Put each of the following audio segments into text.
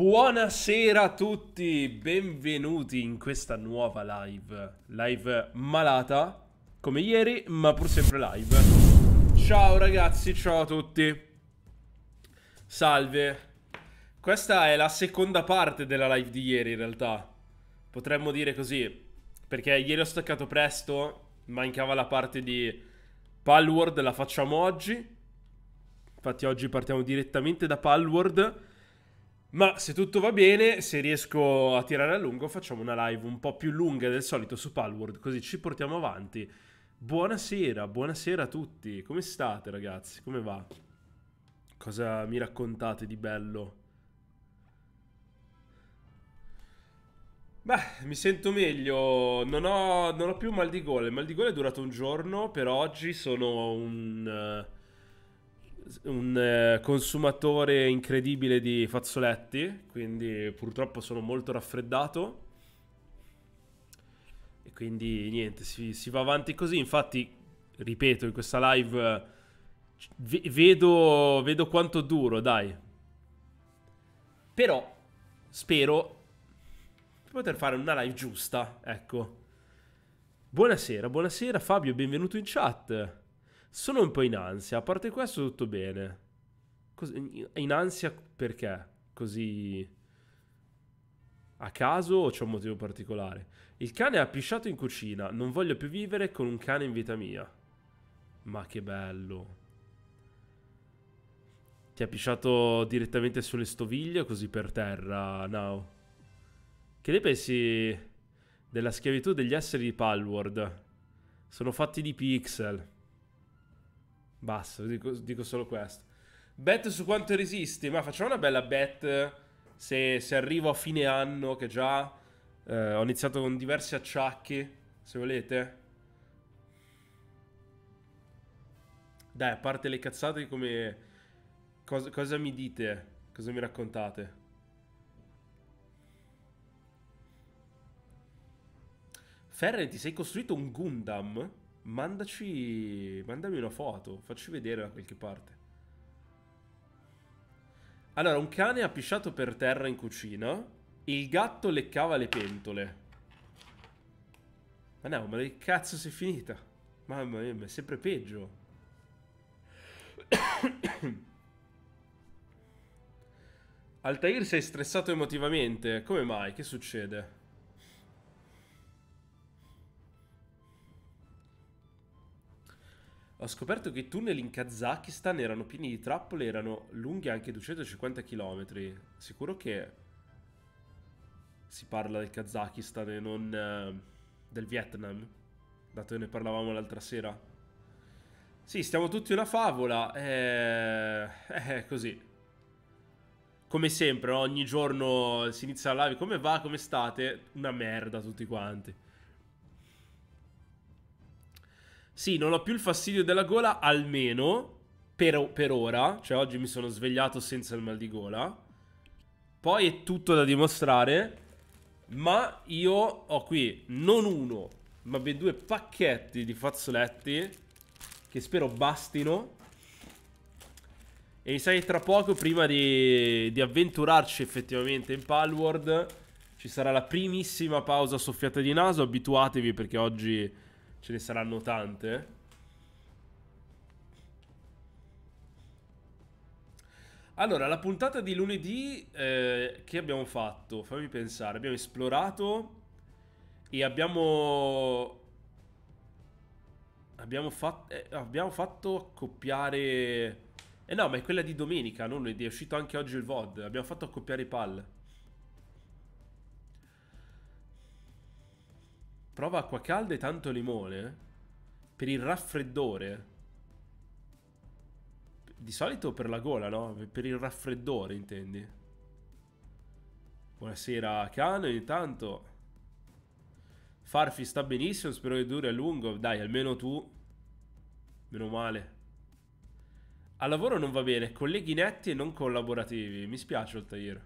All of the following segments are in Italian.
Buonasera a tutti, benvenuti in questa nuova live. Live malata, come ieri, ma pur sempre live. Ciao ragazzi, ciao a tutti. Salve. Questa è la seconda parte della live di ieri in realtà. Potremmo dire così, perché ieri ho staccato presto, mancava la parte di Palward, la facciamo oggi. Infatti oggi partiamo direttamente da Palward ma se tutto va bene, se riesco a tirare a lungo, facciamo una live un po' più lunga del solito su Palward, così ci portiamo avanti. Buonasera, buonasera a tutti. Come state, ragazzi? Come va? Cosa mi raccontate di bello? Beh, mi sento meglio. Non ho, non ho più mal di gole. Il mal di gole è durato un giorno, per oggi sono un... Uh un eh, consumatore incredibile di fazzoletti, quindi purtroppo sono molto raffreddato. E quindi niente, si, si va avanti così. Infatti, ripeto, in questa live v- vedo, vedo quanto duro, dai. Però spero di poter fare una live giusta, ecco. Buonasera, buonasera Fabio, benvenuto in chat. Sono un po' in ansia, a parte questo tutto bene. Cos- in ansia perché? Così a caso o c'è un motivo particolare? Il cane ha pisciato in cucina, non voglio più vivere con un cane in vita mia. Ma che bello. Ti ha pisciato direttamente sulle stoviglie così per terra, Now. Che ne pensi della schiavitù degli esseri di Palward? Sono fatti di pixel. Basta, dico, dico solo questo. Bet su quanto resisti, ma facciamo una bella bet se, se arrivo a fine anno che già eh, ho iniziato con diversi acciacchi, se volete. Dai, a parte le cazzate come... cosa, cosa mi dite? Cosa mi raccontate? Ferre, ti sei costruito un Gundam? mandaci, mandami una foto, facci vedere da qualche parte. Allora, un cane ha pisciato per terra in cucina, il gatto leccava le pentole. Ma no, ma che cazzo si è finita? Mamma mia, ma è sempre peggio. Altair sei stressato emotivamente? Come mai? Che succede? Ho scoperto che i tunnel in Kazakistan erano pieni di trappole, e erano lunghi anche 250 km. Sicuro che si parla del Kazakistan e non eh, del Vietnam, dato che ne parlavamo l'altra sera. Sì, stiamo tutti una favola, è eh, eh, così. Come sempre, ogni giorno si inizia la live, come va, come state? Una merda tutti quanti. Sì, non ho più il fastidio della gola, almeno per, per, ora. Cioè, oggi mi sono svegliato senza il mal di gola. Poi è tutto da dimostrare. Ma io ho qui non uno, ma ben due pacchetti di fazzoletti. Che spero bastino. E mi sa che tra poco, prima di, di avventurarci effettivamente in Palward, ci sarà la primissima pausa soffiata di naso. Abituatevi perché oggi ce ne saranno tante. Allora, la puntata di lunedì eh, che abbiamo fatto? Fammi pensare, abbiamo esplorato e abbiamo... Abbiamo, fat... eh, abbiamo fatto accoppiare... Eh no, ma è quella di domenica, non lunedì, è uscito anche oggi il VOD, abbiamo fatto accoppiare i PAL. Prova acqua calda e tanto limone. Per il raffreddore. Di solito per la gola, no? Per il raffreddore, intendi. Buonasera, cane, intanto. Farfi sta benissimo, spero che duri a lungo. Dai, almeno tu. Meno male. Al lavoro non va bene, colleghi netti e non collaborativi. Mi spiace, Altair.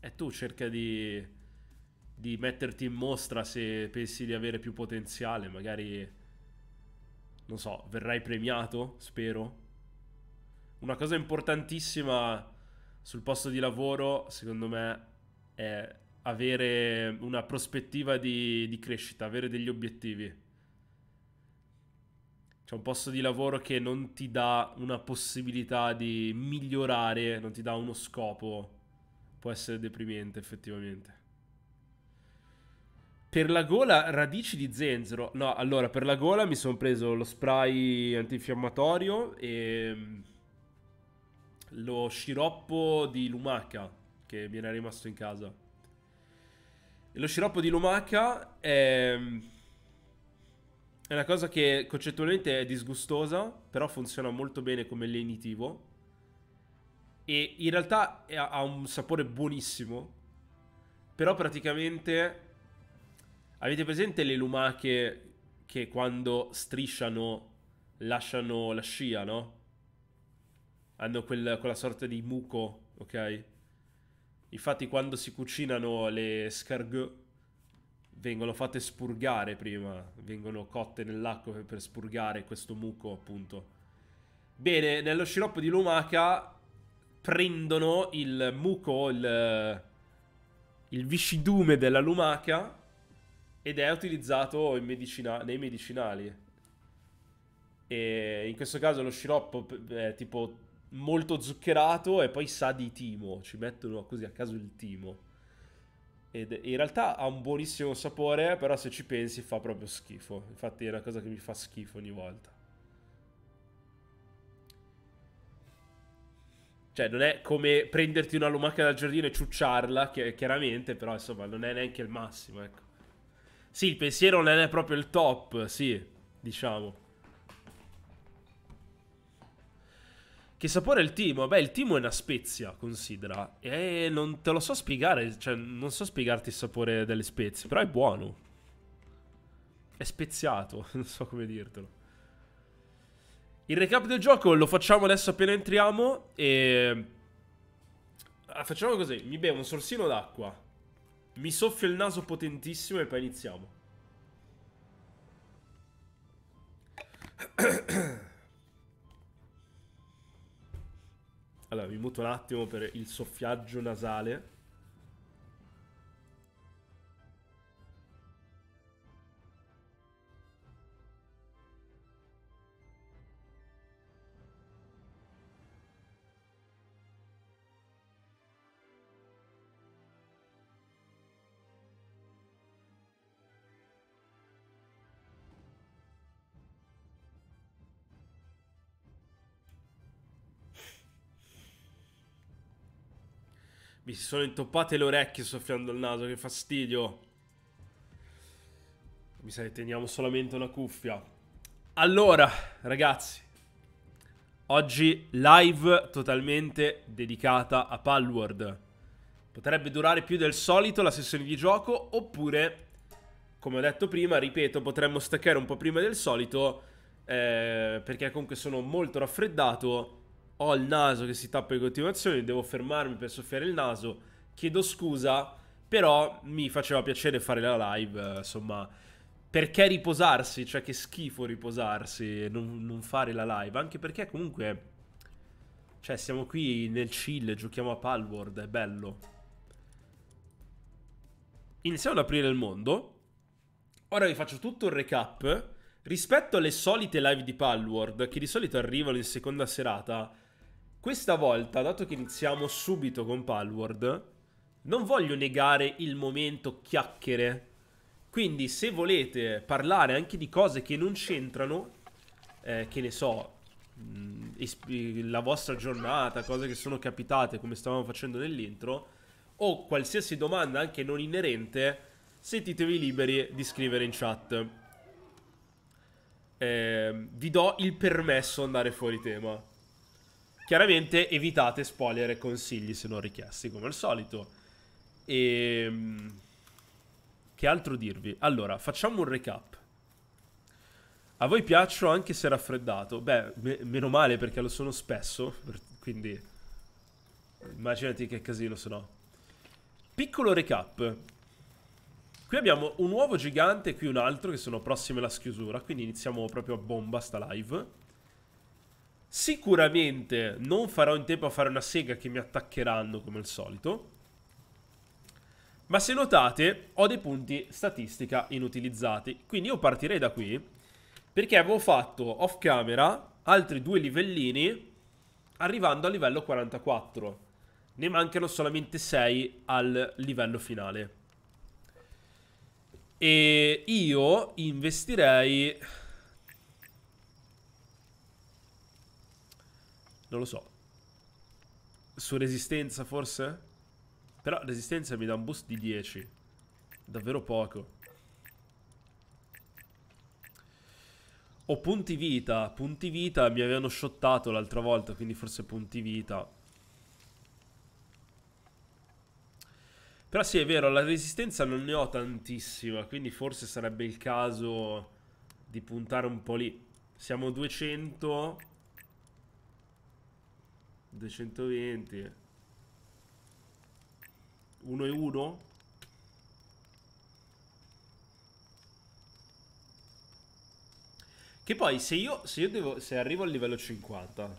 E tu cerca di di metterti in mostra se pensi di avere più potenziale, magari, non so, verrai premiato, spero. Una cosa importantissima sul posto di lavoro, secondo me, è avere una prospettiva di, di crescita, avere degli obiettivi. C'è un posto di lavoro che non ti dà una possibilità di migliorare, non ti dà uno scopo, può essere deprimente effettivamente. Per la gola radici di zenzero. No, allora per la gola mi sono preso lo spray antinfiammatorio e mm, lo sciroppo di lumaca che mi era rimasto in casa. E lo sciroppo di lumaca è... Mm, è una cosa che concettualmente è disgustosa, però funziona molto bene come lenitivo. E in realtà ha un sapore buonissimo. Però praticamente Avete presente le lumache che quando strisciano lasciano la scia, no? Hanno quel, quella sorta di muco, ok? Infatti quando si cucinano le escargot vengono fatte spurgare prima, vengono cotte nell'acqua per spurgare questo muco, appunto. Bene, nello sciroppo di lumaca prendono il muco, il, il viscidume della lumaca ed è utilizzato medicina- nei medicinali. E in questo caso lo sciroppo è tipo molto zuccherato e poi sa di timo, ci mettono così a caso il timo. Ed in realtà ha un buonissimo sapore, però se ci pensi fa proprio schifo. Infatti è una cosa che mi fa schifo ogni volta. Cioè, non è come prenderti una lumaca dal giardino e ciucciarla, chiaramente, però insomma, non è neanche il massimo, ecco. Sì, il pensiero non è proprio il top, sì, diciamo. Che sapore è il timo? Beh, il timo è una spezia, considera. E non te lo so spiegare, cioè non so spiegarti il sapore delle spezie, però è buono. È speziato, non so come dirtelo. Il recap del gioco lo facciamo adesso appena entriamo e... Ah, facciamo così, mi bevo un sorsino d'acqua mi soffio il naso potentissimo e poi iniziamo. Allora, mi muto un attimo per il soffiaggio nasale. si sono intoppate le orecchie soffiando il naso, che fastidio. Mi sa che teniamo solamente una cuffia. Allora, ragazzi, oggi live totalmente dedicata a Palward. Potrebbe durare più del solito la sessione di gioco, oppure, come ho detto prima, ripeto, potremmo staccare un po' prima del solito, eh, perché comunque sono molto raffreddato ho il naso che si tappa in continuazione, devo fermarmi per soffiare il naso, chiedo scusa, però mi faceva piacere fare la live, eh, insomma, perché riposarsi, cioè che schifo riposarsi e non, non fare la live, anche perché comunque, cioè siamo qui nel chill, giochiamo a Palward, è bello. Iniziamo ad aprire il mondo, ora vi faccio tutto il recap, rispetto alle solite live di Palward, che di solito arrivano in seconda serata, questa volta, dato che iniziamo subito con Palward, non voglio negare il momento chiacchiere. Quindi se volete parlare anche di cose che non c'entrano, eh, che ne so, mh, mm, la vostra giornata, cose che sono capitate come stavamo facendo nell'intro, o qualsiasi domanda anche non inerente, sentitevi liberi di scrivere in chat. Eh, vi do il permesso di andare fuori tema. Chiaramente evitate spoiler e consigli se non richiesti, come al solito. E... Ehm, che altro dirvi? Allora, facciamo un recap. A voi piaccio anche se raffreddato? Beh, me meno male perché lo sono spesso, quindi immaginati che casino se no. Piccolo recap. Qui abbiamo un uovo gigante e qui un altro che sono prossime alla schiusura, quindi iniziamo proprio a bomba sta live. Sicuramente non farò in tempo a fare una sega che mi attaccheranno come al solito. Ma se notate ho dei punti statistica inutilizzati. Quindi io partirei da qui perché avevo fatto off camera altri due livellini arrivando al livello 44. Ne mancano solamente 6 al livello finale. E io investirei Non lo so. Su resistenza forse? Però resistenza mi dà un boost di 10. Davvero poco. Ho punti vita. Punti vita mi avevano shottato l'altra volta, quindi forse punti vita. Però sì, è vero, la resistenza non ne ho tantissima, quindi forse sarebbe il caso di puntare un po' lì. Siamo 200... 220 1 e 1 Che poi se io, se io devo, se arrivo al livello 50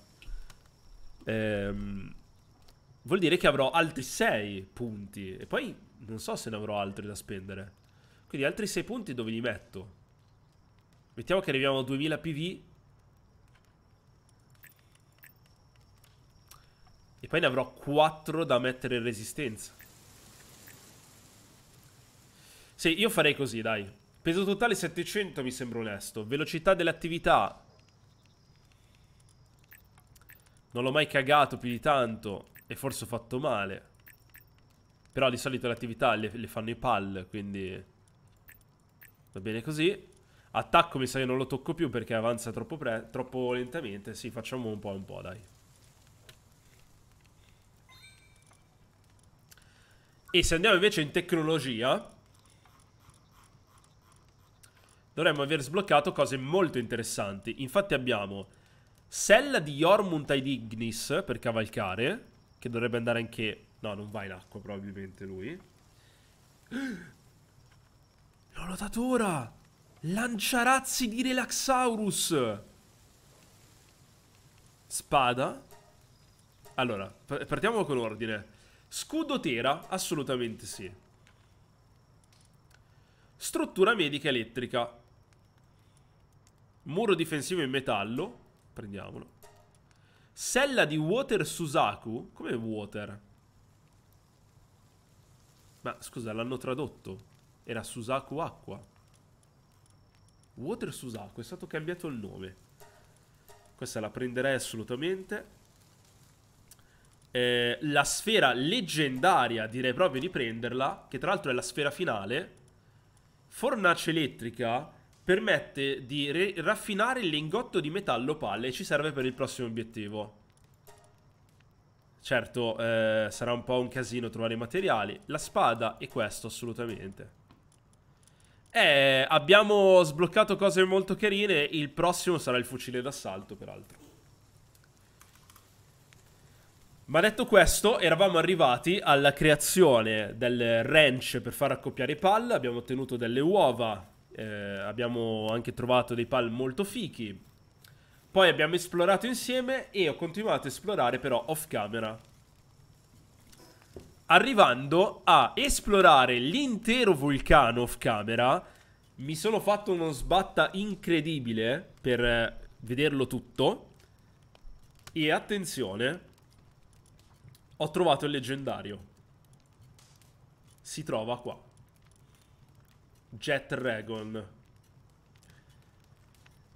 ehm, Vuol dire che avrò altri 6 punti E poi non so se ne avrò altri da spendere Quindi altri 6 punti dove li metto? Mettiamo che arriviamo a 2000 PV E poi ne avrò 4 da mettere in resistenza. Sì, io farei così, dai. Peso totale 700 mi sembra onesto. Velocità dell'attività. Non l'ho mai cagato più di tanto. E forse ho fatto male. Però di solito le attività le, le fanno i pal, quindi... Va bene così. Attacco mi sa che non lo tocco più perché avanza troppo, troppo lentamente. Sì, facciamo un po' un po', dai. E se andiamo invece in tecnologia Dovremmo aver sbloccato cose molto interessanti Infatti abbiamo Sella di Jormunt ai Ignis per cavalcare Che dovrebbe andare anche... No, non va in acqua probabilmente lui L'ho notato ora Lanciarazzi di Relaxaurus Spada Allora, partiamo con ordine Scudo tera? Assolutamente sì. Struttura medica elettrica. Muro difensivo in metallo. Prendiamolo. Sella di Water Susaku. Come Water? Ma scusa, l'hanno tradotto. Era Susaku Acqua. Water Susaku, è stato cambiato il nome. Questa la prenderei assolutamente eh, la sfera leggendaria, direi proprio di prenderla, che tra l'altro è la sfera finale, fornace elettrica permette di raffinare il lingotto di metallo palle e ci serve per il prossimo obiettivo. Certo, eh, sarà un po' un casino trovare i materiali. La spada e questo assolutamente. Eh, abbiamo sbloccato cose molto carine. Il prossimo sarà il fucile d'assalto, peraltro. Ma detto questo, eravamo arrivati alla creazione del ranch per far accoppiare i pal, abbiamo ottenuto delle uova, eh, abbiamo anche trovato dei pal molto fichi, poi abbiamo esplorato insieme e ho continuato a esplorare però off camera. Arrivando a esplorare l'intero vulcano off camera, mi sono fatto uno sbatta incredibile per vederlo tutto. E attenzione, ho trovato il leggendario. Si trova qua. Jet Dragon.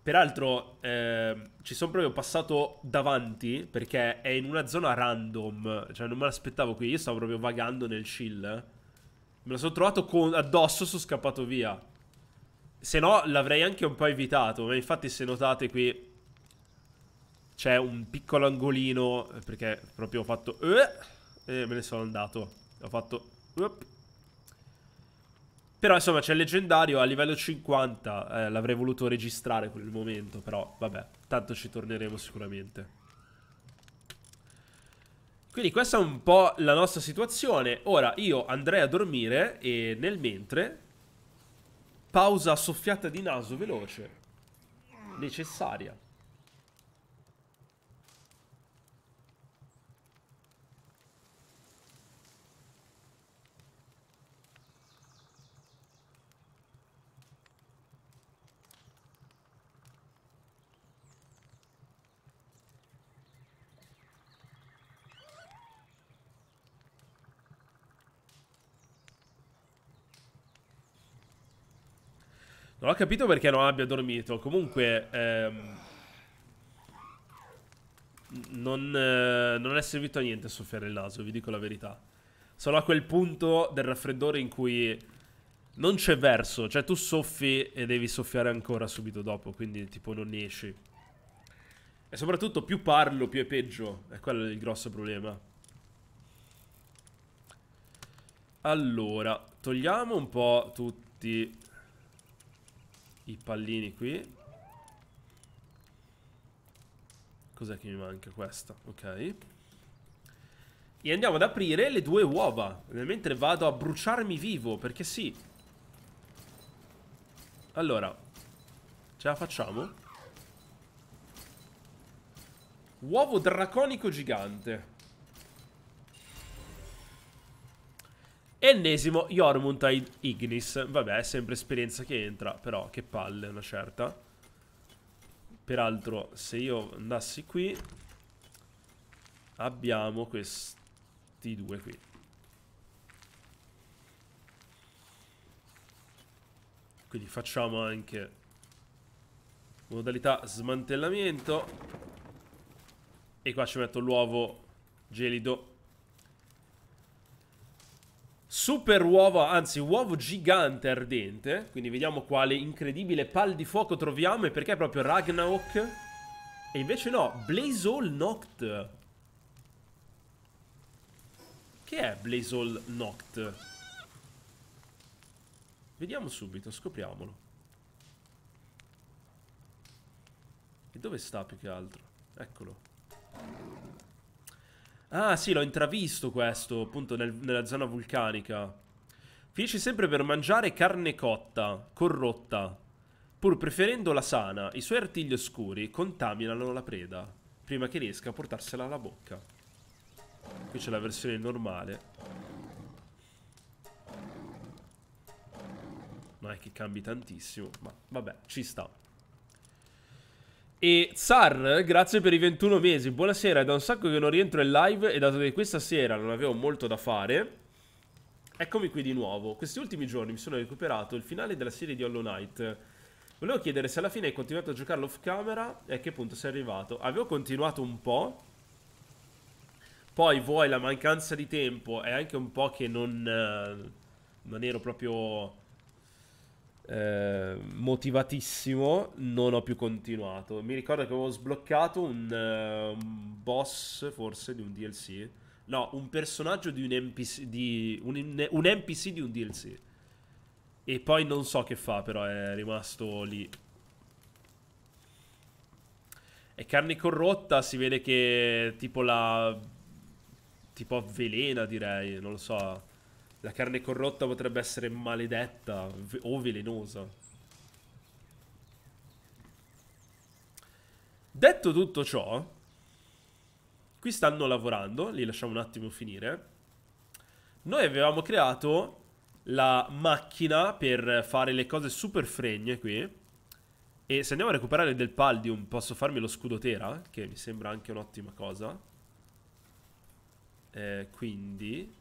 Peraltro eh, ci sono proprio passato davanti perché è in una zona random, cioè non me l'aspettavo qui, io stavo proprio vagando nel chill. Me lo sono trovato con... addosso, sono scappato via. Se no l'avrei anche un po' evitato, ma infatti se notate qui c'è un piccolo angolino eh, perché proprio ho fatto eh, e me ne sono andato. Ho fatto però insomma c'è il leggendario a livello 50, eh, l'avrei voluto registrare quel momento, però vabbè, tanto ci torneremo sicuramente. Quindi questa è un po' la nostra situazione. Ora io andrei a dormire e nel mentre pausa soffiata di naso veloce necessaria. Non ho capito perché non abbia dormito. Comunque, ehm, non, eh, non, è servito a niente soffiare il naso, vi dico la verità. Solo a quel punto del raffreddore in cui non c'è verso. Cioè, tu soffi e devi soffiare ancora subito dopo, quindi tipo non ne esci. E soprattutto più parlo, più è peggio. È quello il grosso problema. Allora, togliamo un po' tutti i pallini qui. Cos'è che mi manca? Questa, ok. E andiamo ad aprire le due uova. mentre vado a bruciarmi vivo, perché sì. Allora, ce la facciamo? Uovo draconico gigante. Ennesimo Jormuntide Ignis. Vabbè, è sempre esperienza che entra, però che palle una certa. Peraltro, se io andassi qui, abbiamo questi due qui. Quindi facciamo anche modalità smantellamento. E qua ci metto l'uovo gelido Super uovo, anzi uovo gigante ardente, quindi vediamo quale incredibile pal di fuoco troviamo e perché è proprio Ragnarok. E invece no, Blaze All Noct. Che è Blaze All Noct? Vediamo subito, scopriamolo. E dove sta più che altro? Eccolo. Ah sì, l'ho intravisto questo, appunto nel, nella zona vulcanica. Finisce sempre per mangiare carne cotta, corrotta, pur preferendo la sana. I suoi artigli oscuri contaminano la preda, prima che riesca a portarsela alla bocca. Qui c'è la versione normale. Non è che cambi tantissimo, ma vabbè, ci sta. E Zar, grazie per i 21 mesi. Buonasera, è da un sacco che non rientro in live e dato che questa sera non avevo molto da fare, eccomi qui di nuovo. Questi ultimi giorni mi sono recuperato il finale della serie di Hollow Knight. Volevo chiedere se alla fine hai continuato a giocarlo off camera e a che punto sei arrivato. Avevo continuato un po'. Poi vuoi la mancanza di tempo e anche un po' che non, eh, non ero proprio eh, motivatissimo, non ho più continuato. Mi ricordo che avevo sbloccato un, uh, un boss, forse, di un DLC. No, un personaggio di un NPC di un, un NPC di un DLC. E poi non so che fa, però è rimasto lì. E carne corrotta si vede che tipo la... Tipo avvelena direi, non lo so. La carne corrotta potrebbe essere maledetta o velenosa. Detto tutto ciò, qui stanno lavorando, li lasciamo un attimo finire. Noi avevamo creato la macchina per fare le cose super fregne qui. E se andiamo a recuperare del paldium posso farmi lo scudo tera, che mi sembra anche un'ottima cosa. Eh, quindi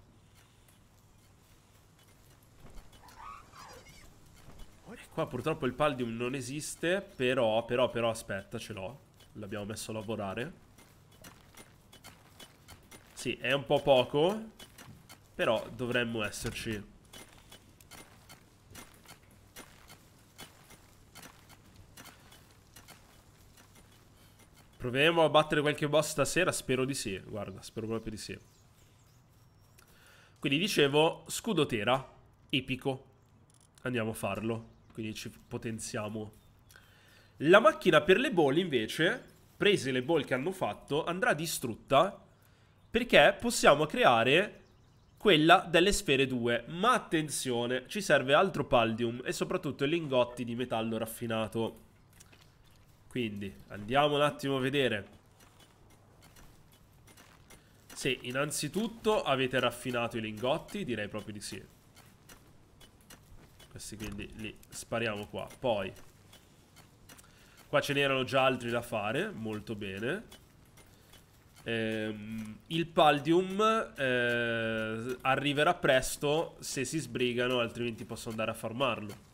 Qua purtroppo il paldium non esiste, però, però, però, aspetta, ce l'ho. L'abbiamo messo a lavorare. Sì, è un po' poco, però dovremmo esserci. Proviamo a battere qualche boss stasera? Spero di sì, guarda, spero proprio di sì. Quindi dicevo, scudo tera, epico. Andiamo a farlo quindi ci potenziamo. La macchina per le ball invece, prese le ball che hanno fatto, andrà distrutta perché possiamo creare quella delle sfere 2. Ma attenzione, ci serve altro paldium e soprattutto i lingotti di metallo raffinato. Quindi, andiamo un attimo a vedere. Sì, innanzitutto avete raffinato i lingotti, direi proprio di sì. Questi quindi li spariamo qua Poi Qua ce n'erano già altri da fare Molto bene ehm, Il Paldium eh, Arriverà presto Se si sbrigano Altrimenti posso andare a farmarlo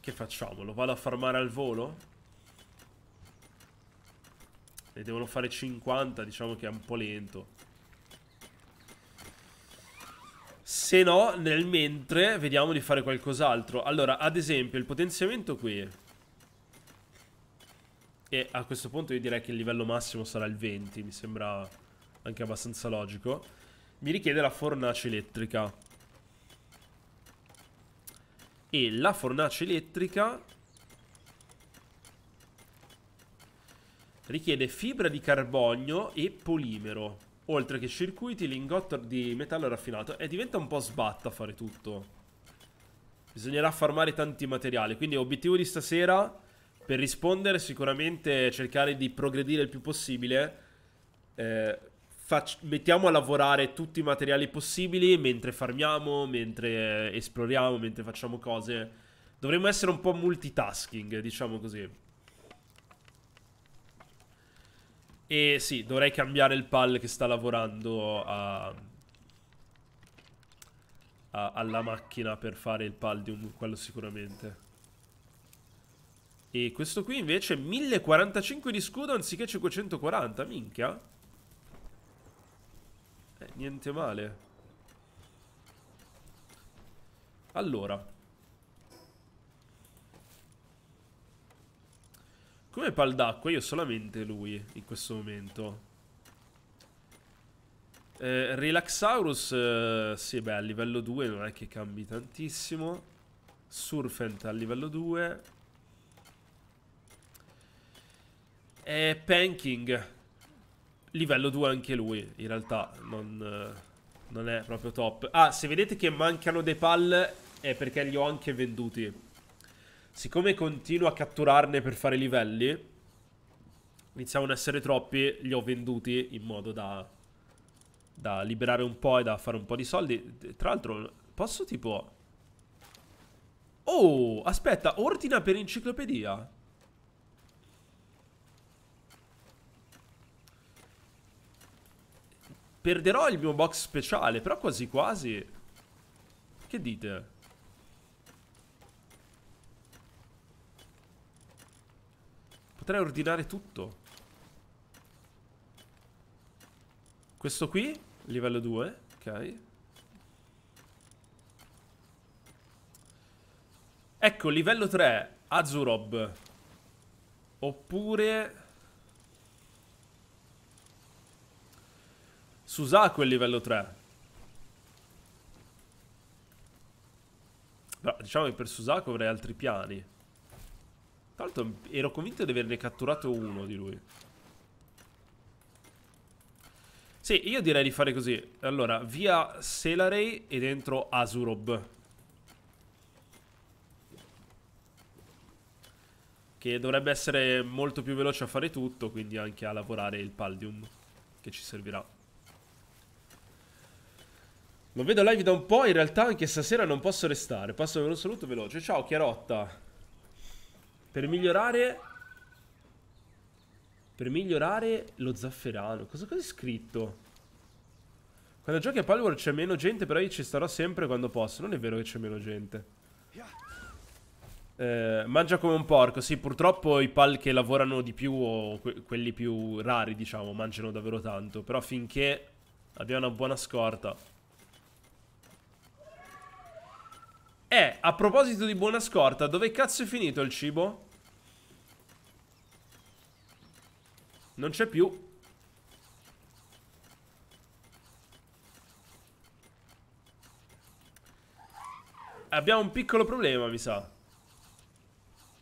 Che facciamo? Lo vado a farmare al volo? Ne devono fare 50 Diciamo che è un po' lento se no, nel mentre, vediamo di fare qualcos'altro. Allora, ad esempio, il potenziamento qui. E a questo punto io direi che il livello massimo sarà il 20, mi sembra anche abbastanza logico. Mi richiede la fornace elettrica. E la fornace elettrica richiede fibra di carbonio e polimero oltre che circuiti, lingotto di metallo raffinato. E diventa un po' sbatta fare tutto. Bisognerà farmare tanti materiali, quindi obiettivo di stasera, per rispondere sicuramente cercare di progredire il più possibile. Eh, mettiamo a lavorare tutti i materiali possibili mentre farmiamo, mentre esploriamo, mentre facciamo cose. Dovremmo essere un po' multitasking, diciamo così. E sì, dovrei cambiare il PAL che sta lavorando a, a, alla macchina per fare il PAL di un, quello sicuramente. E questo qui invece 1045 di scudo anziché 540, minchia. Eh, niente male. Allora. Come pal d'acqua io solamente lui in questo momento. Eh, Relaxaurus, eh, sì beh a livello 2 non è che cambi tantissimo. Surfent a livello 2. E Panking, livello 2 anche lui, in realtà non, non è proprio top. Ah, se vedete che mancano dei pal è perché li ho anche venduti. Siccome continuo a catturarne per fare livelli, iniziamo ad essere troppi, li ho venduti in modo da, da liberare un po' e da fare un po' di soldi. Tra l'altro, posso tipo... Oh, aspetta, ordina per enciclopedia. Perderò il mio box speciale, però quasi quasi... Che dite? Potrei ordinare tutto. Questo qui, livello 2, ok. Ecco, livello 3, Azurob. Oppure... Susaku è livello 3. No, diciamo che per Susaku avrei altri piani. Tra l'altro ero convinto di averne catturato uno di lui. Sì, io direi di fare così. Allora, via Selarei e dentro Asurob. Che dovrebbe essere molto più veloce a fare tutto, quindi anche a lavorare il Paldium, che ci servirà. Non vedo live da un po', in realtà anche stasera non posso restare. Passo un saluto veloce. Ciao, Chiarotta. Per migliorare... Per migliorare lo zafferano. Cosa, c'è scritto? Quando giochi a Palworld c'è meno gente, però io ci starò sempre quando posso. Non è vero che c'è meno gente. Eh, mangia come un porco, sì, purtroppo i pal che lavorano di più o que quelli più rari, diciamo, mangiano davvero tanto, però finché abbiamo una buona scorta E, eh, a proposito di buona scorta, dove cazzo è finito il cibo? Non c'è più. Abbiamo un piccolo problema, mi sa.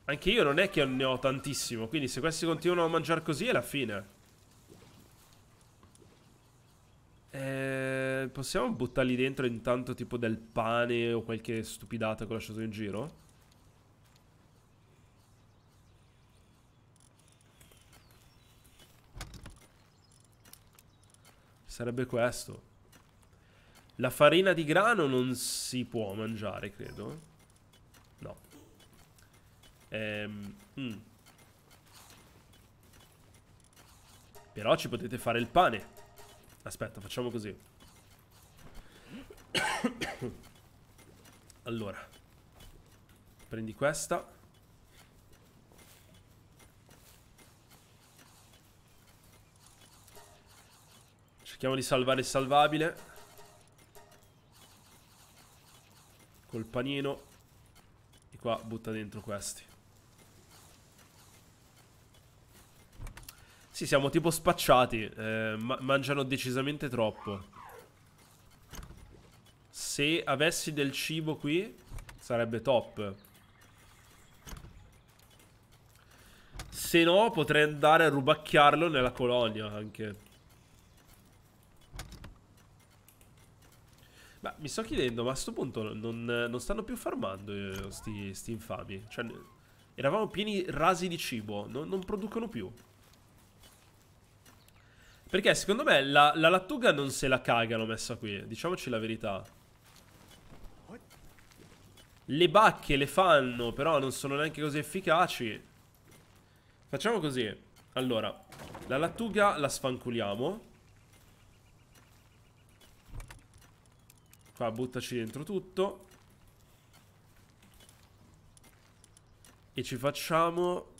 Anche io non è che ne ho tantissimo, quindi se questi continuano a mangiare così è la fine. Eh, possiamo buttarli dentro intanto tipo del pane o qualche stupidata che ho lasciato in giro? Sarebbe questo. La farina di grano non si può mangiare, credo. No. Ehm, mm. Però ci potete fare il pane. Aspetta, facciamo così. allora. Prendi questa. Cerchiamo di salvare il salvabile. Col panino. E qua butta dentro questi. Sì, siamo tipo spacciati. Eh, ma mangiano decisamente troppo. Se avessi del cibo qui, sarebbe top. Se no, potrei andare a rubacchiarlo nella colonia anche. Ma mi sto chiedendo, ma a questo punto non, non, stanno più farmando eh, sti, sti infami. Cioè, eravamo pieni rasi di cibo, non, non producono più. Perché secondo me la, la lattuga non se la cagano messa qui, diciamoci la verità. Le bacche le fanno, però non sono neanche così efficaci. Facciamo così. Allora, la lattuga la sfanculiamo. Qua buttaci dentro tutto. E ci facciamo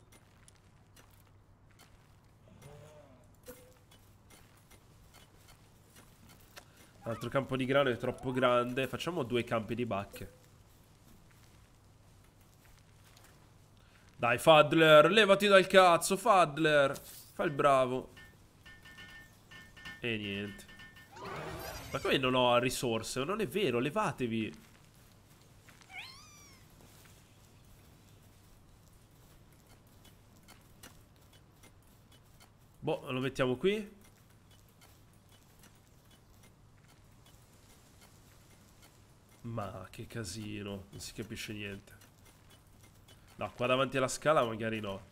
Altro campo di grano è troppo grande. Facciamo due campi di bacche. Dai, Fadler, levati dal cazzo, Fadler. Fai il bravo. E niente. Ma come non ho risorse? Non è vero, levatevi. Boh, lo mettiamo qui. Ma che casino, non si capisce niente. No, qua davanti alla scala magari no.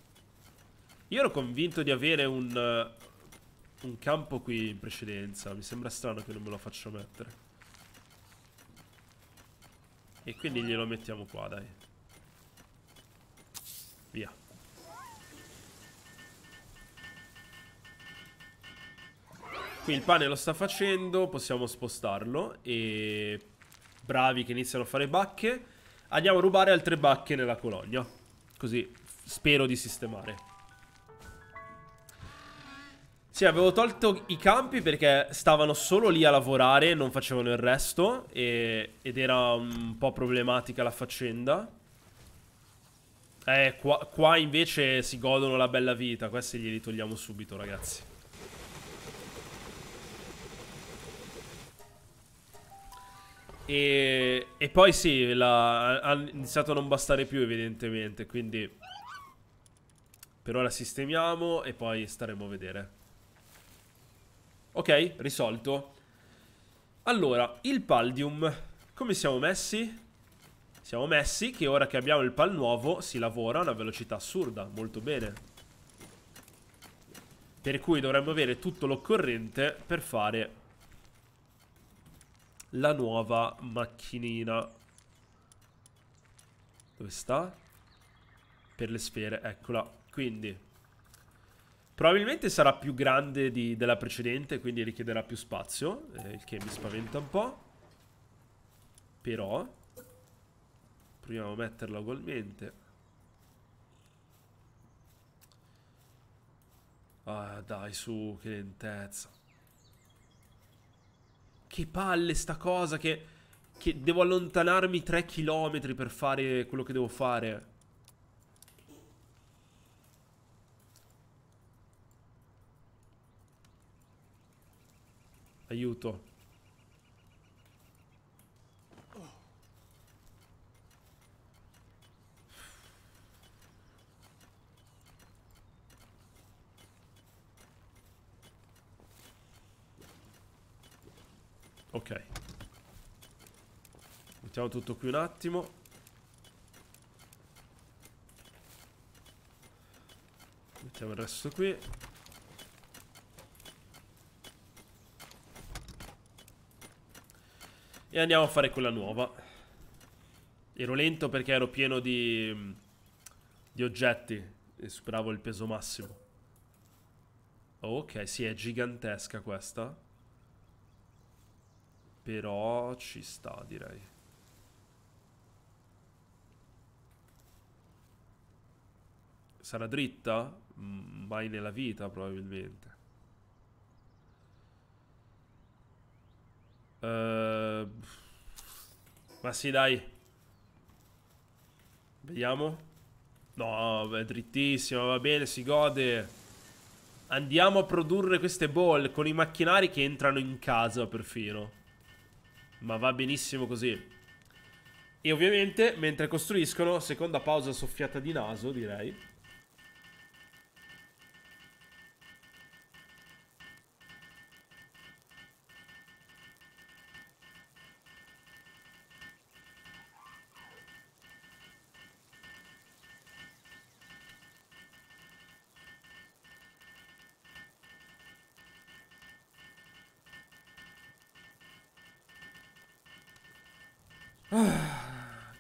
Io ero convinto di avere un, uh, un campo qui in precedenza. Mi sembra strano che non me lo faccio mettere. E quindi glielo mettiamo qua, dai. Via. Qui il pane lo sta facendo, possiamo spostarlo e bravi che iniziano a fare bacche. Andiamo a rubare altre bacche nella colonia. Così spero di sistemare. Sì, avevo tolto i campi perché stavano solo lì a lavorare, non facevano il resto e, ed era un po' problematica la faccenda. Eh, qua, qua invece si godono la bella vita, questi glieli togliamo subito ragazzi. E, e poi sì, la, ha iniziato a non bastare più evidentemente, quindi per ora sistemiamo e poi staremo a vedere. Ok, risolto. Allora, il Paldium, come siamo messi? Siamo messi che ora che abbiamo il pal nuovo si lavora a una velocità assurda, molto bene. Per cui dovremmo avere tutto l'occorrente per fare la nuova macchinina. Dove sta? Per le sfere, eccola. Quindi, probabilmente sarà più grande di, della precedente, quindi richiederà più spazio, eh, il che mi spaventa un po'. Però, proviamo a metterla ugualmente. Ah, dai, su, che lentezza. Che palle sta cosa che... Che devo allontanarmi 3 km per fare quello che devo fare. Aiuto. Ok. Mettiamo tutto qui un attimo. Mettiamo il resto qui. E andiamo a fare quella nuova. Ero lento perché ero pieno di, di oggetti e superavo il peso massimo. Oh, ok, sì, è gigantesca questa. Però ci sta, direi. Sarà dritta? Mm, mai nella vita, probabilmente. Uh, ma sì, dai. Vediamo. No, è drittissima, va bene, si gode. Andiamo a produrre queste ball con i macchinari che entrano in casa perfino ma va benissimo così. E ovviamente, mentre costruiscono, seconda pausa soffiata di naso, direi.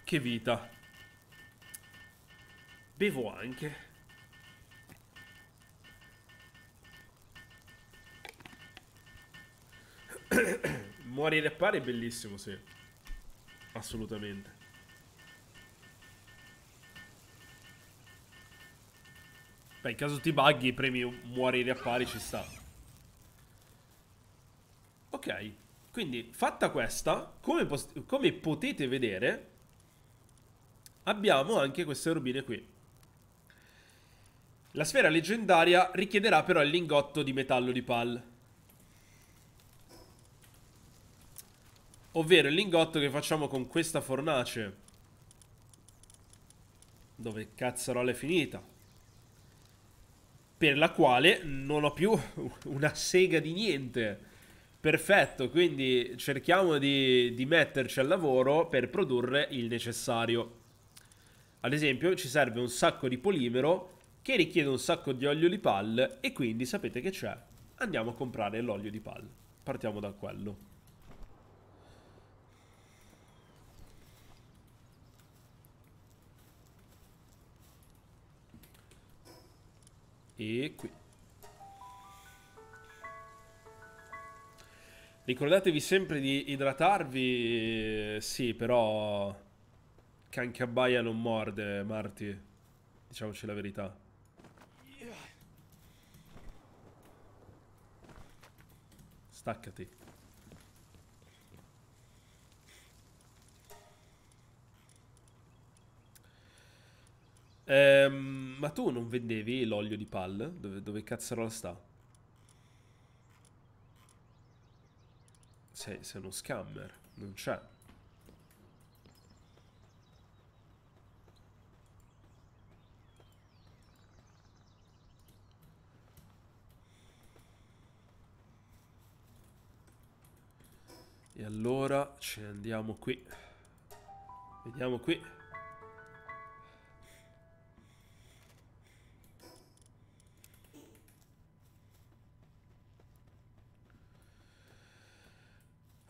Che vita. Bevo anche. Morire a pari è bellissimo, sì. Assolutamente. Beh, in caso ti buggy, premi muorire a pari, ci sta. Ok, quindi fatta questa, come, come potete vedere, abbiamo anche queste robine qui. La sfera leggendaria richiederà però il lingotto di metallo di Pal. Ovvero il lingotto che facciamo con questa fornace. Dove cazzarola è finita. Per la quale non ho più una sega di niente. Perfetto, quindi cerchiamo di, di metterci al lavoro per produrre il necessario. Ad esempio ci serve un sacco di polimero che richiede un sacco di olio di pal e quindi sapete che c'è? Andiamo a comprare l'olio di pal. Partiamo da quello. E qui. Ricordatevi sempre di idratarvi, eh, sì, però che anche Abbaia non morde, Marty. Diciamoci la verità. Staccati. Ehm, ma tu non vendevi l'olio di palle? Dove, dove cazzarola sta? Sei, sei uno scammer, non c'è. E allora ci andiamo qui. Vediamo qui.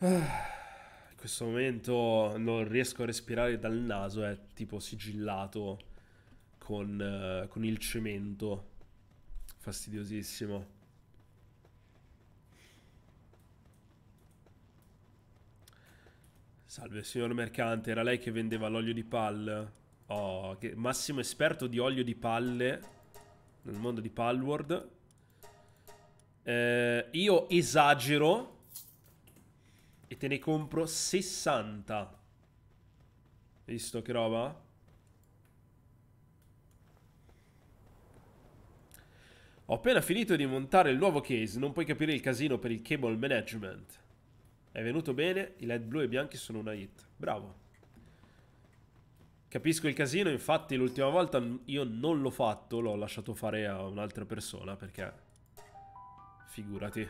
in questo momento non riesco a respirare dal naso, è tipo sigillato con, eh, con il cemento. Fastidiosissimo. Salve, signor mercante, era lei che vendeva l'olio di palle? Oh, che massimo esperto di olio di palle nel mondo di Palward. Eh, io esagero e te ne compro 60. Visto che roba? Ho appena finito di montare il nuovo case, non puoi capire il casino per il cable management. È venuto bene, i led blu e bianchi sono una hit. Bravo. Capisco il casino, infatti l'ultima volta io non l'ho fatto, l'ho lasciato fare a un'altra persona perché... Figurati.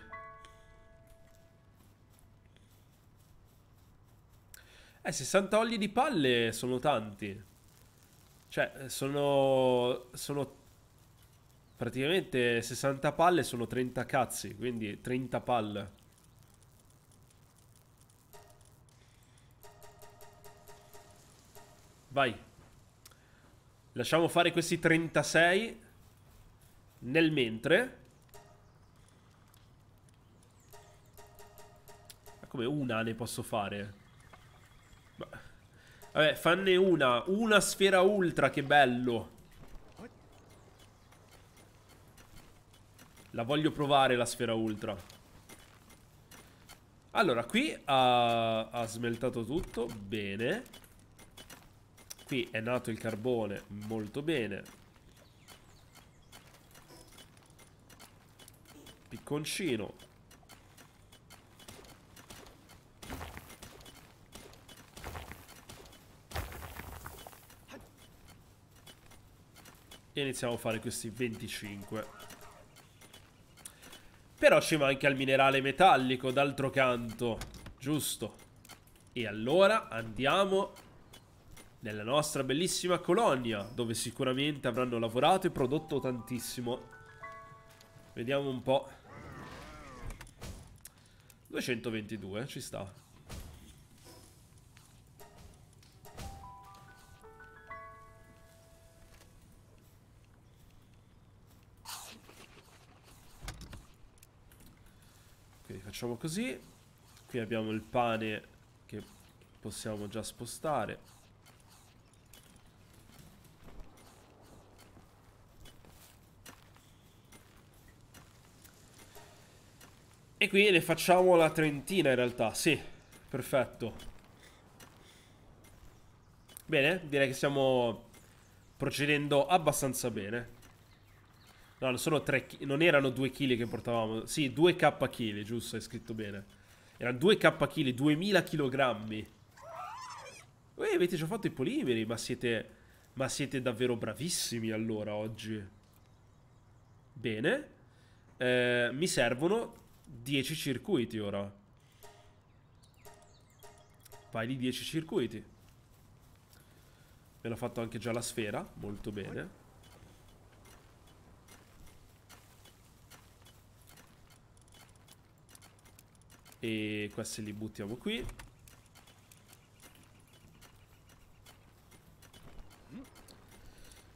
Eh, 60 oli di palle sono tanti. Cioè, sono... Sono... Praticamente 60 palle sono 30 cazzi, quindi 30 palle. Vai. Lasciamo fare questi 36 nel mentre. Ma come una ne posso fare? Ma... Vabbè, fanne una. Una sfera ultra, che bello. La voglio provare la sfera ultra. Allora, qui ha, ha smeltato tutto. Bene. Qui è nato il carbone molto bene. Picconcino. E iniziamo a fare questi 25. Però ci manca il minerale metallico, d'altro canto. Giusto. E allora andiamo nella nostra bellissima colonia, dove sicuramente avranno lavorato e prodotto tantissimo. Vediamo un po'. 222, ci sta. Ok, facciamo così. Qui abbiamo il pane che possiamo già spostare. E qui ne facciamo la trentina in realtà, sì, perfetto. Bene, direi che stiamo procedendo abbastanza bene. No, non, tre, non erano 2 kg che portavamo, sì, 2k kg, giusto, hai scritto bene. Erano 2k kg, 2000 kg. Uè, avete già fatto i polimeri, ma siete, ma siete davvero bravissimi allora oggi. Bene. Eh, mi servono 10 circuiti ora. Vai di 10 circuiti. Me l'ha fatto anche già la sfera, molto bene. E questi li buttiamo qui.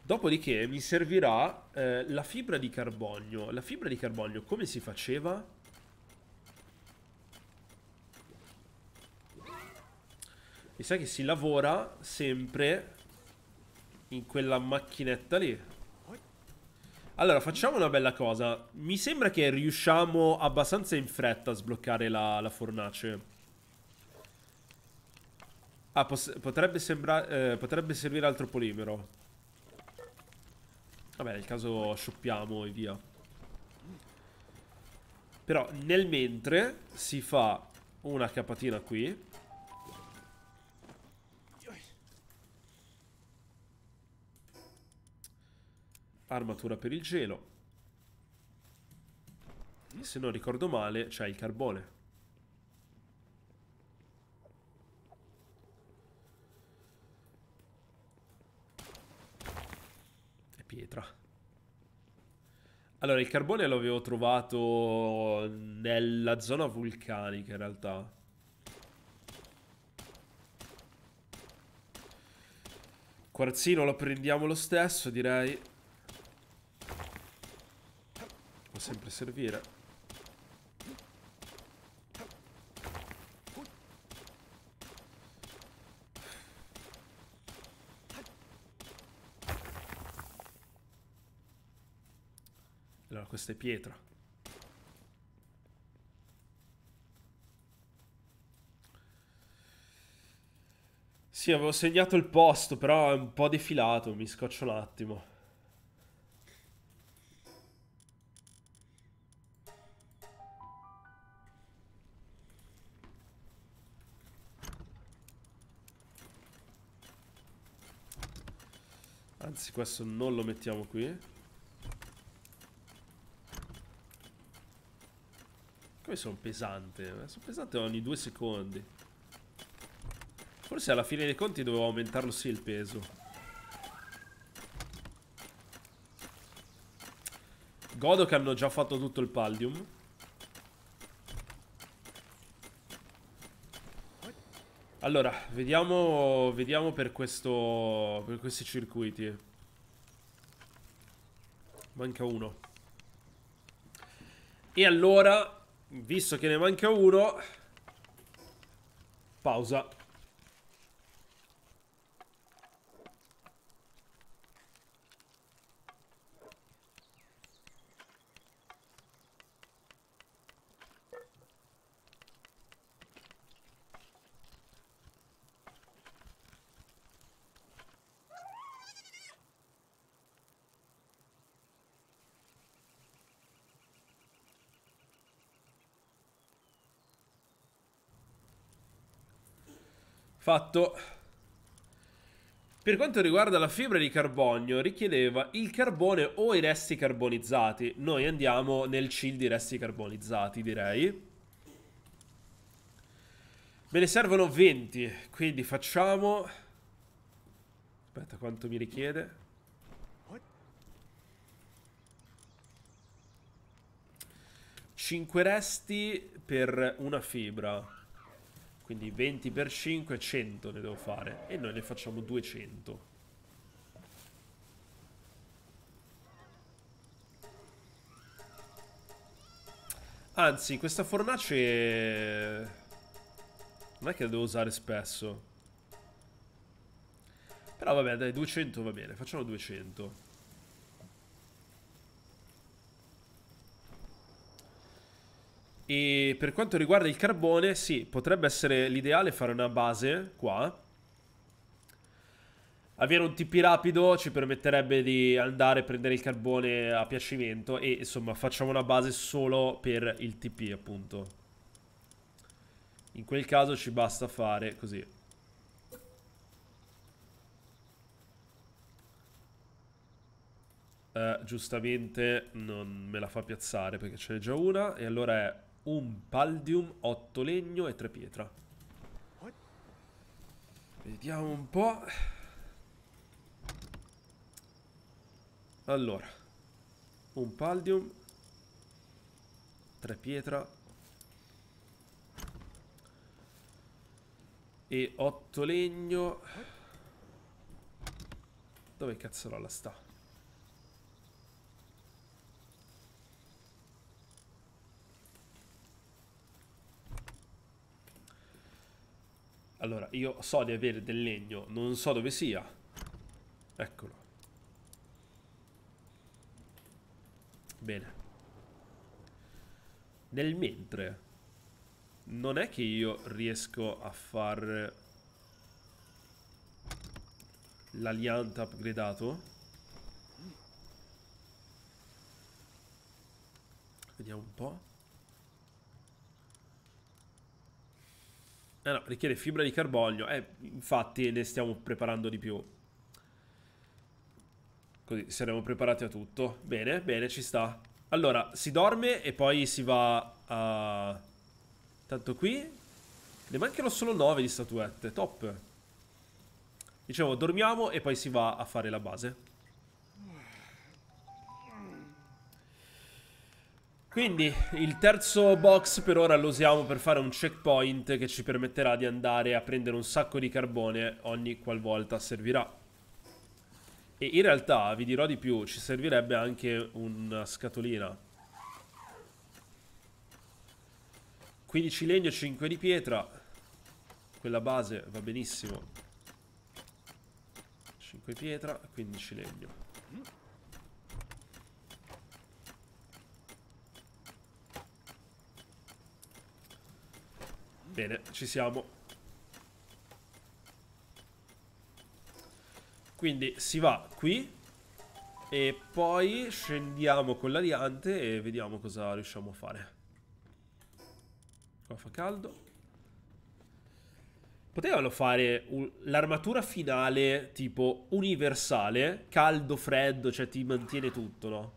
Dopodiché mi servirà eh, la fibra di carbonio. La fibra di carbonio come si faceva? Mi sa che si lavora sempre in quella macchinetta lì. Allora, facciamo una bella cosa. Mi sembra che riusciamo abbastanza in fretta a sbloccare la, la fornace. Ah, potrebbe, eh, potrebbe servire altro polimero. Vabbè, nel caso shoppiamo e via. Però nel mentre si fa una capatina qui. armatura per il gelo. Se non ricordo male, c'è il carbone. E pietra. Allora, il carbone l'avevo trovato nella zona vulcanica, in realtà. Quarzino lo prendiamo lo stesso, direi. sempre servire. Allora, questa è pietra. Sì, avevo segnato il posto, però è un po' defilato, mi scoccio un attimo. Anzi, questo non lo mettiamo qui. Come sono pesante? Eh. Sono pesante ogni due secondi. Forse alla fine dei conti dovevo aumentarlo sì il peso. Godo che hanno già fatto tutto il pallium. Allora, vediamo, vediamo per, questo, per questi circuiti. Manca uno. E allora, visto che ne manca uno, pausa. fatto. Per quanto riguarda la fibra di carbonio, richiedeva il carbone o i resti carbonizzati. Noi andiamo nel chill di resti carbonizzati, direi. Me ne servono 20, quindi facciamo... Aspetta, quanto mi richiede? 5 resti per una fibra. Quindi 20 per 5, 100 ne devo fare. E noi ne facciamo 200. Anzi, questa fornace... Non è che la devo usare spesso. Però vabbè, dai, 200 va bene. Facciamo 200. E per quanto riguarda il carbone, sì, potrebbe essere l'ideale fare una base qua. Avere un TP rapido ci permetterebbe di andare a prendere il carbone a piacimento e insomma facciamo una base solo per il TP appunto. In quel caso ci basta fare così. Uh, giustamente non me la fa piazzare perché ce n'è già una e allora è un paldium, otto legno e tre pietra. Vediamo un po'. Allora, un paldium, Tre pietra e otto legno. Dove cazzo la sta? Allora, io so di avere del legno, non so dove sia. Eccolo. Bene. Nel mentre, non è che io riesco a far l'alianta upgradato. Vediamo un po'. Eh no, richiede fibra di carbonio. Eh, infatti ne stiamo preparando di più. Così saremo preparati a tutto. Bene, bene, ci sta. Allora, si dorme e poi si va a... Tanto qui... Ne mancano solo 9 di statuette, top. Dicevo, dormiamo e poi si va a fare la base. Quindi il terzo box per ora lo usiamo per fare un checkpoint che ci permetterà di andare a prendere un sacco di carbone ogni qualvolta servirà. E in realtà, vi dirò di più, ci servirebbe anche una scatolina. 15 legno, 5 di pietra. Quella base va benissimo. 5 pietra, 15 legno. Bene, ci siamo. Quindi si va qui e poi scendiamo con l'ariante e vediamo cosa riusciamo a fare. Qua fa caldo. Potevano fare l'armatura finale tipo universale, caldo, freddo, cioè ti mantiene tutto, no?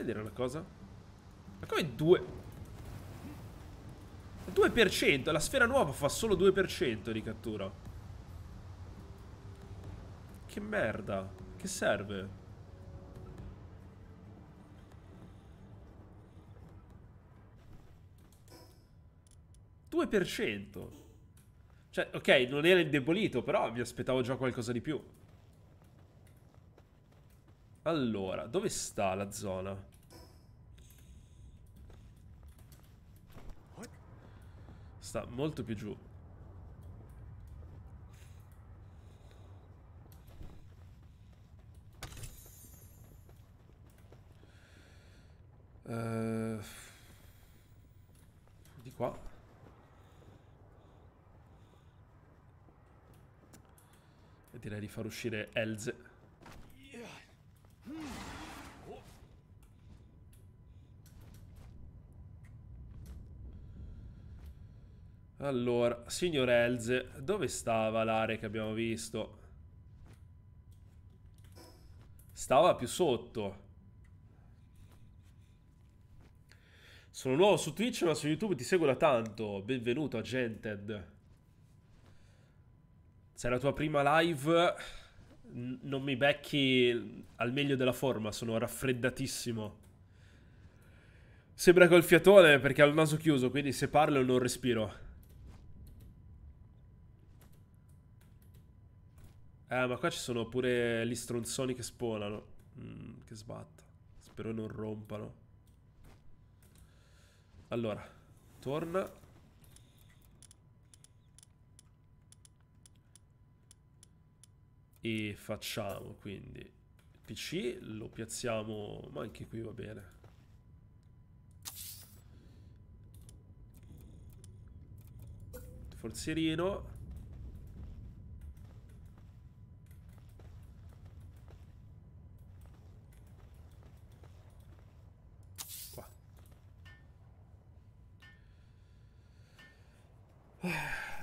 vedere una cosa? Ma come 2? 2%? La sfera nuova fa solo 2% di cattura. Che merda. Che serve? Due Cioè, ok, non era indebolito, però mi aspettavo già qualcosa di più. Allora, dove sta la zona? sta molto più giù. Uh, di qua. E direi di far uscire Elze. Yeah. Allora, signor Elze, dove stava l'area che abbiamo visto? Stava più sotto. Sono nuovo su Twitch, ma su YouTube ti seguo da tanto. Benvenuto Agented. Se è la tua prima live, non mi becchi al meglio della forma, sono raffreddatissimo. Sembra col fiatone perché ho il naso chiuso, quindi se parlo non respiro. Eh, ma qua ci sono pure gli stronzoni che spolano. Mm, che sbatta. Spero non rompano. Allora, torna. E facciamo quindi PC, lo piazziamo, ma anche qui va bene. Forzierino.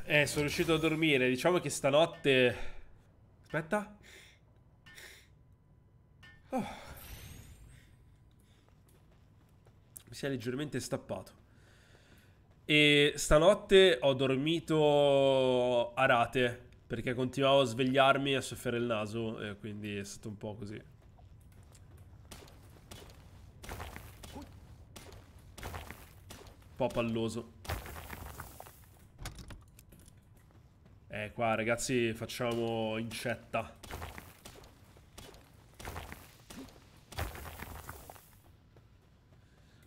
Eh, sono riuscito a dormire. Diciamo che stanotte... Aspetta. Oh. Mi si è leggermente stappato. E stanotte ho dormito a rate. Perché continuavo a svegliarmi e a soffrire il naso. E quindi è stato un po' così. Un po' palloso. Eh, qua ragazzi facciamo incetta.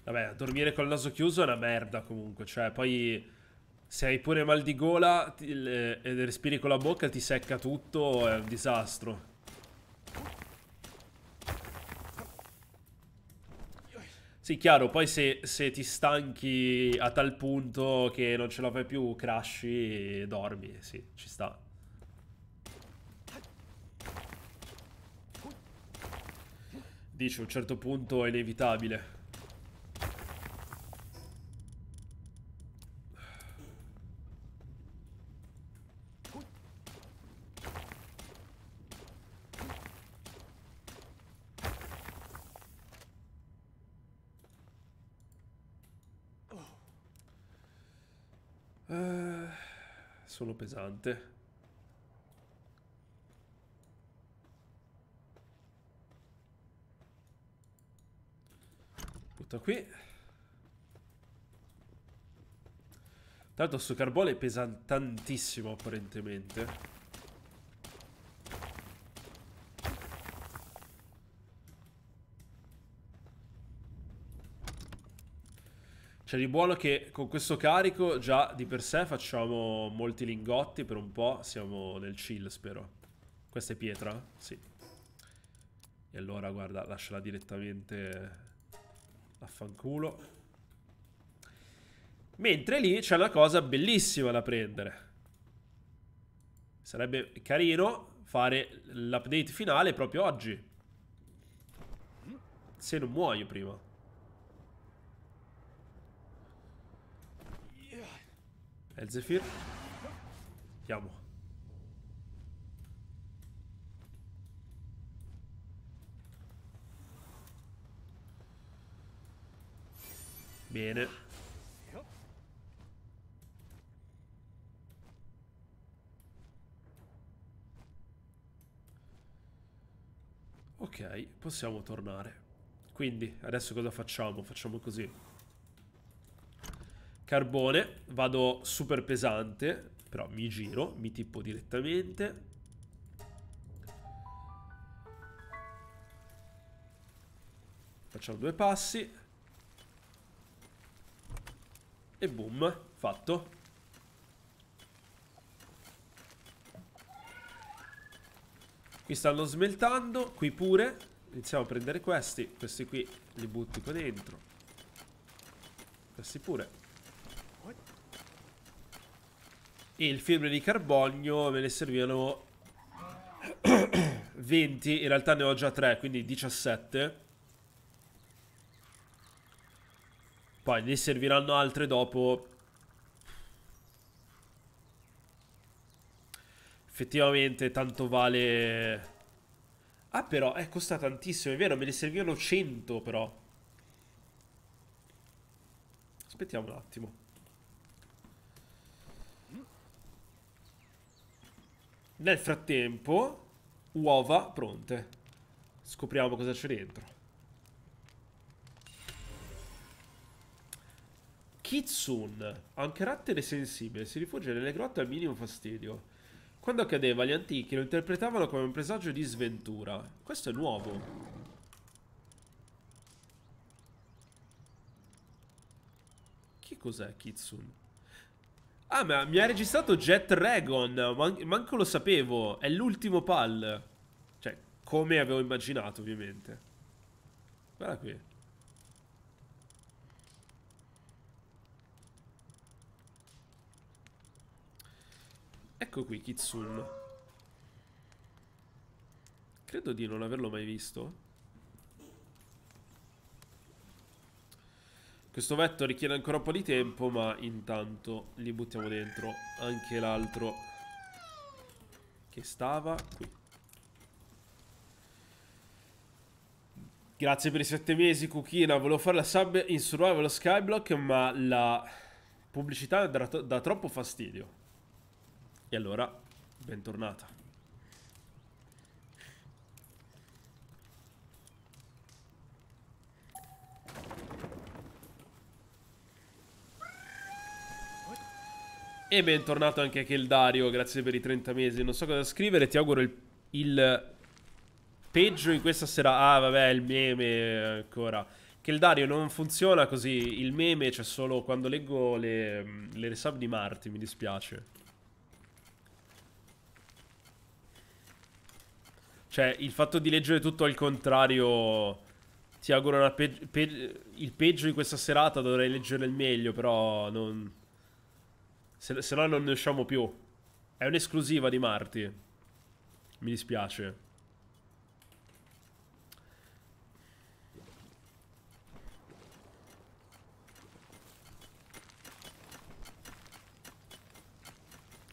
Vabbè, dormire col naso chiuso è una merda comunque, cioè poi se hai pure mal di gola ti, le, eh, e respiri con la bocca ti secca tutto, è un disastro. Sì, chiaro, poi se, se, ti stanchi a tal punto che non ce la fai più, crashi e dormi, sì, ci sta. Dici, a un certo punto è inevitabile. pesante. Butta qui. Tanto sto carbone è pesantissimo apparentemente. C'è cioè, di buono che con questo carico già di per sé facciamo molti lingotti per un po', siamo nel chill spero. Questa è pietra? Sì. E allora guarda, lasciala direttamente a fanculo. Mentre lì c'è una cosa bellissima da prendere. Sarebbe carino fare l'update finale proprio oggi. Se non muoio prima. È il Zephyr. Andiamo. Bene. Ok, possiamo tornare. Quindi, adesso cosa facciamo? Facciamo così. Carbone, vado super pesante, però mi giro, mi tipo direttamente. Facciamo due passi. E boom, fatto. Qui stanno smeltando, qui pure. Iniziamo a prendere questi, questi qui li butto qua dentro. Questi pure. e il fibre di carbonio me ne servivano 20, in realtà ne ho già 3, quindi 17. Poi ne serviranno altre dopo. Effettivamente tanto vale... Ah però, eh, costa tantissimo, è vero, me ne servivano 100 però. Aspettiamo un attimo. Nel frattempo, uova pronte. Scopriamo cosa c'è dentro. Kitsun, anche rattene sensibile, si rifugia nelle grotte al minimo fastidio. Quando accadeva, gli antichi lo interpretavano come un presagio di sventura. Questo è nuovo. Che cos'è Kitsun? Ah, ma mi ha registrato Jet Dragon. Man manco lo sapevo. È l'ultimo pal. Cioè, come avevo immaginato, ovviamente. Guarda qui. Ecco qui Kitsune. Credo di non averlo mai visto. Questo vetto richiede ancora un po' di tempo, ma intanto li buttiamo dentro anche l'altro che stava qui. Grazie per i sette mesi, Cucchina. Volevo fare la sub in Survival Skyblock, ma la pubblicità dà, troppo fastidio. E allora, bentornata. E bentornato anche a Keldario, grazie per i 30 mesi. Non so cosa scrivere, ti auguro il, il peggio in questa sera. Ah, vabbè, il meme ancora. Keldario non funziona così, il meme c'è solo quando leggo le, le resub di Marti, mi dispiace. Cioè, il fatto di leggere tutto al contrario... Ti auguro pe pe il peggio di questa serata, dovrei leggere il meglio, però non... Se, se no non ne usciamo più. È un'esclusiva di Marti. Mi dispiace.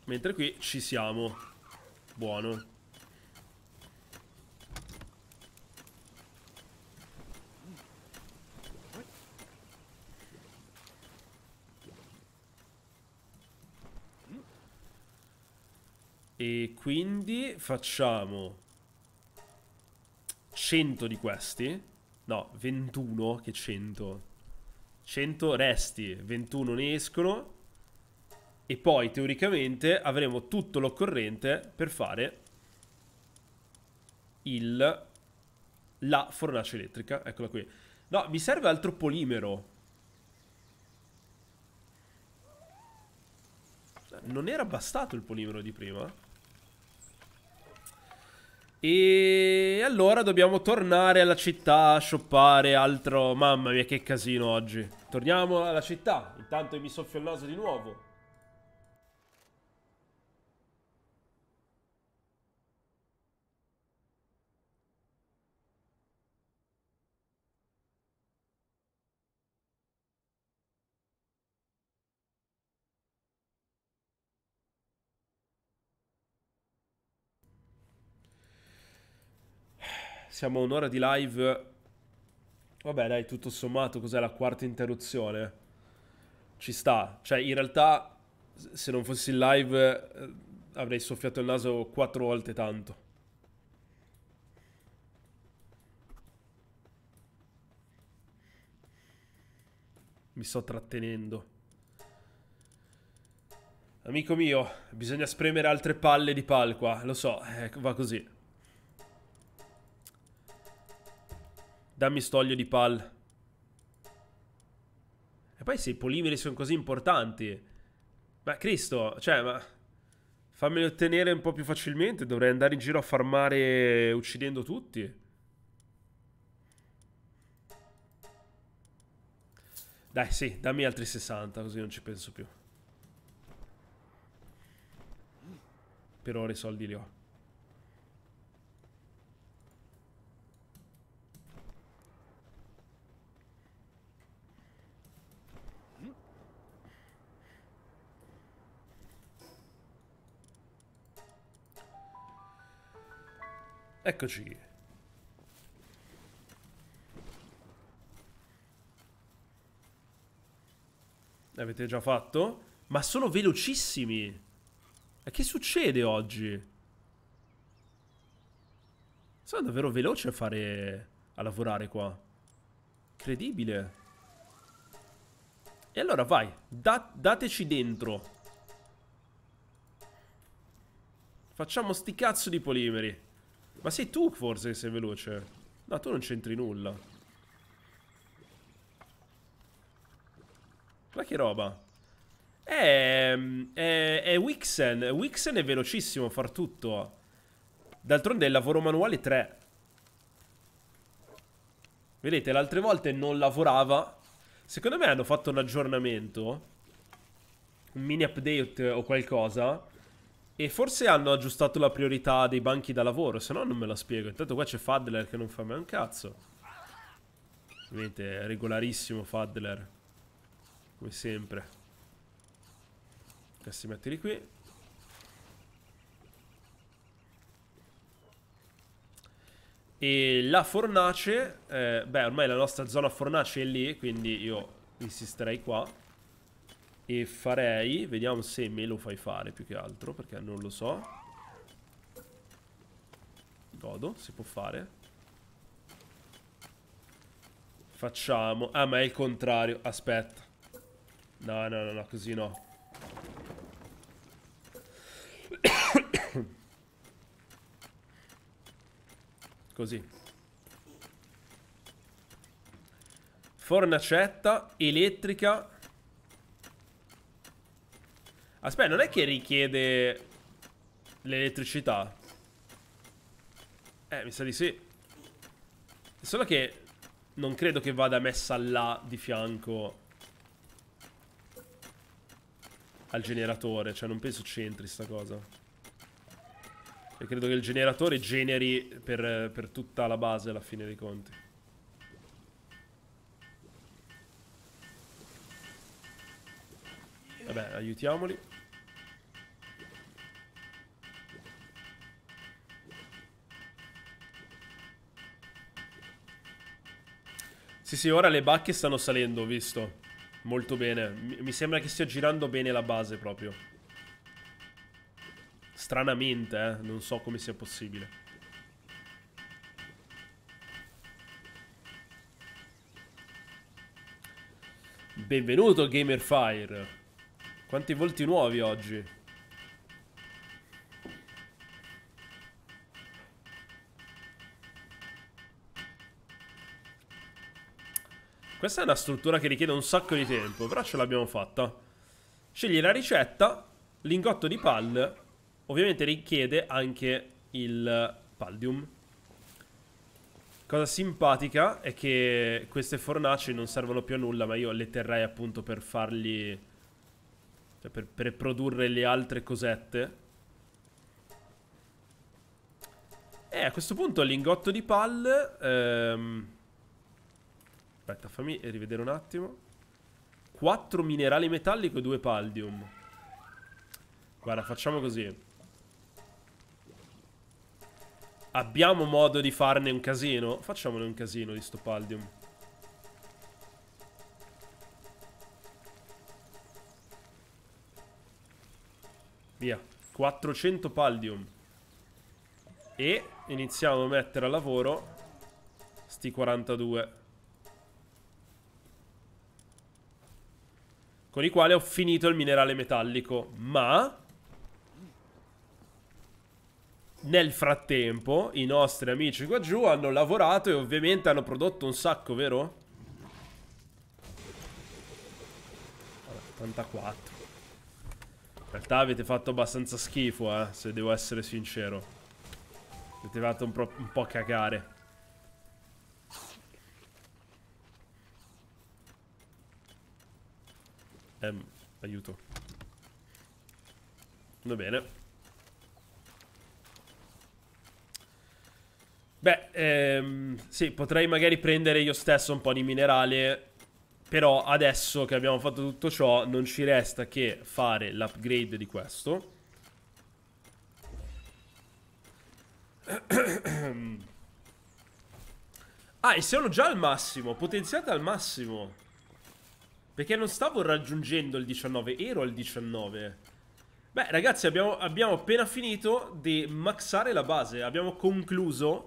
Mentre qui ci siamo. Buono. E quindi facciamo 100 di questi. No, 21 che 100. 100 resti, 21 ne escono. E poi teoricamente avremo tutto l'occorrente per fare il la fornace elettrica. Eccola qui. No, mi serve altro polimero. Non era bastato il polimero di prima? E allora dobbiamo tornare alla città a shoppare altro... Mamma mia che casino oggi. Torniamo alla città. Intanto mi soffio il naso di nuovo. Siamo a un'ora di live. Vabbè, dai, tutto sommato, cos'è la quarta interruzione? Ci sta. Cioè, in realtà, se non fossi in live, eh, avrei soffiato il naso quattro volte tanto. Mi sto trattenendo. Amico mio, bisogna spremere altre palle di palqua. Ah, lo so, eh, va così. Dammi stoglio di pal. E poi se i polimeri sono così importanti. Ma Cristo, cioè, ma... Fammeli ottenere un po' più facilmente. Dovrei andare in giro a farmare uccidendo tutti. Dai, sì, dammi altri 60, così non ci penso più. Per ora i soldi li ho. Eccoci. L'avete già fatto? Ma sono velocissimi. E che succede oggi? Sono davvero veloce a fare... a lavorare qua. Incredibile. E allora vai, da dateci dentro. Facciamo sti cazzo di polimeri. Ma sei tu forse che sei veloce? No, tu non c'entri nulla. Ma che roba? È, ehm, è, è Wixen. Wixen è velocissimo a far tutto. D'altronde è il lavoro manuale 3. Vedete, le altre volte non lavorava. Secondo me hanno fatto un aggiornamento. Un mini update o qualcosa. E forse hanno aggiustato la priorità dei banchi da lavoro, se no non me la spiego. Intanto qua c'è Fadler che non fa mai un cazzo. Ovviamente è regolarissimo Fadler. Come sempre. si mette mettili qui. E la fornace, eh, beh ormai la nostra zona fornace è lì, quindi io insisterei qua. E farei, vediamo se me lo fai fare più che altro, perché non lo so. Godo, si può fare. Facciamo... Ah, ma è il contrario. Aspetta. No, no, no, no, così no. così. Fornacetta elettrica Aspetta, non è che richiede l'elettricità? Eh, mi sa di sì. Solo che non credo che vada messa là di fianco al generatore. Cioè, non penso c'entri sta cosa. E credo che il generatore generi per, per tutta la base alla fine dei conti. Vabbè, aiutiamoli. Sì, sì, ora le bacche stanno salendo, ho visto. Molto bene. Mi, sembra che stia girando bene la base proprio. Stranamente, eh. Non so come sia possibile. Benvenuto, Gamerfire. Quanti volti nuovi oggi? Questa è una struttura che richiede un sacco di tempo, però ce l'abbiamo fatta. Scegli la ricetta, lingotto di pal, ovviamente richiede anche il paldium. Cosa simpatica è che queste fornaci non servono più a nulla, ma io le terrei appunto per fargli... Cioè per, per produrre le altre cosette. E eh, a questo punto lingotto di pal... Ehm, Aspetta, fammi rivedere un attimo. 4 minerali metallico e 2 paldium. Guarda, facciamo così. Abbiamo modo di farne un casino? Facciamone un casino di sto paldium. Via. 400 paldium. E iniziamo a mettere a lavoro sti 42. con i quali ho finito il minerale metallico, ma... Nel frattempo i nostri amici qua giù hanno lavorato e ovviamente hanno prodotto un sacco, vero? 84 In realtà avete fatto abbastanza schifo, eh, se devo essere sincero Avete fatto un, un po' cagare Ehm, aiuto. Va bene. Beh, ehm, sì, potrei magari prendere io stesso un po' di minerale, però adesso che abbiamo fatto tutto ciò non ci resta che fare l'upgrade di questo. Ah, e siamo già al massimo, potenziate al massimo. Perché non stavo raggiungendo il 19, ero al 19. Beh, ragazzi, abbiamo, abbiamo appena finito di maxare la base. Abbiamo concluso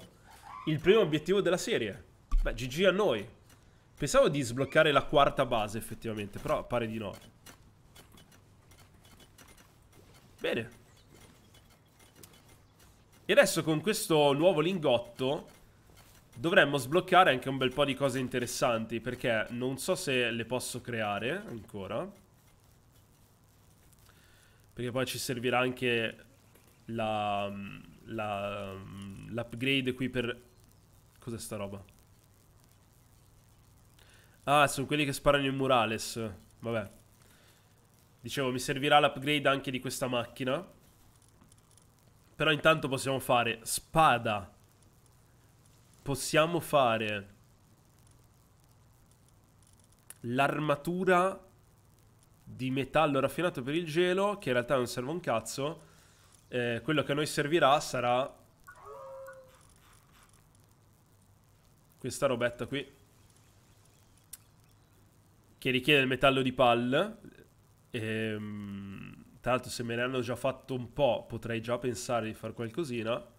il primo obiettivo della serie. Beh, GG a noi. Pensavo di sbloccare la quarta base, effettivamente, però pare di no. Bene. E adesso con questo nuovo lingotto Dovremmo sbloccare anche un bel po' di cose interessanti Perché non so se le posso creare ancora Perché poi ci servirà anche mm, mm, l'upgrade la, la, qui per... Cos'è sta roba? Ah, sono quelli che sparano in murales Vabbè Dicevo, mi servirà l'upgrade anche di questa macchina Però intanto possiamo fare spada possiamo fare l'armatura di metallo raffinato per il gelo, che in realtà non serve un cazzo. Eh, quello che a noi servirà sarà questa robetta qui, che richiede il metallo di pal. Ehm, tra l'altro se me ne hanno già fatto un po' potrei già pensare di fare qualcosina.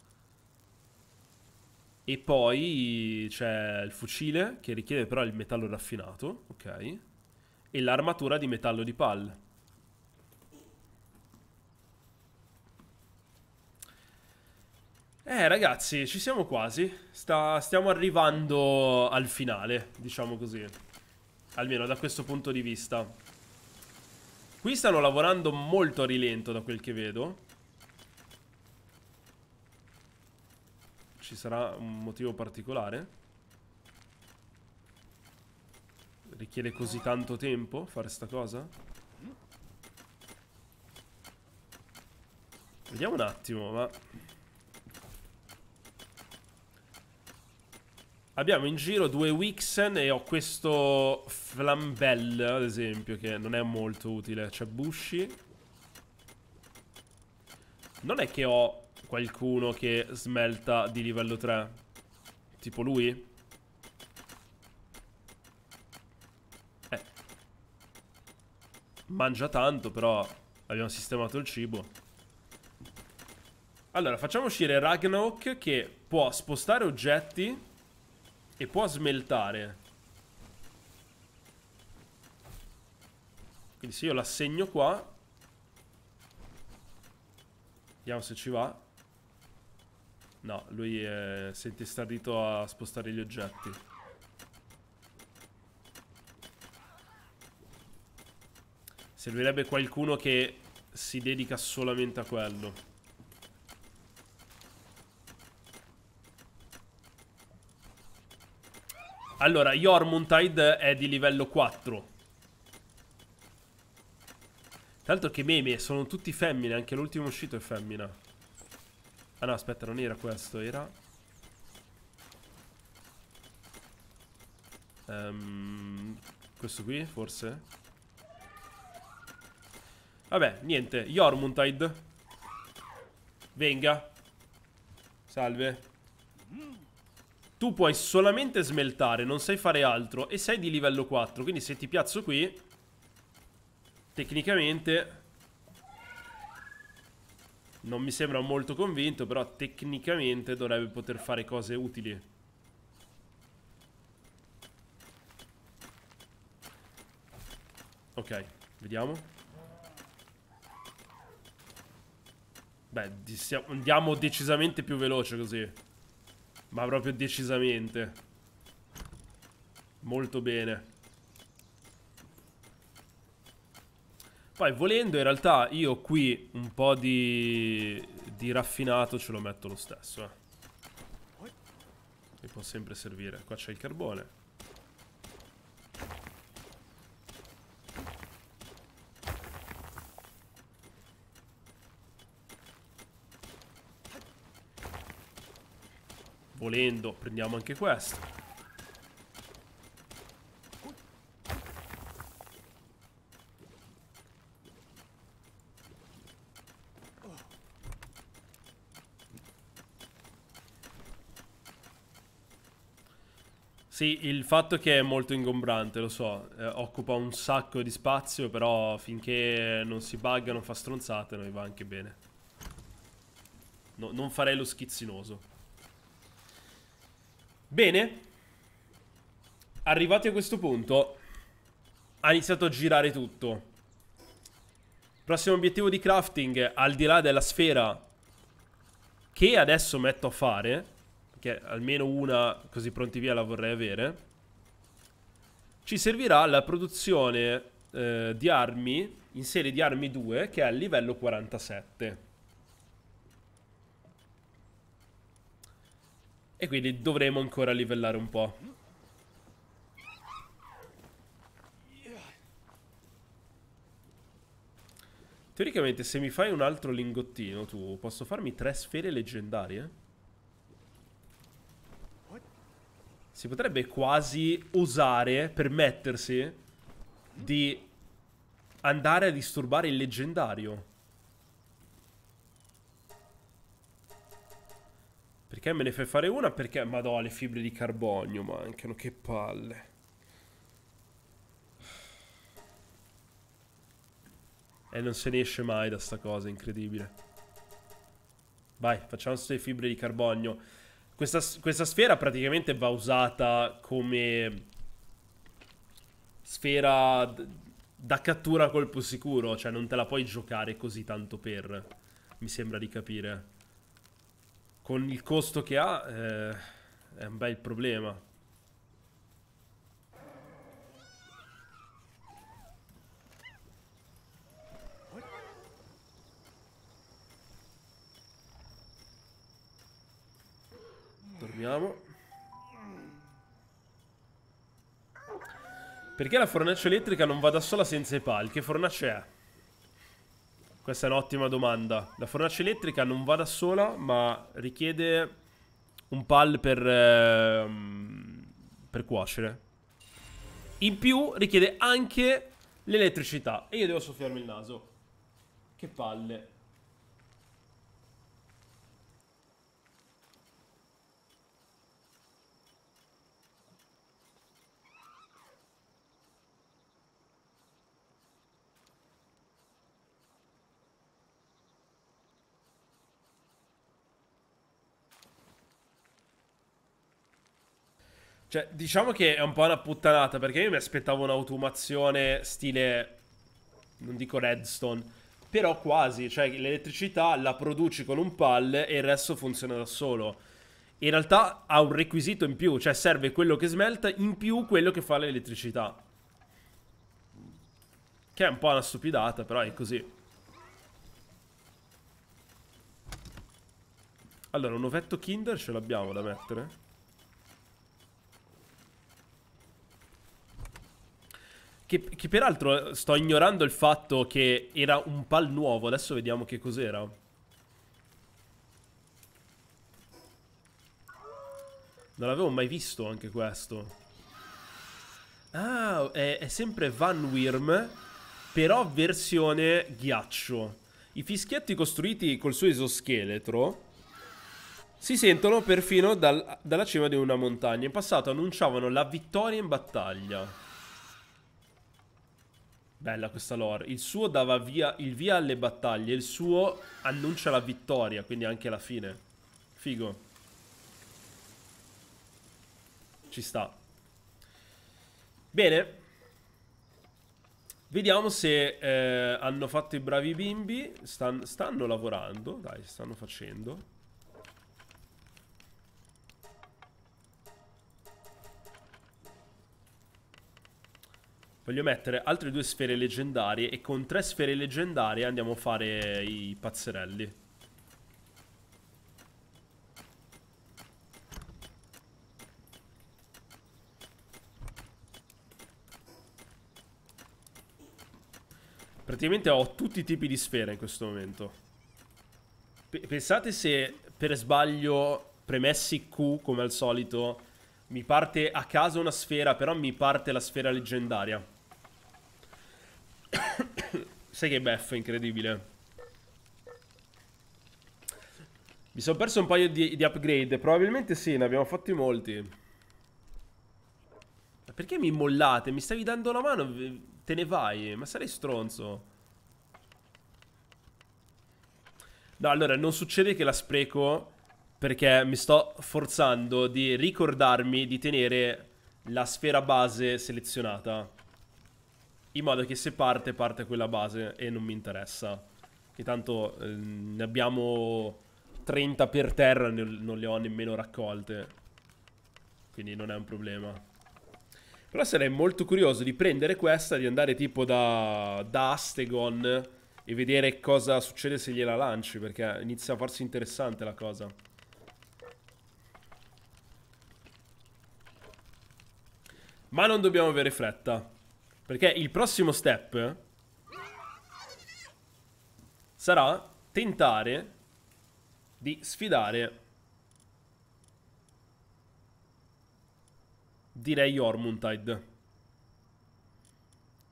E poi c'è il fucile che richiede però il metallo raffinato, ok? E l'armatura di metallo di pal. Eh ragazzi, ci siamo quasi. Sta, stiamo arrivando al finale, diciamo così. Almeno da questo punto di vista. Qui stanno lavorando molto a rilento da quel che vedo. Ci sarà un motivo particolare? Richiede così tanto tempo fare sta cosa? Vediamo un attimo, ma... Abbiamo in giro due Wixen e ho questo Flambell, ad esempio, che non è molto utile. C'è Bushy. Non è che ho qualcuno che smelta di livello 3. Tipo lui? Eh. Mangia tanto, però abbiamo sistemato il cibo. Allora, facciamo uscire Ragnarok che può spostare oggetti e può smeltare. Quindi se io l'assegno qua Vediamo se ci va No, lui eh, è... senti stardito a spostare gli oggetti. Servirebbe qualcuno che si dedica solamente a quello. Allora, Jormuntide è di livello 4. Tra l'altro che meme, sono tutti femmine, anche l'ultimo uscito è femmina. Ah no, aspetta, non era questo, era... Um, questo qui, forse? Vabbè, niente, Jormuntide. Venga. Salve. Tu puoi solamente smeltare, non sai fare altro. E sei di livello 4, quindi se ti piazzo qui... Tecnicamente... Non mi sembra molto convinto, però tecnicamente dovrebbe poter fare cose utili. Ok, vediamo. Beh, andiamo decisamente più veloce così. Ma proprio decisamente. Molto bene. Poi volendo in realtà io qui un po' di, di raffinato ce lo metto lo stesso eh. Mi può sempre servire Qua c'è il carbone Volendo prendiamo anche questo Sì, il fatto che è molto ingombrante, lo so, eh, occupa un sacco di spazio, però finché non si bugga, non fa stronzate, noi va anche bene. No, non farei lo schizzinoso. Bene. Arrivati a questo punto, ha iniziato a girare tutto. Prossimo obiettivo di crafting, al di là della sfera che adesso metto a fare, che almeno una così pronti via la vorrei avere, ci servirà la produzione eh, di armi in serie di armi 2 che è al livello 47. E quindi dovremo ancora livellare un po'. Teoricamente se mi fai un altro lingottino tu, posso farmi tre sfere leggendarie? si potrebbe quasi osare permettersi di andare a disturbare il leggendario. Perché me ne fai fare una? Perché, madò, le fibre di carbonio mancano, che palle. E non se ne esce mai da sta cosa, incredibile. Vai, facciamo queste fibre di carbonio. Questa, questa sfera praticamente va usata come sfera da cattura a colpo sicuro, cioè non te la puoi giocare così tanto per, mi sembra di capire. Con il costo che ha eh, è un bel problema. Proviamo. Perché la fornace elettrica non va da sola senza i pal? Che fornace è? Questa è un'ottima domanda. La fornace elettrica non va da sola, ma richiede un pal per, eh, per cuocere. In più richiede anche l'elettricità. E io devo soffiarmi il naso. Che palle. Cioè, diciamo che è un po' una puttanata, perché io mi aspettavo un'automazione stile... Non dico redstone, però quasi. Cioè, l'elettricità la produci con un PAL e il resto funziona da solo. In realtà ha un requisito in più, cioè serve quello che smelta in più quello che fa l'elettricità. Che è un po' una stupidata, però è così. Allora, un ovetto Kinder ce l'abbiamo da mettere? Che, che, peraltro eh, sto ignorando il fatto che era un pal nuovo. Adesso vediamo che cos'era. Non l'avevo mai visto anche questo. Ah, è, è sempre Van Wyrm, però versione ghiaccio. I fischietti costruiti col suo esoscheletro si sentono perfino dal, dalla cima di una montagna. In passato annunciavano la vittoria in battaglia. Bella questa lore. Il suo dava via, il via alle battaglie, il suo annuncia la vittoria, quindi anche la fine. Figo. Ci sta. Bene. Vediamo se eh, hanno fatto i bravi bimbi. Stan stanno lavorando, dai, stanno facendo. Voglio mettere altre due sfere leggendarie e con tre sfere leggendarie andiamo a fare i pazzerelli. Praticamente ho tutti i tipi di sfere in questo momento. P pensate se per sbaglio premessi Q come al solito mi parte a caso una sfera, però mi parte la sfera leggendaria. Sai che beffa, incredibile. Mi sono perso un paio di, di upgrade. Probabilmente sì, ne abbiamo fatti molti. Ma perché mi mollate? Mi stavi dando la mano? Te ne vai? Ma sarei stronzo. No, allora, non succede che la spreco perché mi sto forzando di ricordarmi di tenere la sfera base selezionata. In modo che se parte, parte quella base e non mi interessa. Che tanto eh, ne abbiamo 30 per terra, e non le ho nemmeno raccolte. Quindi non è un problema. Però sarei molto curioso di prendere questa, di andare tipo da, da Astegon e vedere cosa succede se gliela lanci, perché inizia a farsi interessante la cosa. Ma non dobbiamo avere fretta. Perché il prossimo step sarà tentare di sfidare direi Ormuntide.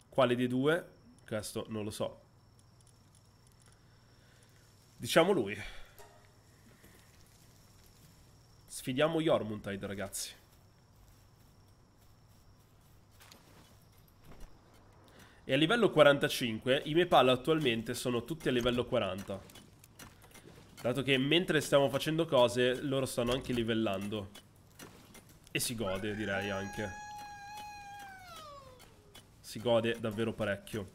Quale dei due? Questo non lo so. Diciamo lui. Sfidiamo Jormuntide, ragazzi. E a livello 45 i miei pal attualmente sono tutti a livello 40. Dato che mentre stiamo facendo cose loro stanno anche livellando. E si gode direi anche. Si gode davvero parecchio.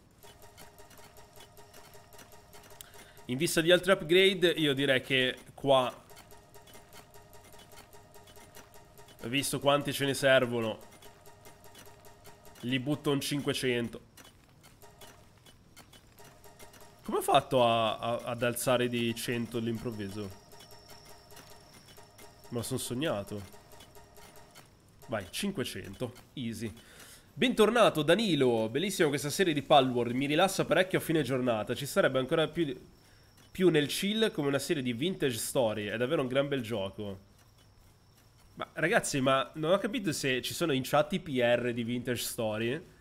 In vista di altri upgrade io direi che qua Visto quanti ce ne servono Li butto un 500 come ho fatto a, a, ad alzare di 100 all'improvviso? Ma sono sognato. Vai, 500. Easy. Bentornato Danilo, bellissima questa serie di Palworld, mi rilassa parecchio a fine giornata, ci sarebbe ancora più, più nel chill come una serie di vintage story, è davvero un gran bel gioco. Ma ragazzi, ma non ho capito se ci sono in chat i PR di vintage story?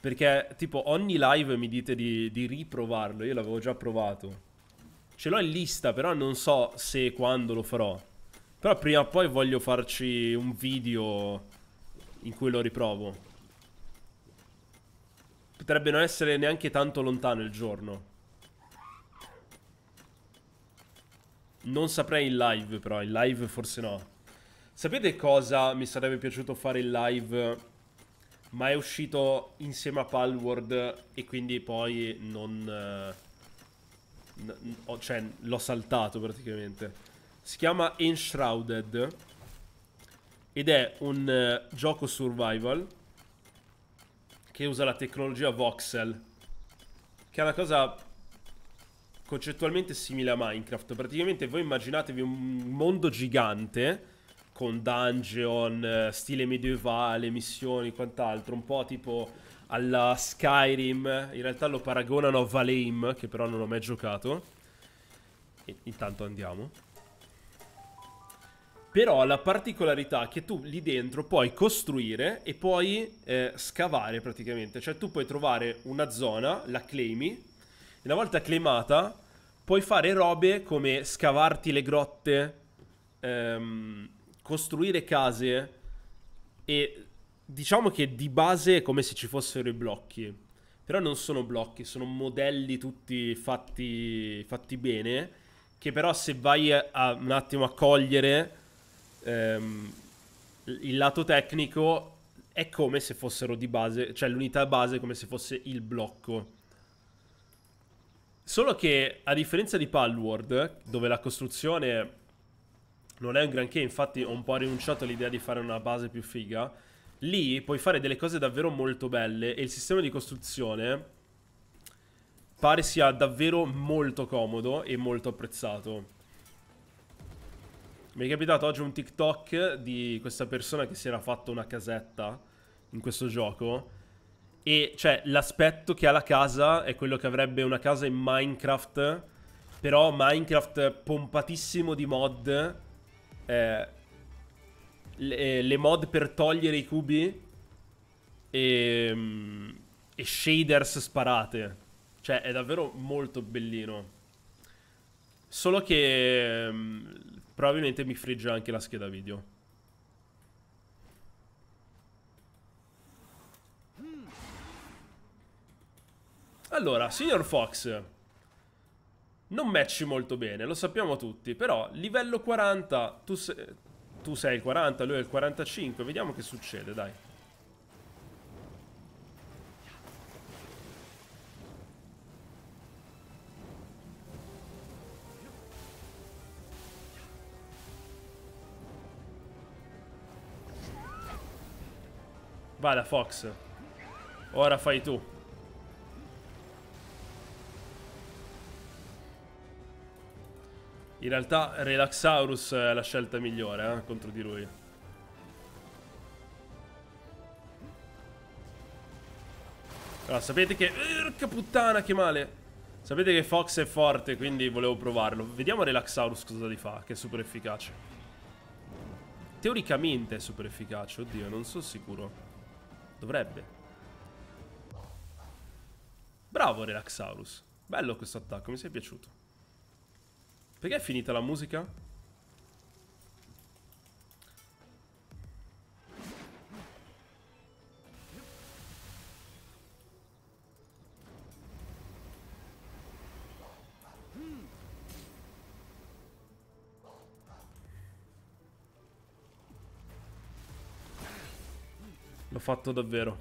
Perché tipo ogni live mi dite di, di riprovarlo, io l'avevo già provato. Ce l'ho in lista, però non so se e quando lo farò. Però prima o poi voglio farci un video in cui lo riprovo. Potrebbe non essere neanche tanto lontano il giorno. Non saprei in live però, in live forse no. Sapete cosa mi sarebbe piaciuto fare in live ma è uscito insieme a Palward e quindi poi non... Eh, cioè, l'ho saltato praticamente. Si chiama Enshrouded ed è un eh, gioco survival che usa la tecnologia voxel, che è una cosa concettualmente simile a Minecraft. Praticamente voi immaginatevi un mondo gigante con dungeon, eh, stile medievale, missioni, quant'altro, un po' tipo alla Skyrim, in realtà lo paragonano a Valheim, che però non ho mai giocato. E intanto andiamo. Però la particolarità è che tu lì dentro puoi costruire e poi eh, scavare praticamente. Cioè tu puoi trovare una zona, la claimi, e una volta claimata puoi fare robe come scavarti le grotte, ehm, costruire case e diciamo che di base è come se ci fossero i blocchi, però non sono blocchi, sono modelli tutti fatti, fatti bene, che però se vai a, a un attimo a cogliere ehm, il lato tecnico è come se fossero di base, cioè l'unità base è come se fosse il blocco. Solo che a differenza di Palward, dove la costruzione non è un granché, infatti ho un po' rinunciato all'idea di fare una base più figa. Lì puoi fare delle cose davvero molto belle e il sistema di costruzione pare sia davvero molto comodo e molto apprezzato. Mi è capitato oggi un TikTok di questa persona che si era fatto una casetta in questo gioco e cioè l'aspetto che ha la casa è quello che avrebbe una casa in Minecraft però Minecraft pompatissimo di mod eh, le, eh, le, mod per togliere i cubi e, mm, e shaders sparate. Cioè, è davvero molto bellino. Solo che mm, probabilmente mi frigge anche la scheda video. Allora, signor Fox, non matchi molto bene, lo sappiamo tutti, però livello 40, tu, se... tu sei il 40, lui è il 45, vediamo che succede, dai. Vada Fox, ora fai tu. In realtà Relaxaurus è la scelta migliore eh, contro di lui. Allora, sapete che... Urca puttana, che male! Sapete che Fox è forte, quindi volevo provarlo. Vediamo Relaxaurus cosa gli fa, che è super efficace. Teoricamente è super efficace, oddio, non sono sicuro. Dovrebbe. Bravo Relaxaurus. Bello questo attacco, mi sei piaciuto. Perché è finita la musica? L'ho fatto davvero.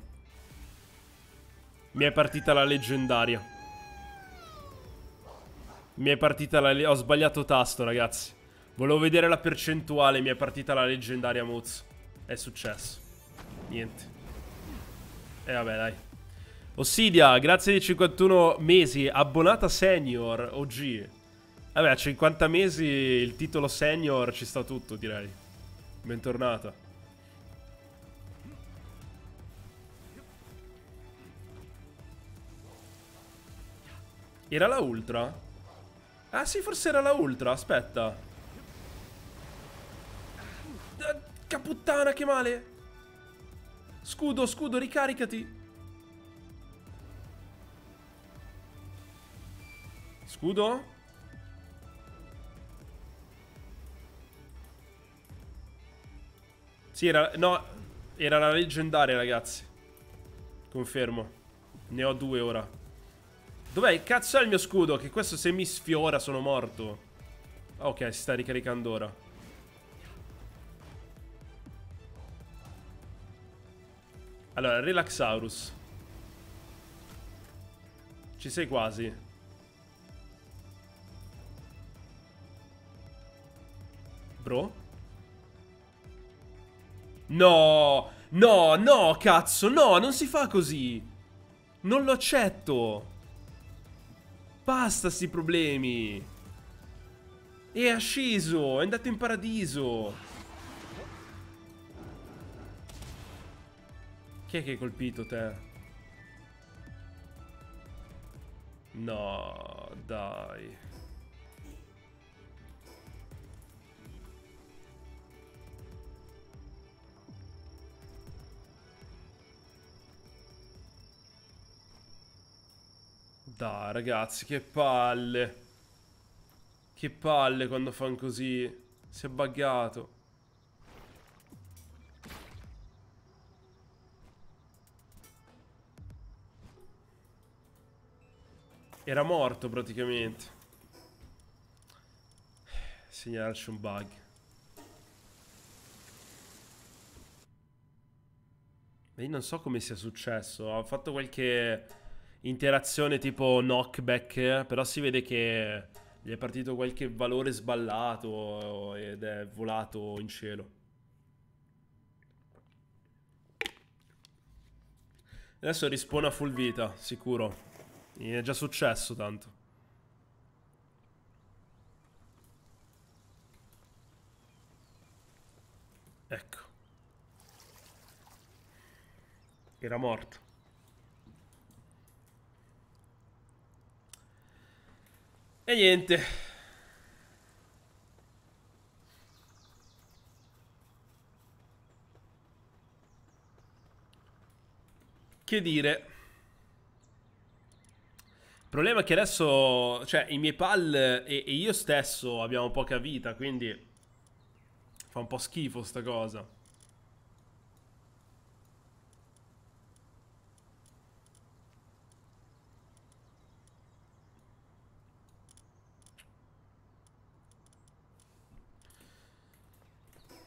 Mi è partita la leggendaria. Mi è partita la... Ho sbagliato tasto, ragazzi. Volevo vedere la percentuale, mi è partita la leggendaria Moz. È successo. Niente. E vabbè, dai. Ossidia, grazie di 51 mesi, abbonata senior, OG. Vabbè, a 50 mesi il titolo senior ci sta tutto, direi. Bentornata. Era la ultra? Ah sì, forse era la ultra, aspetta. Ah, caputtana, che male. Scudo, scudo, ricaricati. Scudo? Sì, era... No, era la leggendaria, ragazzi. Confermo. Ne ho due ora. Dov'è? Cazzo è il mio scudo? Che questo se mi sfiora sono morto. Ah, ok, si sta ricaricando ora. Allora, Relaxaurus. Ci sei quasi. Bro? No! No, no, cazzo, no, non si fa così! Non lo accetto! Basta sti problemi. E è asceso, è andato in paradiso. Chi è che hai colpito te? No, dai. Dai ragazzi, che palle. Che palle quando fanno così. Si è buggato. Era morto praticamente. Segnalarci un bug. Io non so come sia successo. Ha fatto qualche interazione tipo knockback, però si vede che gli è partito qualche valore sballato ed è volato in cielo. Adesso rispona full vita, sicuro. È già successo tanto. Ecco. Era morto. E niente. Che dire. Il problema è che adesso, cioè, i miei pal e, e io stesso abbiamo poca vita, quindi fa un po' schifo sta cosa.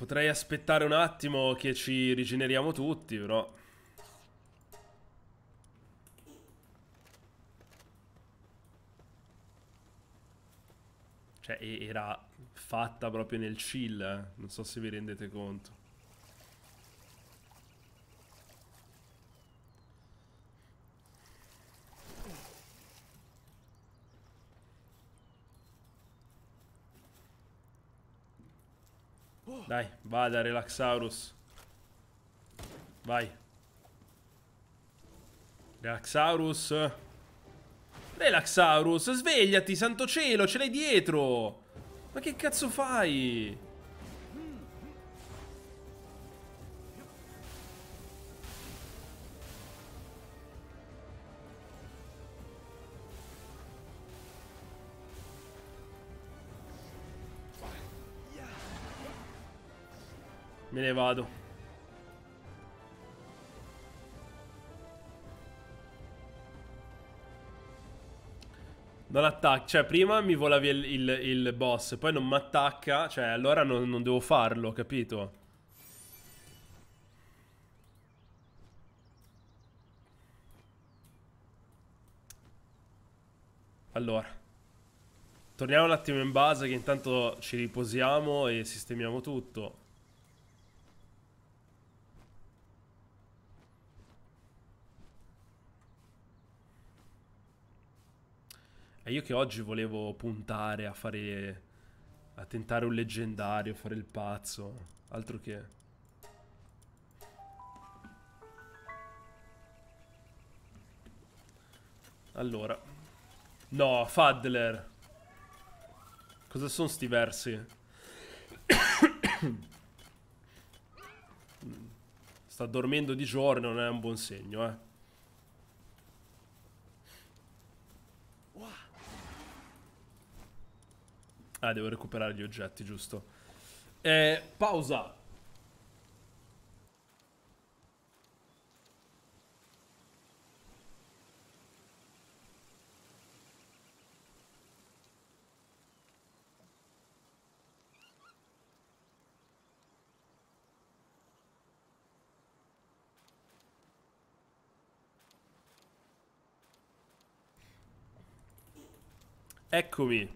Potrei aspettare un attimo che ci rigeneriamo tutti, però... Cioè, era fatta proprio nel chill, eh. non so se vi rendete conto. Dai, vada Relaxaurus. Vai. Relaxaurus. Relaxaurus, svegliati, santo cielo, ce l'hai dietro. Ma che cazzo fai? Me ne vado. Non attacca. Cioè, prima mi vola via il, il, il boss, poi non mi attacca. Cioè, allora non, non devo farlo, capito? Allora. Torniamo un attimo in base che intanto ci riposiamo e sistemiamo tutto. io che oggi volevo puntare a fare... A tentare un leggendario, fare il pazzo. Altro che... Allora. No, Fadler. Cosa sono sti versi? Sta dormendo di giorno, non è un buon segno, eh. Ah, devo recuperare gli oggetti, giusto. Eh, pausa. Eccomi.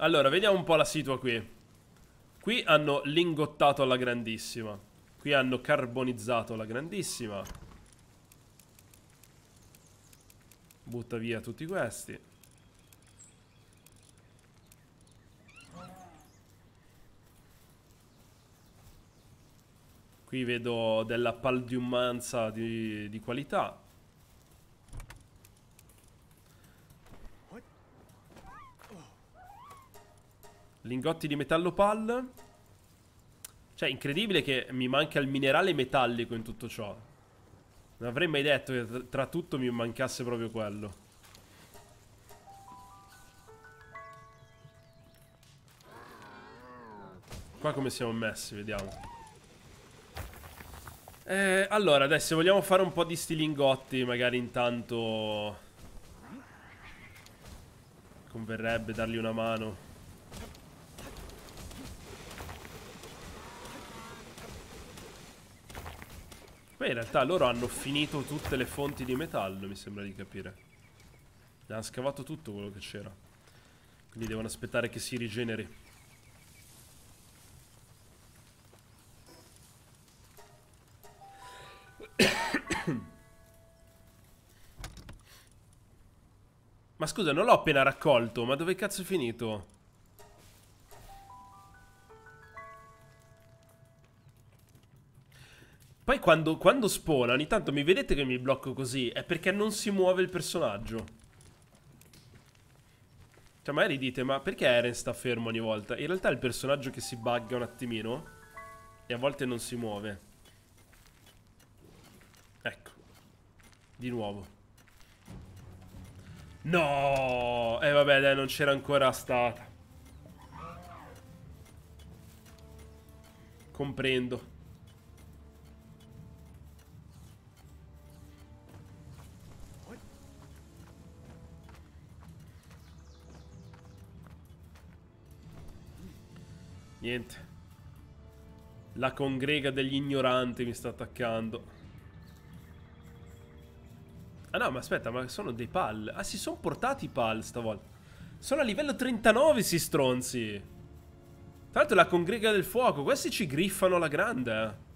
Allora, vediamo un po' la situa qui. Qui hanno lingottato alla grandissima. Qui hanno carbonizzato alla grandissima. Butta via tutti questi. Qui vedo della paldiumanza di, di qualità. Lingotti di metallo pal. Cioè, incredibile che mi manca il minerale metallico in tutto ciò. Non avrei mai detto che tra tutto mi mancasse proprio quello. Qua come siamo messi, vediamo. Eh, allora, adesso vogliamo fare un po' di stilingotti, magari intanto... Converrebbe dargli una mano. Beh, in realtà loro hanno finito tutte le fonti di metallo, mi sembra di capire. Ne hanno scavato tutto quello che c'era. Quindi devono aspettare che si rigeneri. ma scusa, non l'ho appena raccolto, ma dove cazzo è finito? Poi quando, quando spona, ogni tanto mi vedete che mi blocco così? È perché non si muove il personaggio. Cioè, magari dite, ma perché Eren sta fermo ogni volta? In realtà è il personaggio che si bugga un attimino e a volte non si muove. Ecco. Di nuovo. No! E eh, vabbè, dai, non c'era ancora stata. Comprendo. Niente. La congrega degli ignoranti mi sta attaccando. Ah no, ma aspetta, ma sono dei pal. Ah, si sono portati i pal stavolta. Sono a livello 39, si stronzi. Tra l'altro la congrega del fuoco. Questi ci griffano alla grande. Eh.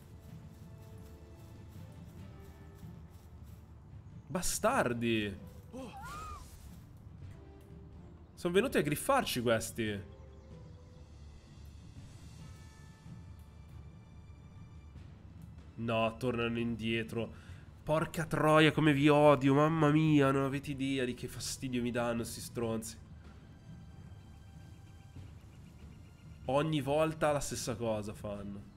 Bastardi. Sono venuti a griffarci questi. No, tornano indietro. Porca troia, come vi odio, mamma mia, non avete idea di che fastidio mi danno questi stronzi. Ogni volta la stessa cosa fanno.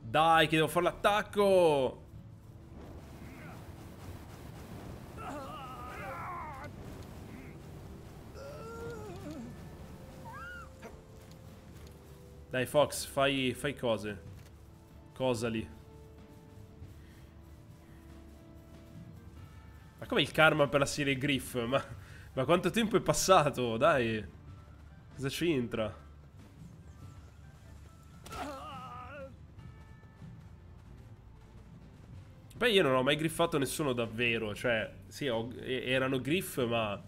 Dai, che devo fare l'attacco! Dai Fox, fai, fai cose. lì? Ma come il karma per la serie Griff? Ma, ma quanto tempo è passato? Dai. Cosa c'entra? Beh, io non ho mai griffato nessuno davvero. Cioè, sì, ho, erano griff, ma.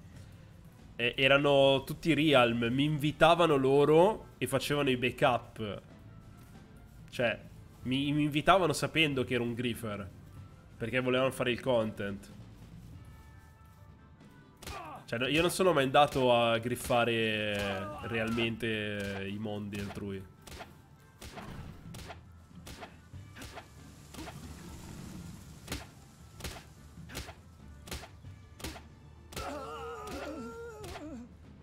erano tutti realm. Mi invitavano loro e facevano i backup. Cioè, mi, mi invitavano sapendo che ero un griffer. Perché volevano fare il content. Cioè, io non sono mai andato a griffare realmente i mondi altrui.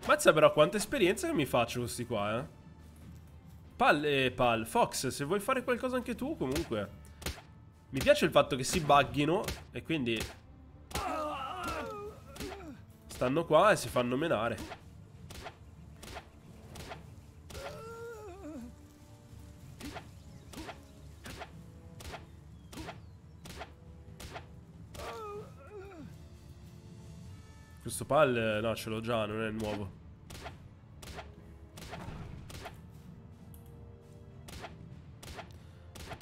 Mazza però quanta esperienza che mi faccio questi qua, eh. Pal, eh, Pal, Fox, se vuoi fare qualcosa anche tu, comunque. Mi piace il fatto che si bugghino e quindi... Stanno qua e si fanno menare. Questo pal, eh, no, ce l'ho già, non è nuovo.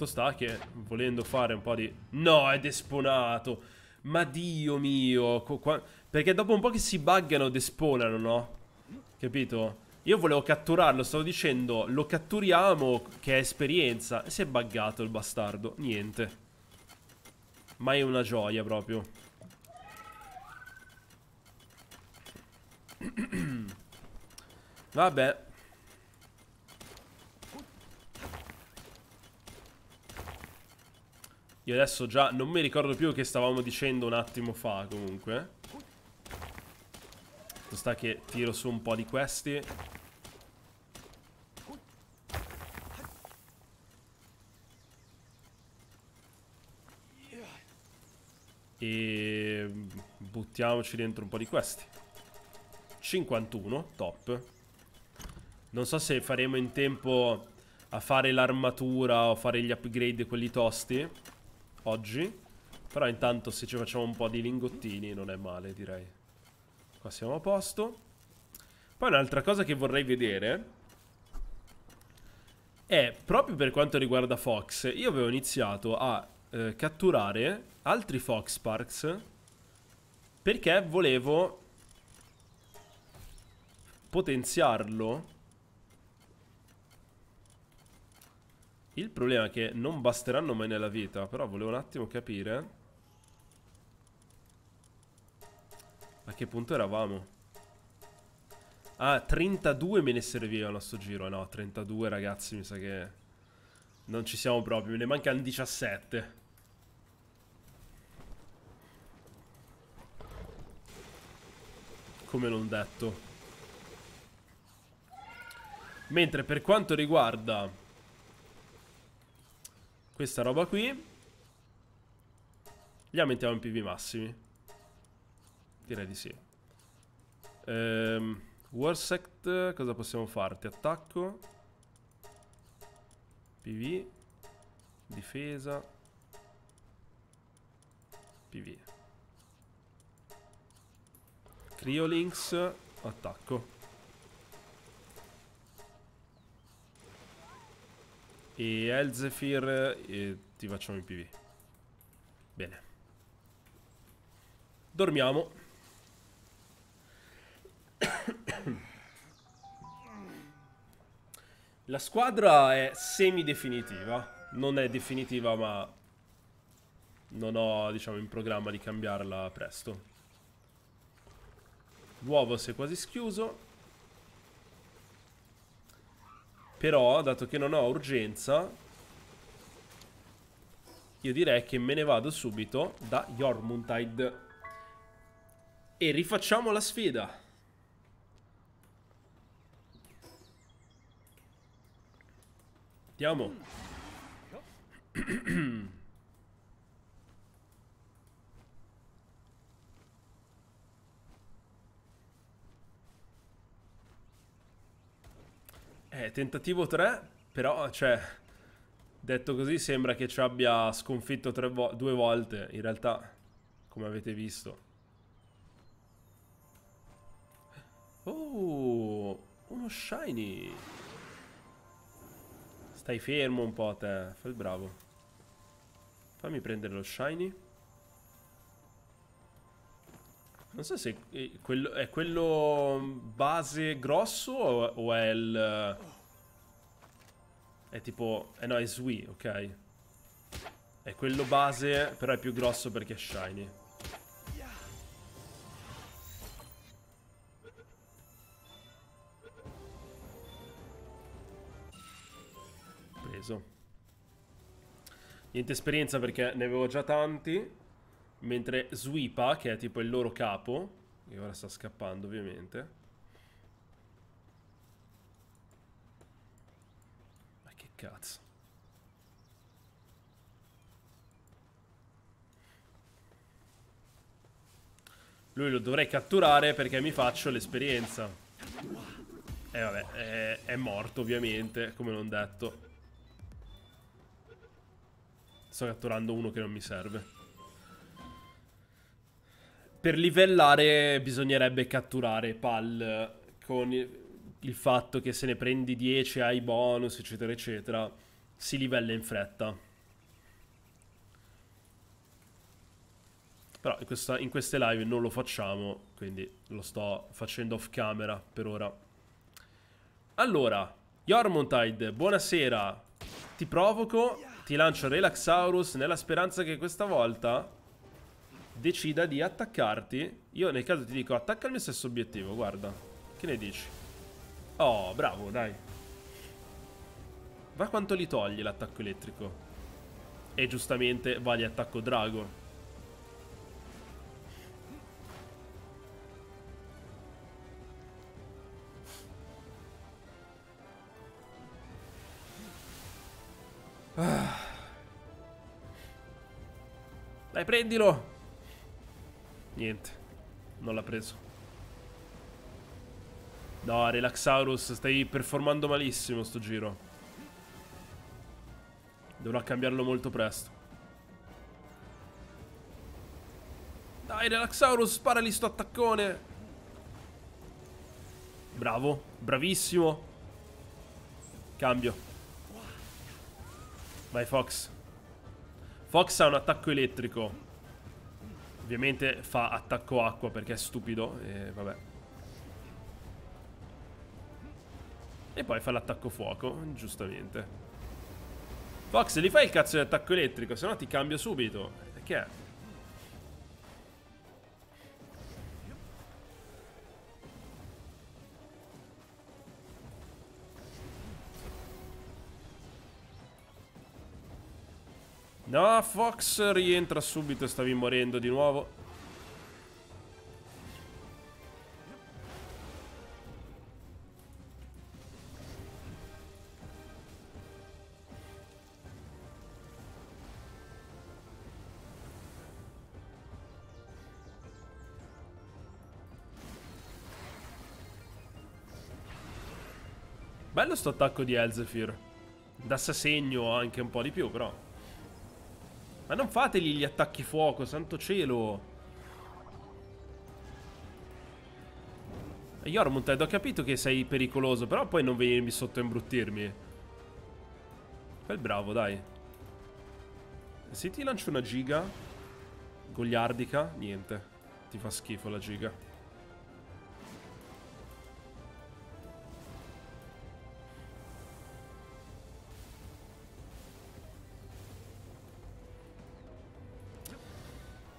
fatto sta che, volendo fare un po' di... No, è desponato! Ma dio mio! Qua... Perché dopo un po' che si buggano, desponano, no? Capito? Io volevo catturarlo, stavo dicendo, lo catturiamo, che è esperienza. E si è buggato il bastardo. Niente. Ma è una gioia proprio. Vabbè, Io adesso già non mi ricordo più che stavamo dicendo un attimo fa comunque. sta che tiro su un po' di questi. E buttiamoci dentro un po' di questi. 51, top. Non so se faremo in tempo a fare l'armatura o fare gli upgrade quelli tosti oggi. Però intanto se ci facciamo un po' di lingottini non è male, direi. Qua siamo a posto. Poi un'altra cosa che vorrei vedere... È proprio per quanto riguarda Fox, io avevo iniziato a eh, catturare altri Fox Parks perché volevo potenziarlo Il problema è che non basteranno mai nella vita, però volevo un attimo capire a che punto eravamo. Ah, 32 me ne servivano a sto giro. No, 32 ragazzi, mi sa che non ci siamo proprio. Me ne mancano 17. Come non detto. Mentre per quanto riguarda questa roba qui Li aumentiamo in PV massimi Direi di sì ehm, Warsect Cosa possiamo farti? Attacco PV Difesa PV Criolinks Attacco e Elzefir e ti facciamo il PV. Bene. Dormiamo. La squadra è semi-definitiva. Non è definitiva, ma non ho, diciamo, in programma di cambiarla presto. L'uovo si è quasi schiuso. Però, dato che non ho urgenza, io direi che me ne vado subito da Jormuntide. E rifacciamo la sfida. Andiamo. Eh, tentativo 3, però, cioè, detto così sembra che ci abbia sconfitto vo due volte, in realtà, come avete visto. Oh, uno shiny. Stai fermo un po' te, fai il bravo. Fammi prendere lo shiny. Non so se è quello, è quello mm, base grosso o, o è il... Eh, è tipo... Eh no, è Sui, ok. È quello base, però è più grosso perché è shiny. Preso. Niente esperienza perché ne avevo già tanti. Mentre Sweepa, che è tipo il loro capo, e ora sta scappando ovviamente. Ma che cazzo. Lui lo dovrei catturare perché mi faccio l'esperienza. E eh, vabbè, è, è morto ovviamente, come non detto. Sto catturando uno che non mi serve per livellare bisognerebbe catturare pal eh, con il fatto che se ne prendi 10 hai bonus eccetera eccetera si livella in fretta però in, questa, in queste live non lo facciamo quindi lo sto facendo off camera per ora allora Yormontide buonasera ti provoco ti lancio Relaxaurus nella speranza che questa volta decida di attaccarti. Io nel caso ti dico attacca il mio stesso obiettivo, guarda. Che ne dici? Oh, bravo, dai. Ma quanto li togli l'attacco elettrico? E giustamente va di attacco drago. Ah. Dai, prendilo! Niente, non l'ha preso. No, Relaxaurus, stai performando malissimo sto giro. Dovrò cambiarlo molto presto. Dai, Relaxaurus, spara lì sto attaccone. Bravo, bravissimo. Cambio. Vai, Fox. Fox ha un attacco elettrico. Ovviamente fa attacco acqua perché è stupido e vabbè. E poi fa l'attacco fuoco, giustamente. Fox, li fai il cazzo di attacco elettrico, se no ti cambio subito. Che è? No, Fox rientra subito e stavi morendo di nuovo. Bello sto attacco di Elzefir. Dassa segno anche un po' di più, però. Ma non fategli gli attacchi fuoco, santo cielo! Yormund, ho capito che sei pericoloso, però poi non venirmi sotto a imbruttirmi. Fai bravo, dai. Se ti lancio una giga, goliardica, niente. Ti fa schifo la giga.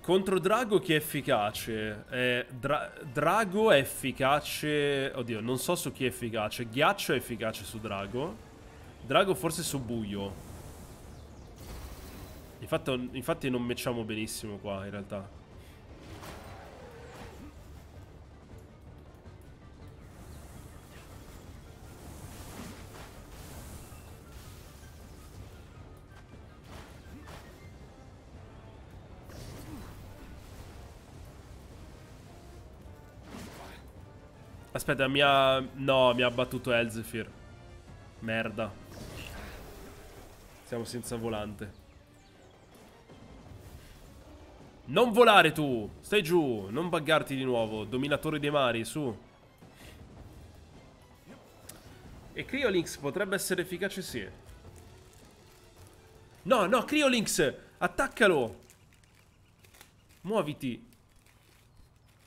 Contro Drago chi è efficace? Eh, Dra Drago è efficace... Oddio, non so su chi è efficace. Ghiaccio è efficace su Drago. Drago forse su Buio. Infatti, infatti non matchiamo benissimo qua, in realtà. Aspetta, mi ha... No, mi ha battuto Elzefir. Merda. Siamo senza volante. Non volare tu! Stai giù, non buggarti di nuovo. Dominatore dei mari, su. E Cryolinx potrebbe essere efficace, sì. No, no, Cryolinx! Attaccalo! Muoviti.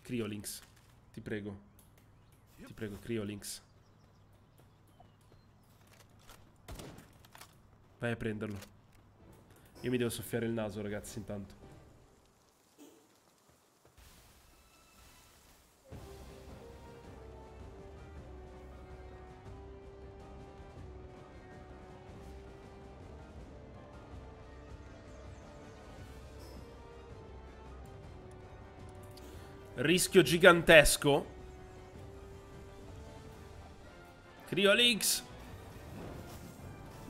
Cryolinx, ti prego. Ti prego, Criolinx. Vai a prenderlo. Io mi devo soffiare il naso, ragazzi, intanto. Rischio gigantesco Criolix!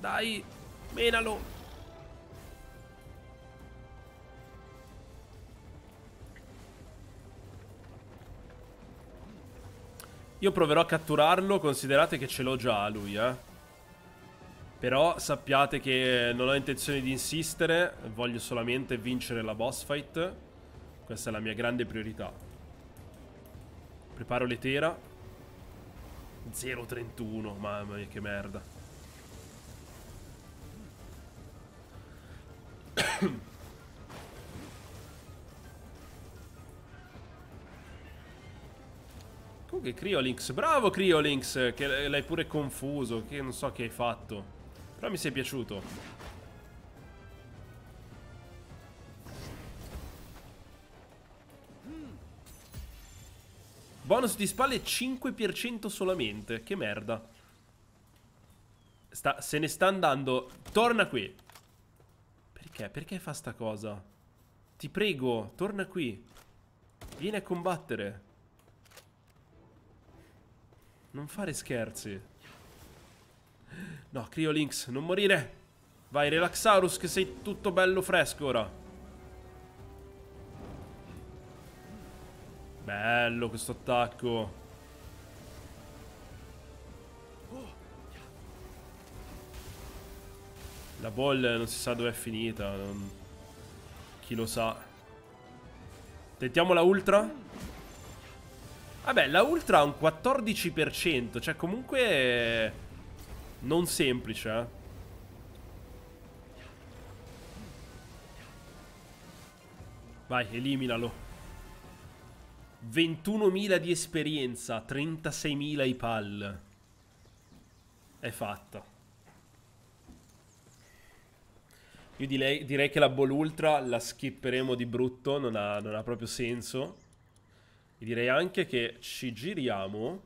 Dai, menalo! Io proverò a catturarlo, considerate che ce l'ho già lui, eh. Però sappiate che non ho intenzione di insistere, voglio solamente vincere la boss fight. Questa è la mia grande priorità. Preparo le tera 0,31, mamma mia che merda. Comunque Criolinx, bravo Criolinx, che l'hai pure confuso, che non so che hai fatto. Però mi sei piaciuto. Bonus di spalle 5% solamente. Che merda. Sta, se ne sta andando. Torna qui. Perché? Perché fa sta cosa? Ti prego, torna qui. Vieni a combattere. Non fare scherzi. No, Criolinx, non morire. Vai, Relaxaurus, che sei tutto bello fresco ora. Bello questo attacco. La ball non si sa dove è finita. Non... Chi lo sa. Tentiamo la ultra. Vabbè, la ultra ha un 14%. Cioè, comunque... Non semplice, eh. Vai, eliminalo. 21.000 di esperienza, 36.000 i pal. È fatta. Io direi, direi, che la Ball Ultra la skipperemo di brutto, non ha, non ha proprio senso. E direi anche che ci giriamo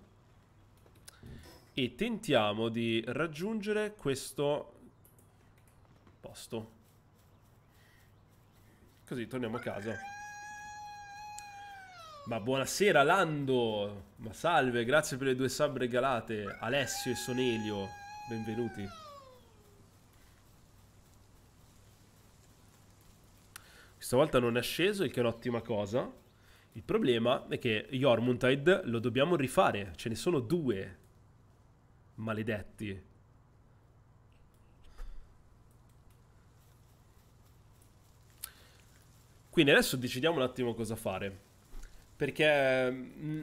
e tentiamo di raggiungere questo posto. Così torniamo a casa. Ma buonasera Lando, ma salve, grazie per le due sub regalate, Alessio e Sonelio, benvenuti. Questa volta non è sceso, il che è un'ottima cosa. Il problema è che Jormuntide lo dobbiamo rifare, ce ne sono due, maledetti. Quindi adesso decidiamo un attimo cosa fare. Perché mh, mm,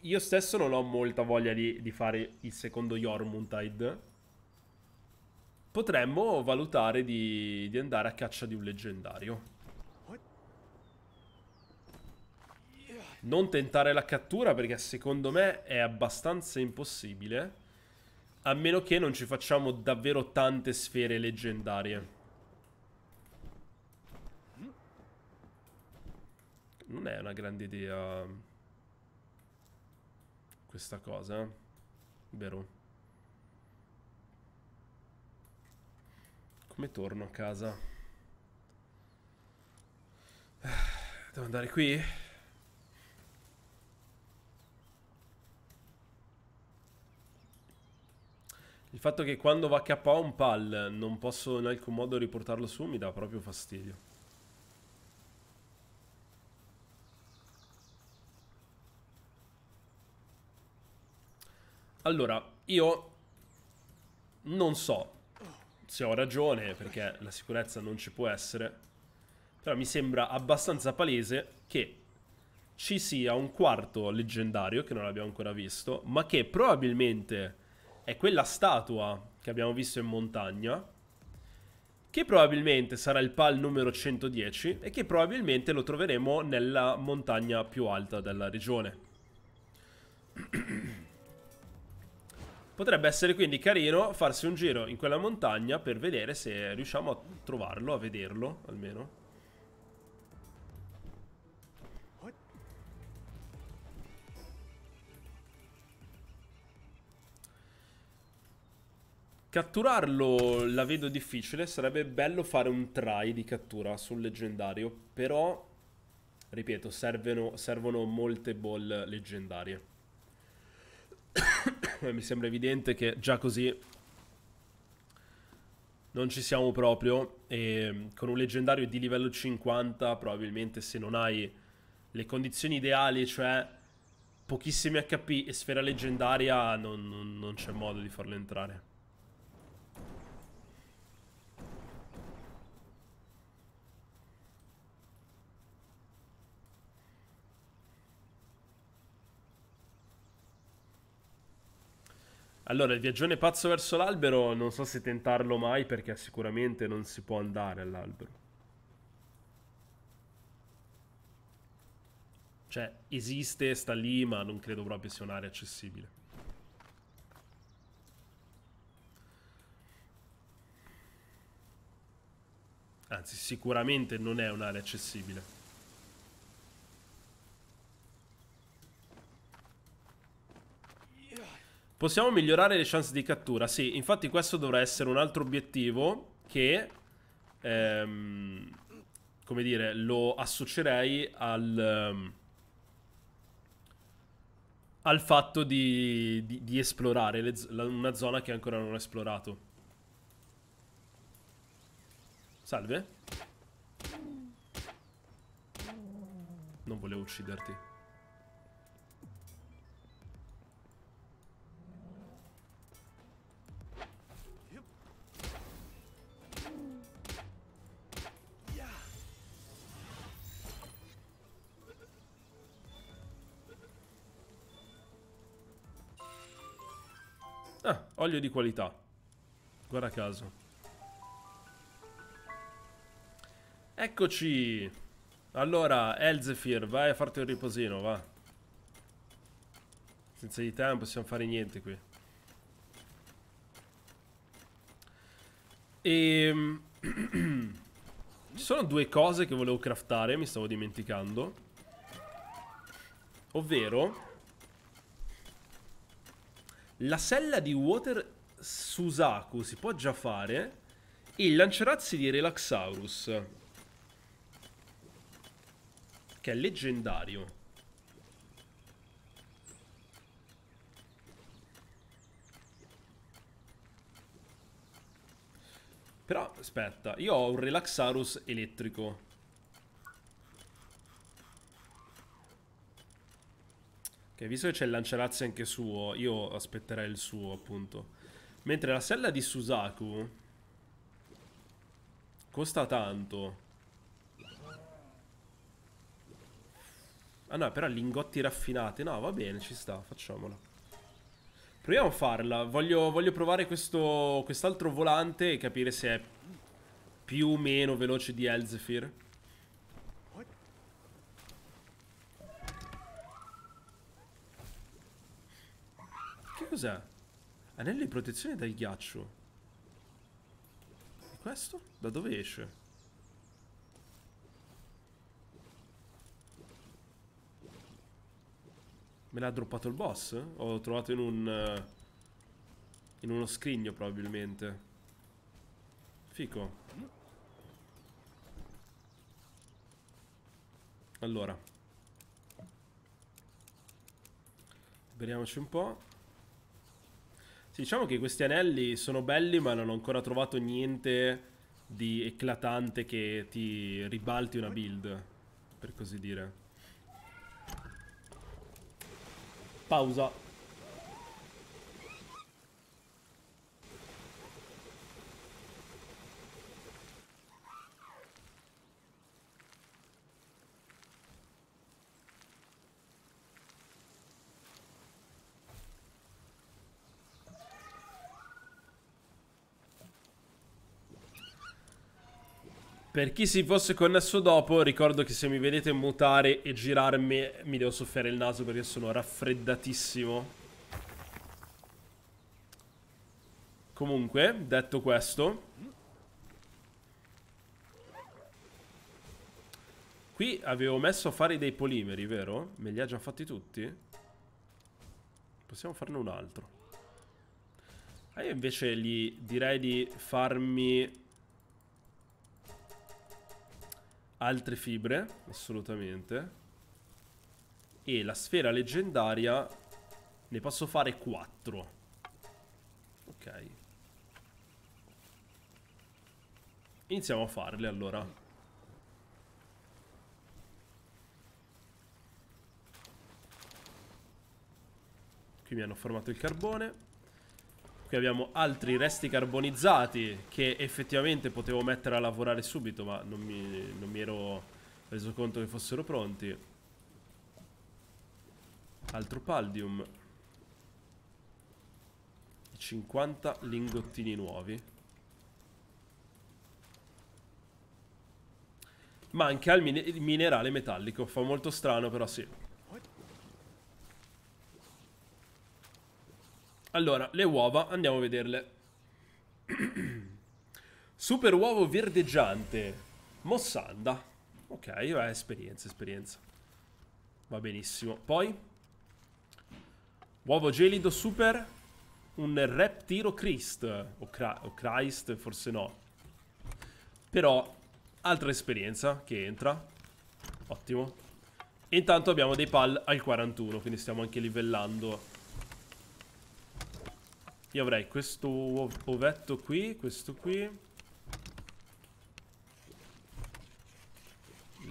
io stesso non ho molta voglia di, di fare il secondo Jormuntide. Potremmo valutare di, di andare a caccia di un leggendario. Non tentare la cattura perché secondo me è abbastanza impossibile. A meno che non ci facciamo davvero tante sfere leggendarie. Non è una grande idea mm, questa cosa, eh. vero? Come torno a casa? Devo andare qui? Il fatto che quando va a KO un pal non posso in alcun modo riportarlo su mi dà proprio fastidio. Allora, io non so se ho ragione, perché la sicurezza non ci può essere, però mi sembra abbastanza palese che ci sia un quarto leggendario che non abbiamo ancora visto, ma che probabilmente è quella statua che abbiamo visto in montagna, che probabilmente sarà il PAL numero 110 e che probabilmente lo troveremo nella montagna più alta della regione. Potrebbe essere quindi carino farsi un giro in quella montagna per vedere se riusciamo a trovarlo, a vederlo almeno. Catturarlo la vedo difficile, sarebbe bello fare un try di cattura sul leggendario, però, ripeto, servono, servono molte ball leggendarie. mi sembra evidente che già così non ci siamo proprio e mm, con un leggendario di livello 50 probabilmente se non hai le condizioni ideali, cioè pochissimi HP e sfera leggendaria, non, non, non c'è modo di farlo entrare. Allora, il viaggione pazzo verso l'albero, non so se tentarlo mai perché sicuramente non si può andare all'albero. Cioè, esiste, sta lì, ma non credo proprio sia un'area accessibile. Anzi, sicuramente non è un'area accessibile. Possiamo migliorare le chance di cattura, sì, infatti questo dovrà essere un altro obiettivo che, ehm, come dire, lo associerei al, um, al fatto di, di, di esplorare le, la, una zona che ancora non ho esplorato. Salve. Non volevo ucciderti. Ah, olio di qualità. Guarda caso. Eccoci. Allora, Elzefir, vai a farti un riposino, va. Senza di te non possiamo fare niente qui. E... Ehm, ci sono due cose che volevo craftare, mi stavo dimenticando. Ovvero... La sella di Water Susaku si può già fare. Il lanciarazzi di Relaxaurus. Che è leggendario. Però, aspetta, io ho un Relaxaurus elettrico. Che visto che c'è il lanciarazzi anche suo, io aspetterei il suo, appunto. Mentre la sella di Susaku costa tanto. Ah no, però lingotti raffinati. No, va bene, ci sta, facciamola. Proviamo a farla. Voglio, voglio provare quest'altro volante e capire se è più o meno veloce di Elzefir. cos'è? Anello di protezione dal ghiaccio. E questo? Da dove esce? Me l'ha droppato il boss? O l'ho trovato in un... Eh, in uno scrigno probabilmente. Fico. Allora. Liberiamoci un po'. Sì, diciamo che questi anelli sono belli, ma non ho ancora trovato niente di eclatante che ti ribalti una build, per così dire. Pausa. Per chi si fosse connesso dopo, ricordo che se mi vedete mutare e girarmi mi devo soffiare il naso perché sono raffreddatissimo. Comunque, detto questo... Qui avevo messo a fare dei polimeri, vero? Me li ha già fatti tutti? Possiamo farne un altro. Ah, io invece gli direi di farmi altre fibre, assolutamente. E la sfera leggendaria ne posso fare 4. Ok. Iniziamo a farle allora. Qui mi hanno formato il carbone. Qui abbiamo altri resti carbonizzati che effettivamente potevo mettere a lavorare subito, ma non mi, non mi ero reso conto che fossero pronti. Altro paldium. 50 lingottini nuovi. Manca il, min il minerale metallico, fa molto strano però sì. Allora, le uova, andiamo a vederle. Super uovo verdeggiante. Mossanda. Ok, eh, esperienza, esperienza. Va benissimo. Poi? Uovo gelido super. Un reptiro Christ. O, o Christ, forse no. Però, altra esperienza che entra. Ottimo. E intanto abbiamo dei pal al 41, quindi stiamo anche livellando io avrei questo ovetto qui, questo qui.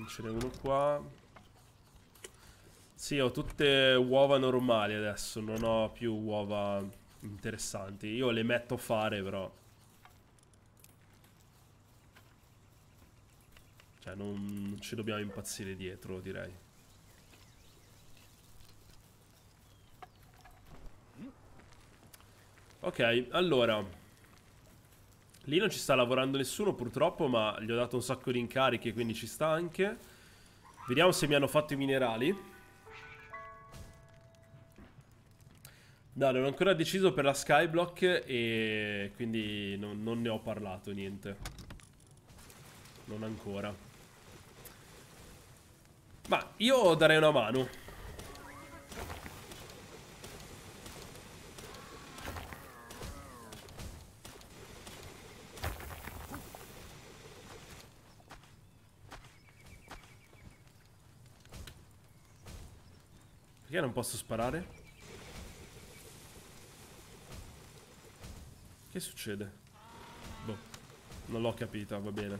Ce n'è uno qua. Sì, ho tutte uova normali adesso, non ho più uova interessanti. Io le metto a fare però. Cioè non ci dobbiamo impazzire dietro direi. Ok, allora... Lì non ci sta lavorando nessuno purtroppo, ma gli ho dato un sacco di incarichi, quindi ci sta anche. Vediamo se mi hanno fatto i minerali. No, non ho ancora deciso per la Skyblock e quindi non, non ne ho parlato niente. Non ancora. Ma io darei una mano. Perché non posso sparare? Che succede? Boh, non l'ho capita, va bene.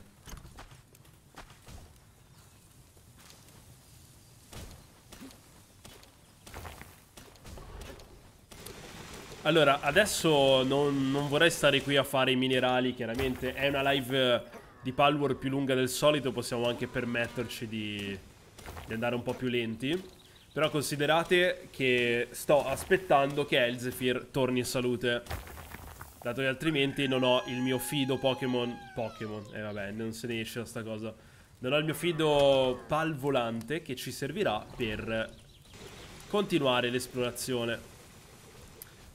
Allora, adesso non, non vorrei stare qui a fare i minerali, chiaramente. È una live di Palwar più lunga del solito, possiamo anche permetterci di, di andare un po' più lenti. Però considerate che sto aspettando che Elzefir torni in salute. Dato che altrimenti non ho il mio fido Pokémon... Pokémon, eh vabbè, non se ne esce da sta cosa. Non ho il mio fido palvolante che ci servirà per continuare l'esplorazione.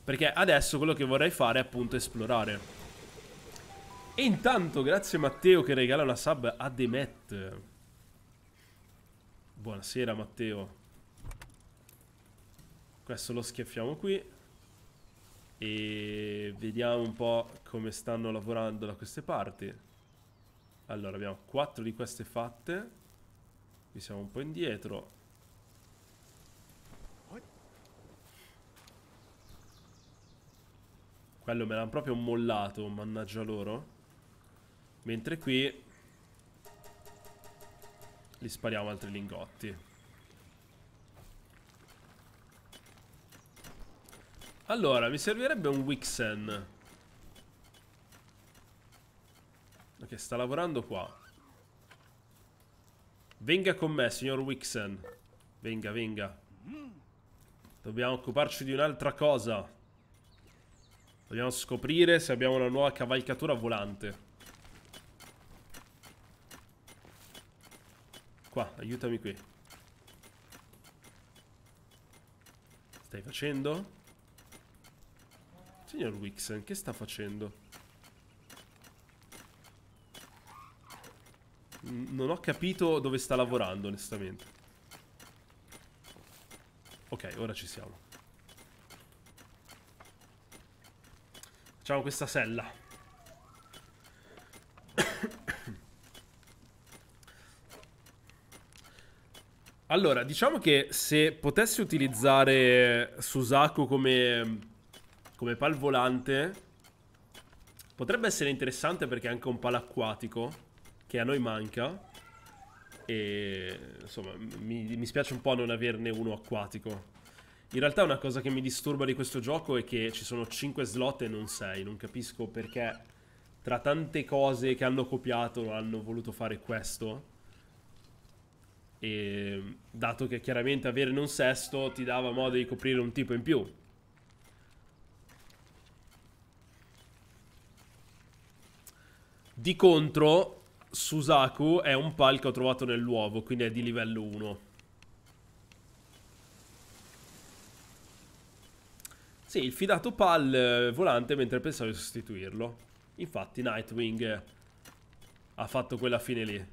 Perché adesso quello che vorrei fare è appunto esplorare. E intanto grazie Matteo che regala una sub a Demet. Buonasera Matteo. Questo lo schiaffiamo qui. E vediamo un po' come stanno lavorando da queste parti. Allora, abbiamo quattro di queste fatte. Qui siamo un po' indietro. Quello me l'hanno proprio mollato, mannaggia loro. Mentre qui... Li spariamo altri lingotti. Allora, mi servirebbe un Wixen. Ok, sta lavorando qua. Venga con me, signor Wixen. Venga, venga. Dobbiamo occuparci di un'altra cosa. Dobbiamo scoprire se abbiamo una nuova cavalcatura volante. Qua, aiutami qui. Stai facendo? Signor Wixen, che sta facendo? Non ho capito dove sta lavorando, onestamente. Ok, ora ci siamo. Facciamo questa sella. Allora, diciamo che se potessi utilizzare Suzaku come come pal volante potrebbe essere interessante perché è anche un pal acquatico che a noi manca. E insomma, mi, mi spiace un po' non averne uno acquatico. In realtà una cosa che mi disturba di questo gioco è che ci sono 5 slot e non 6. Non capisco perché tra tante cose che hanno copiato hanno voluto fare questo. E dato che chiaramente avere un sesto ti dava modo di coprire un tipo in più. Di contro, Susaku è un pal che ho trovato nell'uovo, quindi è di livello 1. Sì, il fidato pal eh, volante mentre pensavo di sostituirlo. Infatti Nightwing ha fatto quella fine lì.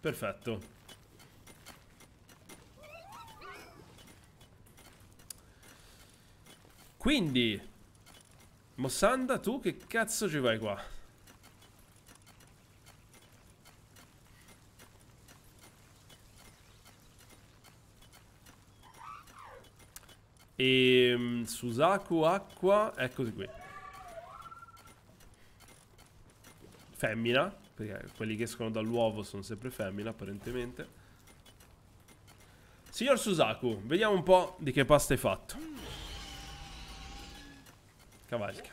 Perfetto. Quindi, Mossanda, tu che cazzo ci vai qua? E ehm, Susaku, acqua, eccoci qui. Femmina, perché quelli che escono dall'uovo sono sempre femmina apparentemente. Signor Susaku, vediamo un po' di che pasta hai fatto. Cavalca.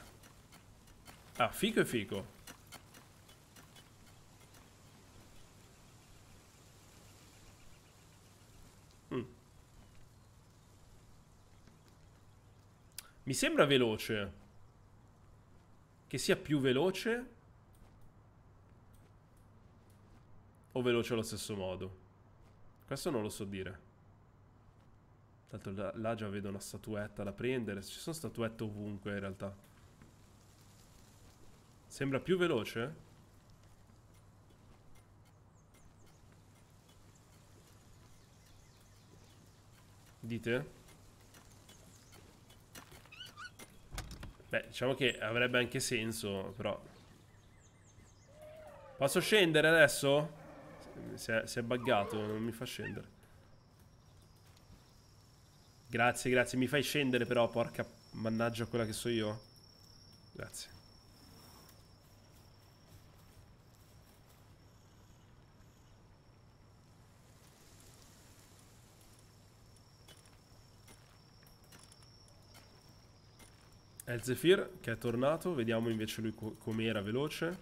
Ah, fico e fico. Mi sembra veloce. Che sia più veloce. O veloce allo stesso modo. Questo non lo so dire. Tanto là, già vedo una statuetta da prendere. Ci sono statuette ovunque in realtà. Sembra più veloce? Dite? Beh, diciamo che avrebbe anche senso, però... Posso scendere adesso? Si è, si è buggato, non mi fa scendere. Grazie, grazie. Mi fai scendere però, porca mannaggia quella che so io. Grazie. è Zephyr che è tornato, vediamo invece lui co com'era veloce.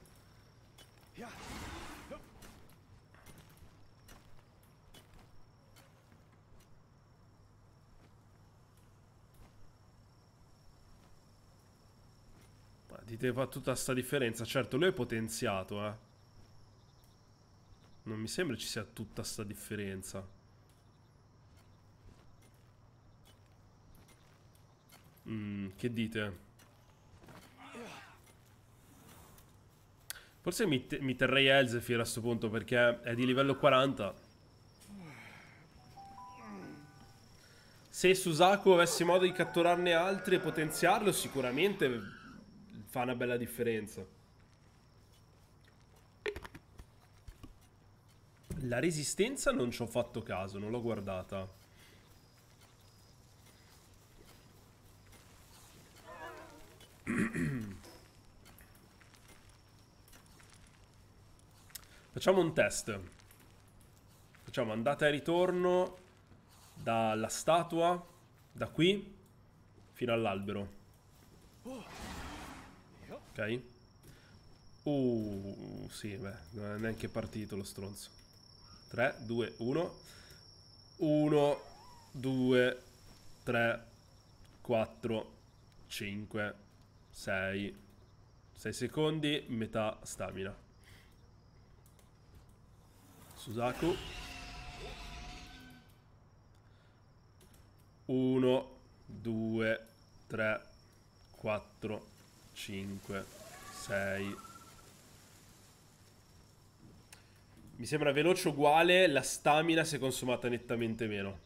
Ma di fa tutta sta differenza, certo lui è potenziato eh. Non mi sembra ci sia tutta sta differenza. Mm, che dite? Forse mi, te mi terrei Elzefir a questo punto perché è di livello 40. Se Susaku avesse modo di catturarne altri e potenziarlo, sicuramente fa una bella differenza. La resistenza non ci ho fatto caso, non l'ho guardata. Facciamo un test. Facciamo andata e ritorno dalla statua, da qui, fino all'albero. Ok. Uh, sì, beh, non è neanche partito lo stronzo. 3, 2, 1. 1, 2, 3, 4, 5, 6. 6 secondi, metà stamina. Suzaku. Uno, due, tre, quattro, cinque, sei. Mi sembra veloce uguale, la stamina si è consumata nettamente meno.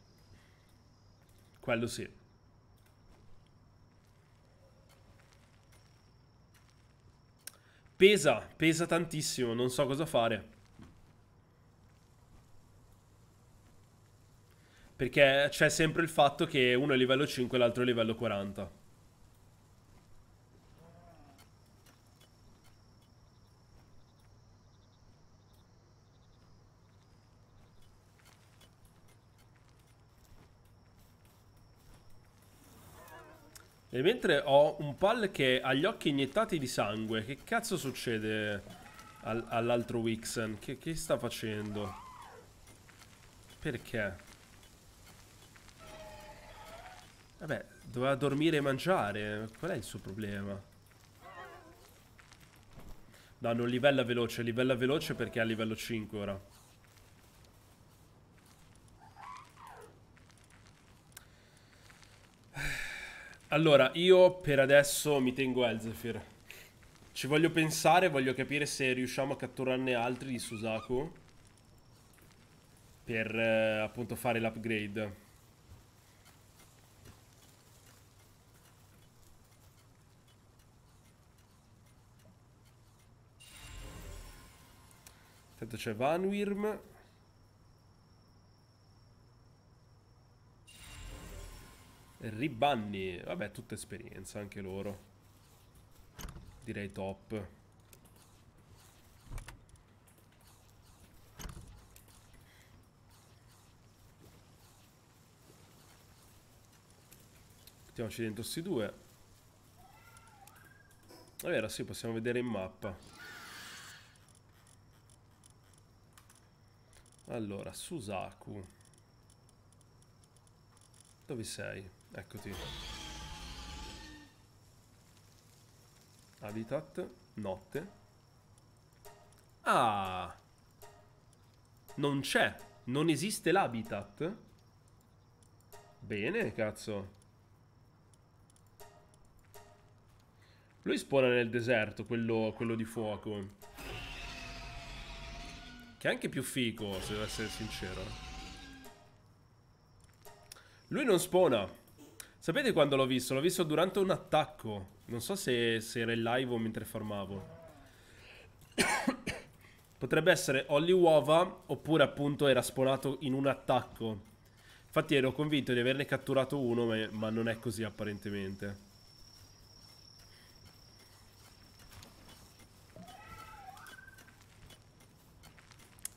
Quello sì. Pesa, pesa tantissimo, non so cosa fare. Perché c'è sempre il fatto che uno è livello 5 e l'altro è livello 40. E mentre ho un pal che ha gli occhi iniettati di sangue, che cazzo succede all'altro Wixen? Che, che sta facendo? Perché? Vabbè, doveva dormire e mangiare. Qual è il suo problema? No, non livella veloce. Livella veloce perché è a livello 5 ora. Allora, io per adesso mi tengo Elzefir. Ci voglio pensare, voglio capire se riusciamo a catturarne altri di Susaku. Per eh, appunto fare l'upgrade. Aspetta, c'è Vanwirm. Ribanni. Vabbè, tutta esperienza, anche loro. Direi top. Mettiamoci dentro questi due. È vero, sì, possiamo vedere in mappa. Allora, Susaku. Dove sei? Eccoti. Habitat. Notte. Ah! Non c'è. Non esiste l'habitat. Bene, cazzo. Lui spona nel deserto, quello, quello di fuoco. Che è anche più figo, se devo essere sincero. Lui non spona. Sapete quando l'ho visto? L'ho visto durante un attacco. Non so se, se era in live o mentre farmavo. Potrebbe essere Olli uova oppure appunto era sponato in un attacco. Infatti ero convinto di averne catturato uno, ma, ma non è così apparentemente.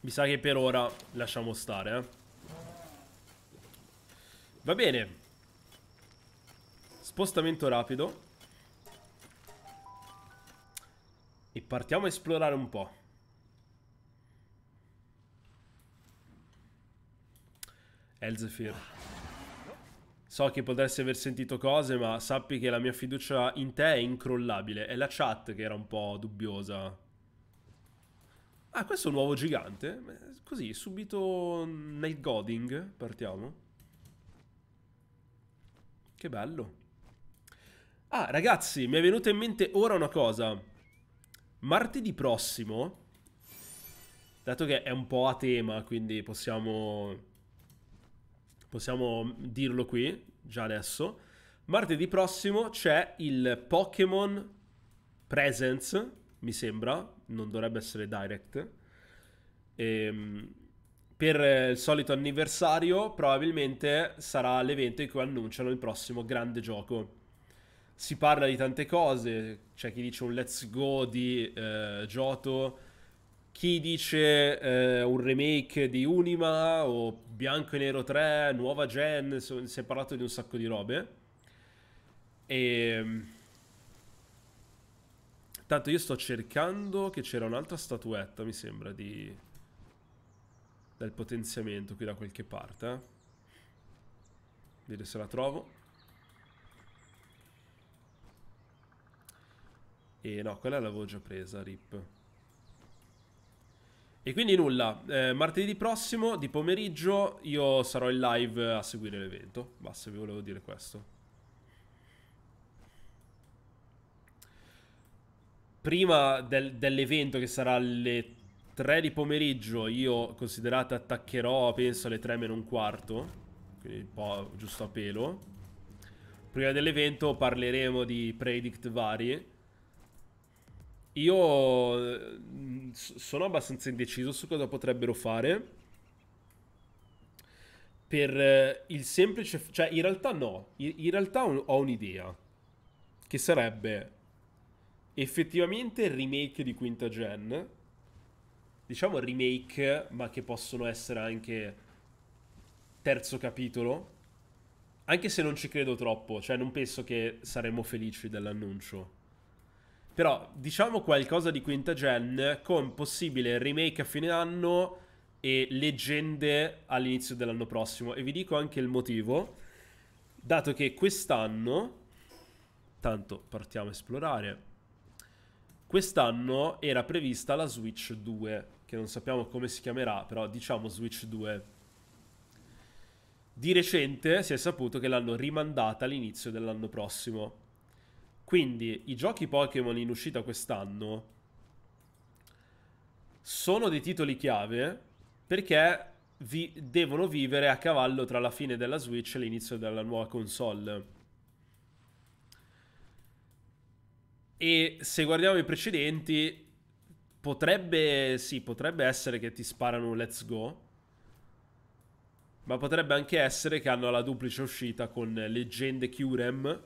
Mi sa che per ora lasciamo stare, eh. Va bene. Spostamento rapido. E partiamo a esplorare un po'. Elzefir. So che potresti aver sentito cose, ma sappi che la mia fiducia in te è incrollabile. È la chat che era un po' dubbiosa Ah, questo è un uovo gigante? Eh, così, subito Night Goding, partiamo. Che bello. Ah, ragazzi, mi è venuta in mente ora una cosa. Martedì prossimo, dato che è un po' a tema, quindi possiamo, possiamo dirlo qui, già adesso. Martedì prossimo c'è il Pokémon Presence, mi sembra, non dovrebbe essere direct. E, ehm, per eh, il solito anniversario probabilmente sarà l'evento in cui annunciano il prossimo grande gioco. Si parla di tante cose, c'è chi dice un let's go di eh, Giotto, chi dice eh, un remake di Unima o Bianco e Nero 3, nuova gen, si è parlato di un sacco di robe. E ehm, Tanto io sto cercando che c'era un'altra statuetta, mi sembra, di... Del potenziamento qui da qualche parte, eh. Vedere se la trovo. E no, quella l'avevo già presa, rip. E quindi nulla, eh, martedì prossimo di pomeriggio io sarò in live a seguire l'evento. Basta, vi volevo dire questo. prima del, dell'evento che sarà alle 3 di pomeriggio, io considerate attaccherò penso alle 3 meno un quarto, quindi un po' giusto a pelo. Prima dell'evento parleremo di predict vari. Io mm, sono abbastanza indeciso su cosa potrebbero fare. Per eh, il semplice... Cioè, in realtà no. In realtà ho un'idea. Che sarebbe effettivamente remake di quinta gen, diciamo remake, ma che possono essere anche terzo capitolo, anche se non ci credo troppo, cioè non penso che saremmo felici dell'annuncio. Però diciamo qualcosa di quinta gen con possibile remake a fine anno e leggende all'inizio dell'anno prossimo. E vi dico anche il motivo, dato che quest'anno, tanto partiamo a esplorare, Quest'anno era prevista la Switch 2, che non sappiamo come si chiamerà, però diciamo Switch 2. Di recente si è saputo che l'hanno rimandata all'inizio dell'anno prossimo. Quindi i giochi Pokémon in uscita quest'anno sono dei titoli chiave perché vi devono vivere a cavallo tra la fine della Switch e l'inizio della nuova console. E se guardiamo i precedenti, potrebbe, sì, potrebbe essere che ti sparano un let's go. Ma potrebbe anche essere che hanno la duplice uscita con leggende Qrem.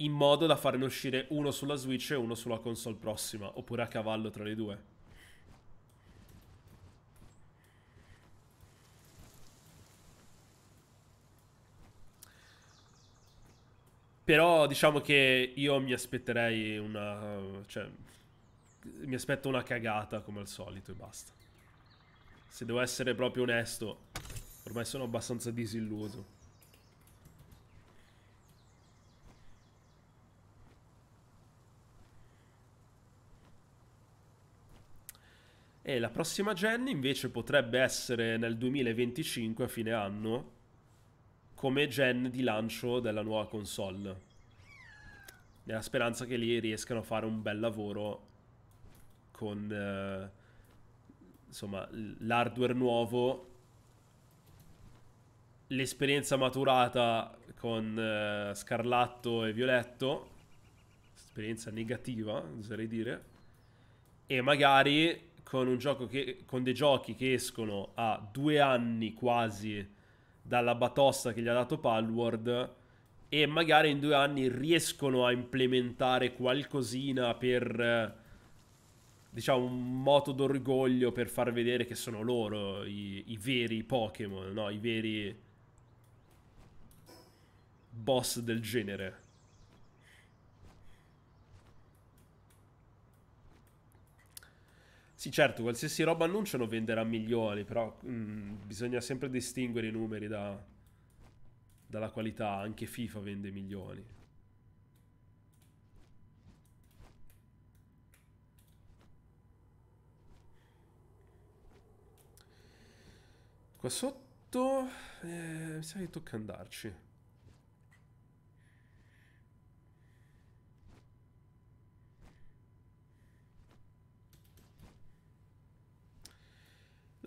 In modo da farne uscire uno sulla Switch e uno sulla console prossima. Oppure a cavallo tra le due. Però diciamo che io mi aspetterei una... Cioè, mi aspetto una cagata come al solito e basta. Se devo essere proprio onesto, ormai sono abbastanza disilluso. E la prossima gen invece potrebbe essere nel 2025 a fine anno come gen di lancio della nuova console. Nella speranza che lì riescano a fare un bel lavoro con eh, insomma, l'hardware nuovo, l'esperienza maturata con eh, scarlatto e violetto, esperienza negativa, oserei dire, e magari con, che, con dei giochi che escono a due anni quasi dalla batosta che gli ha dato Palward e magari in due anni riescono a implementare qualcosina per eh, diciamo un moto d'orgoglio per far vedere che sono loro i, i veri Pokémon, no? i veri boss del genere. Sì, certo, qualsiasi roba annunciano venderà milioni, però mh, mm, bisogna sempre distinguere i numeri da, dalla qualità. Anche FIFA vende milioni. Qua sotto... Eh, mi sa che tocca andarci.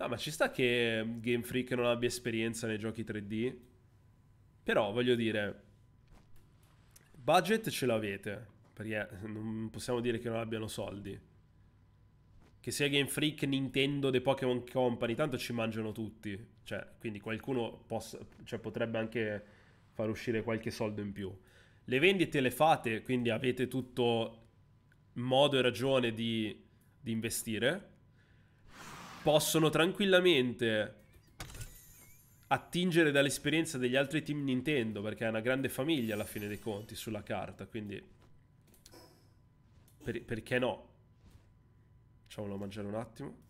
No, ma ci sta che mm, Game Freak non abbia esperienza nei giochi 3D. Però, voglio dire, budget ce l'avete, perché non possiamo dire che non abbiano soldi. Che sia Game Freak, Nintendo, The Pokémon Company, tanto ci mangiano tutti. Cioè, quindi qualcuno possa, cioè, potrebbe anche far uscire qualche soldo in più. Le vendite le fate, quindi avete tutto modo e ragione di, di investire possono tranquillamente attingere dall'esperienza degli altri team Nintendo, perché è una grande famiglia alla fine dei conti sulla carta, quindi per, perché no? Facciamolo mangiare un attimo.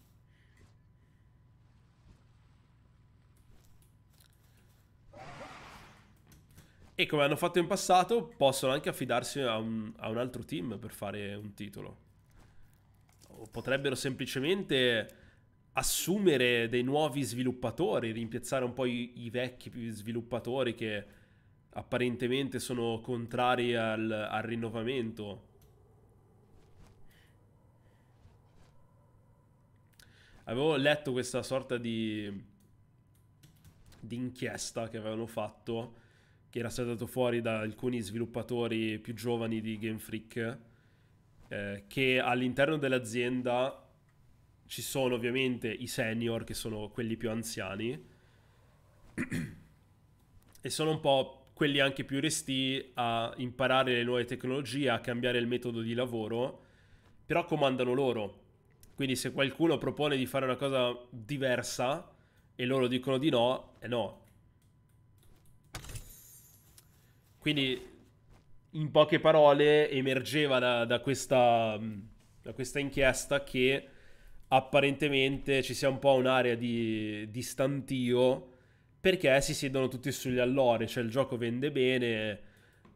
E come hanno fatto in passato, possono anche affidarsi a un, a un altro team per fare un titolo. O potrebbero semplicemente assumere dei nuovi sviluppatori, rimpiazzare un po' i, i vecchi sviluppatori che apparentemente sono contrari al, al rinnovamento. Avevo letto questa sorta di, di inchiesta che avevano fatto, che era stata data fuori da alcuni sviluppatori più giovani di Game Freak, eh, che all'interno dell'azienda ci sono ovviamente i senior che sono quelli più anziani e sono un po' quelli anche più resti a imparare le nuove tecnologie, a cambiare il metodo di lavoro, però comandano loro. Quindi se qualcuno propone di fare una cosa diversa e loro dicono di no, è eh no. Quindi in poche parole emergeva da, da, questa, da questa inchiesta che apparentemente ci sia un po' un'area di, di stantio perché si siedono tutti sugli allori, cioè il gioco vende bene,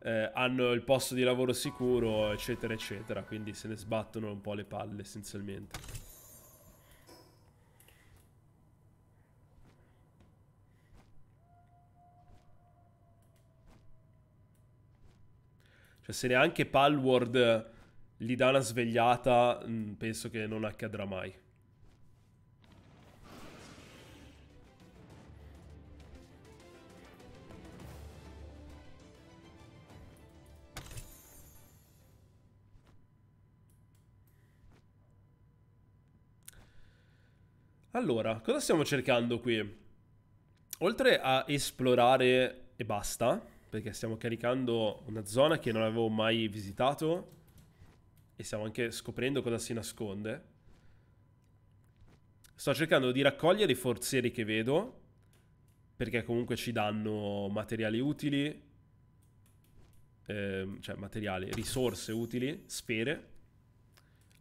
eh, hanno il posto di lavoro sicuro, eccetera, eccetera, quindi se ne sbattono un po' le palle essenzialmente. Cioè se neanche Palward gli dà una svegliata, mm, penso che non accadrà mai. Allora, cosa stiamo cercando qui? Oltre a esplorare e basta, perché stiamo caricando una zona che non avevo mai visitato e stiamo anche scoprendo cosa si nasconde, sto cercando di raccogliere i forzieri che vedo, perché comunque ci danno materiali utili, eh, cioè materiali, risorse utili, sfere,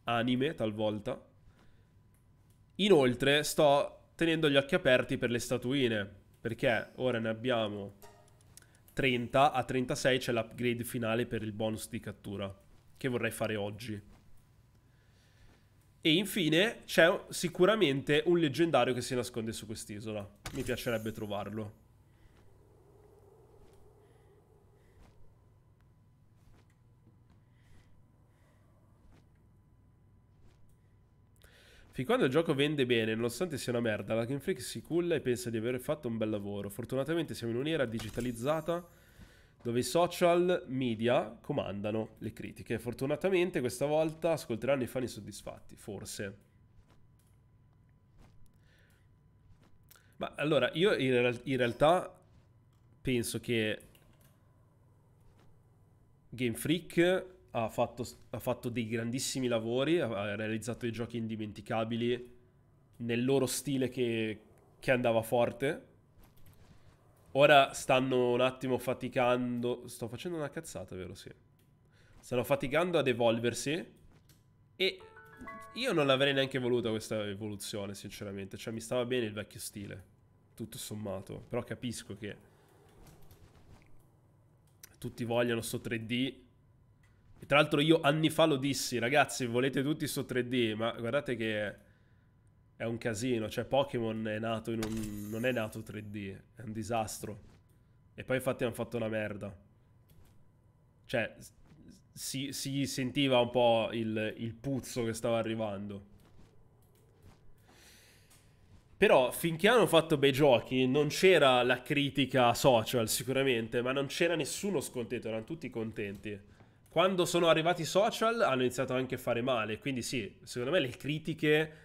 anime talvolta Inoltre sto tenendo gli occhi aperti per le statuine, perché ora ne abbiamo 30, a 36 c'è l'upgrade finale per il bonus di cattura, che vorrei fare oggi. E infine c'è sicuramente un leggendario che si nasconde su quest'isola, mi piacerebbe trovarlo. Fin quando il gioco vende bene, nonostante sia una merda, la Game Freak si culla e pensa di aver fatto un bel lavoro. Fortunatamente siamo in un'era digitalizzata dove i social media comandano le critiche. Fortunatamente questa volta ascolteranno i fan insoddisfatti, forse. Ma allora, io in, real in realtà penso che Game Freak ha fatto, ha fatto dei grandissimi lavori, ha realizzato dei giochi indimenticabili nel loro stile che, che andava forte. Ora stanno un attimo faticando. Sto facendo una cazzata, vero? Sì. Stanno faticando ad evolversi. E io non l'avrei neanche voluta questa evoluzione, sinceramente. Cioè, mi stava bene il vecchio stile. Tutto sommato. Però capisco che. Tutti vogliono sto 3D. E tra l'altro io anni fa lo dissi, ragazzi, volete tutti su 3D, ma guardate che è un casino, cioè Pokémon è nato in un... non è nato 3D, è un disastro. E poi infatti hanno fatto una merda. Cioè, si, si sentiva un po' il, il puzzo che stava arrivando. Però finché hanno fatto bei giochi non c'era la critica social sicuramente, ma non c'era nessuno scontento, erano tutti contenti. Quando sono arrivati i social hanno iniziato anche a fare male, quindi sì, secondo me le critiche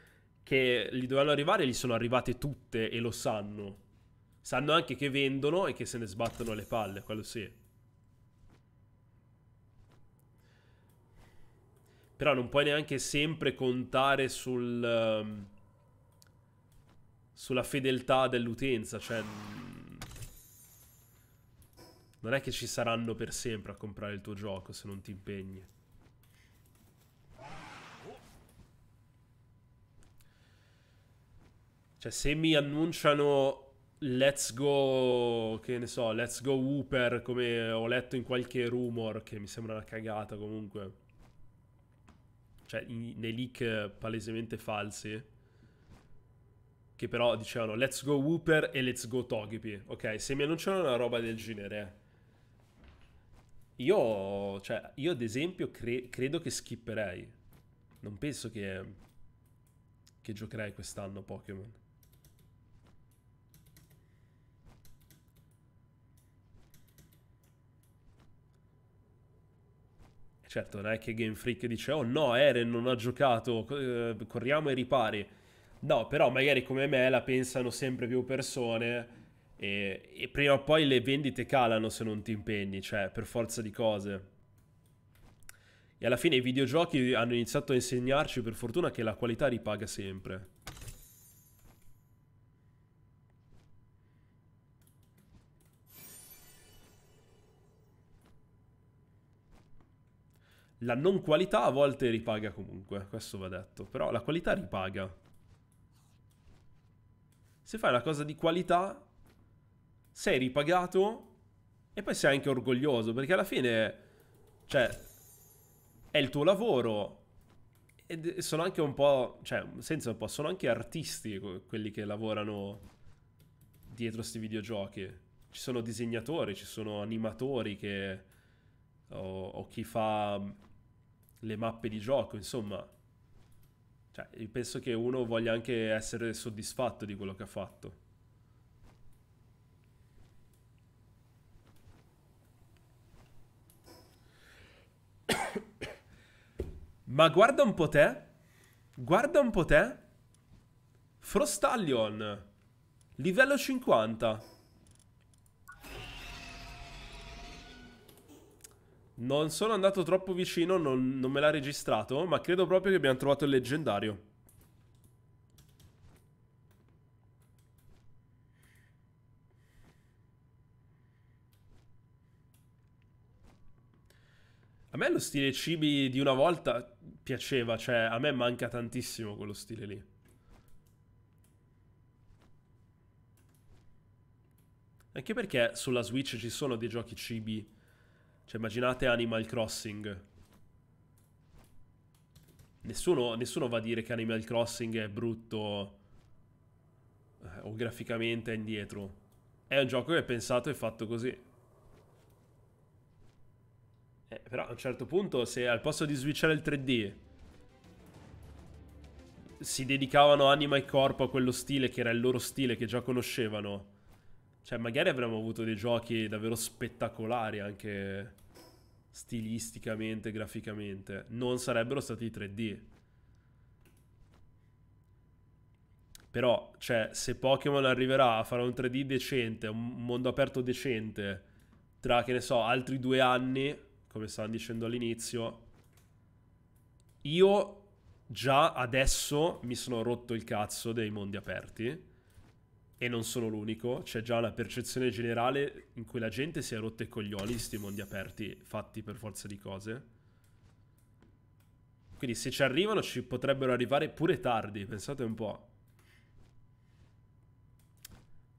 che gli dovevano arrivare gli sono arrivate tutte e lo sanno. Sanno anche che vendono e che se ne sbattono le palle, quello sì. Però non puoi neanche sempre contare sul... Um, sulla fedeltà dell'utenza, cioè non è che ci saranno per sempre a comprare il tuo gioco se non ti impegni. Cioè, se mi annunciano Let's Go, che ne so, Let's Go Whooper, come ho letto in qualche rumor, che mi sembra una cagata comunque. Cioè, in, nei leak palesemente falsi che però dicevano let's go Whooper e let's go Togepi. Ok, se mi annunciano una roba del genere, io, cioè, io ad esempio cre credo che skipperei. Non penso che, che giocherei quest'anno Pokémon. Certo, non è che Game Freak dice Oh no, Eren non ha giocato, eh, corriamo ai ripari. No, però magari come me la pensano sempre più persone e, e, prima o poi le vendite calano se non ti impegni, cioè per forza di cose. E alla fine i videogiochi hanno iniziato a insegnarci per fortuna che la qualità ripaga sempre. La non qualità a volte ripaga comunque, questo va detto, però la qualità ripaga. Se fai una cosa di qualità, sei ripagato e poi sei anche orgoglioso perché alla fine, cioè, è il tuo lavoro e sono anche un po', cioè, senza un po', sono anche artisti quelli che lavorano dietro questi videogiochi. Ci sono disegnatori, ci sono animatori che... o, o chi fa mm, le mappe di gioco, insomma. Cioè, penso che uno voglia anche essere soddisfatto di quello che ha fatto. Ma guarda un po' te. Guarda un po' te. Frostallion. Livello 50. Non sono andato troppo vicino, non, non me l'ha registrato, ma credo proprio che abbiamo trovato il leggendario. A me lo stile cibi di una volta piaceva, cioè a me manca tantissimo quello stile lì. Anche perché sulla Switch ci sono dei giochi cibi. Cioè immaginate Animal Crossing. Nessuno, nessuno va a dire che Animal Crossing è brutto eh, o graficamente è indietro. È un gioco che è pensato e fatto così. Eh, però a un certo punto, se al posto di switchare il 3D si dedicavano anima e corpo a quello stile che era il loro stile, che già conoscevano, cioè magari avremmo avuto dei giochi davvero spettacolari anche stilisticamente, graficamente. Non sarebbero stati 3D. Però, cioè, se Pokémon arriverà a fare un 3D decente, un mondo aperto decente, tra, che ne so, altri due anni come stavo dicendo all'inizio, io già adesso mi sono rotto il cazzo dei mondi aperti e non sono l'unico, c'è già una percezione generale in cui la gente si è rotta i coglioni di questi mondi aperti fatti per forza di cose. Quindi se ci arrivano ci potrebbero arrivare pure tardi, pensate un po'.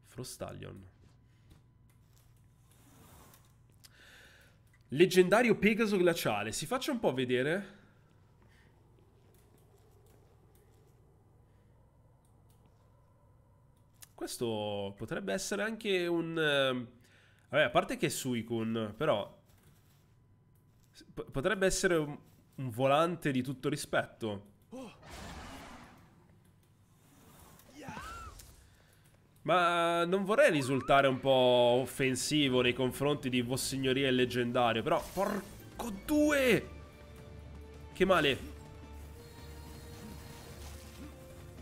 Frostallion. Leggendario Pegaso Glaciale. Si faccia un po' vedere. Questo potrebbe essere anche un... Eh, vabbè, a parte che è Suicun, però... Potrebbe essere un, un volante di tutto rispetto. Oh. Ma non vorrei risultare un po' offensivo nei confronti di Vossignoria e Leggendario, però... Porco due! Che male!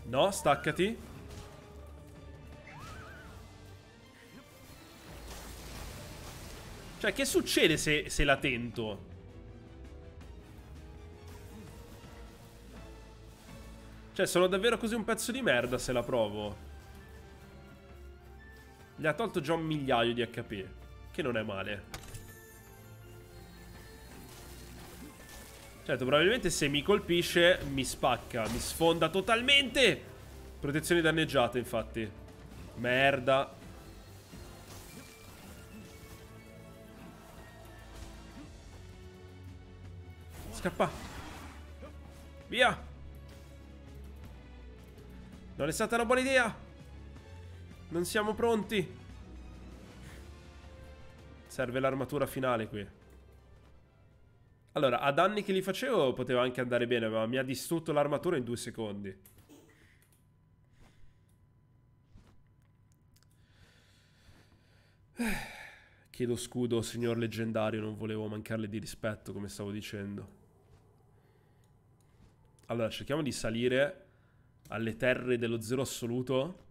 No, staccati. Cioè, che succede se, se la tento? Cioè, sono davvero così un pezzo di merda se la provo. Gli ha tolto già un migliaio di HP. Che non è male. Certo, probabilmente se mi colpisce mi spacca, mi sfonda totalmente. Protezioni danneggiate, infatti. Merda. Scappa. Via. Non è stata una buona idea. Non siamo pronti. Serve l'armatura finale qui. Allora, a danni che li facevo poteva anche andare bene, ma mi ha distrutto l'armatura in due secondi. Chiedo scudo, signor leggendario, non volevo mancarle di rispetto, come stavo dicendo. Allora, cerchiamo di salire alle terre dello zero assoluto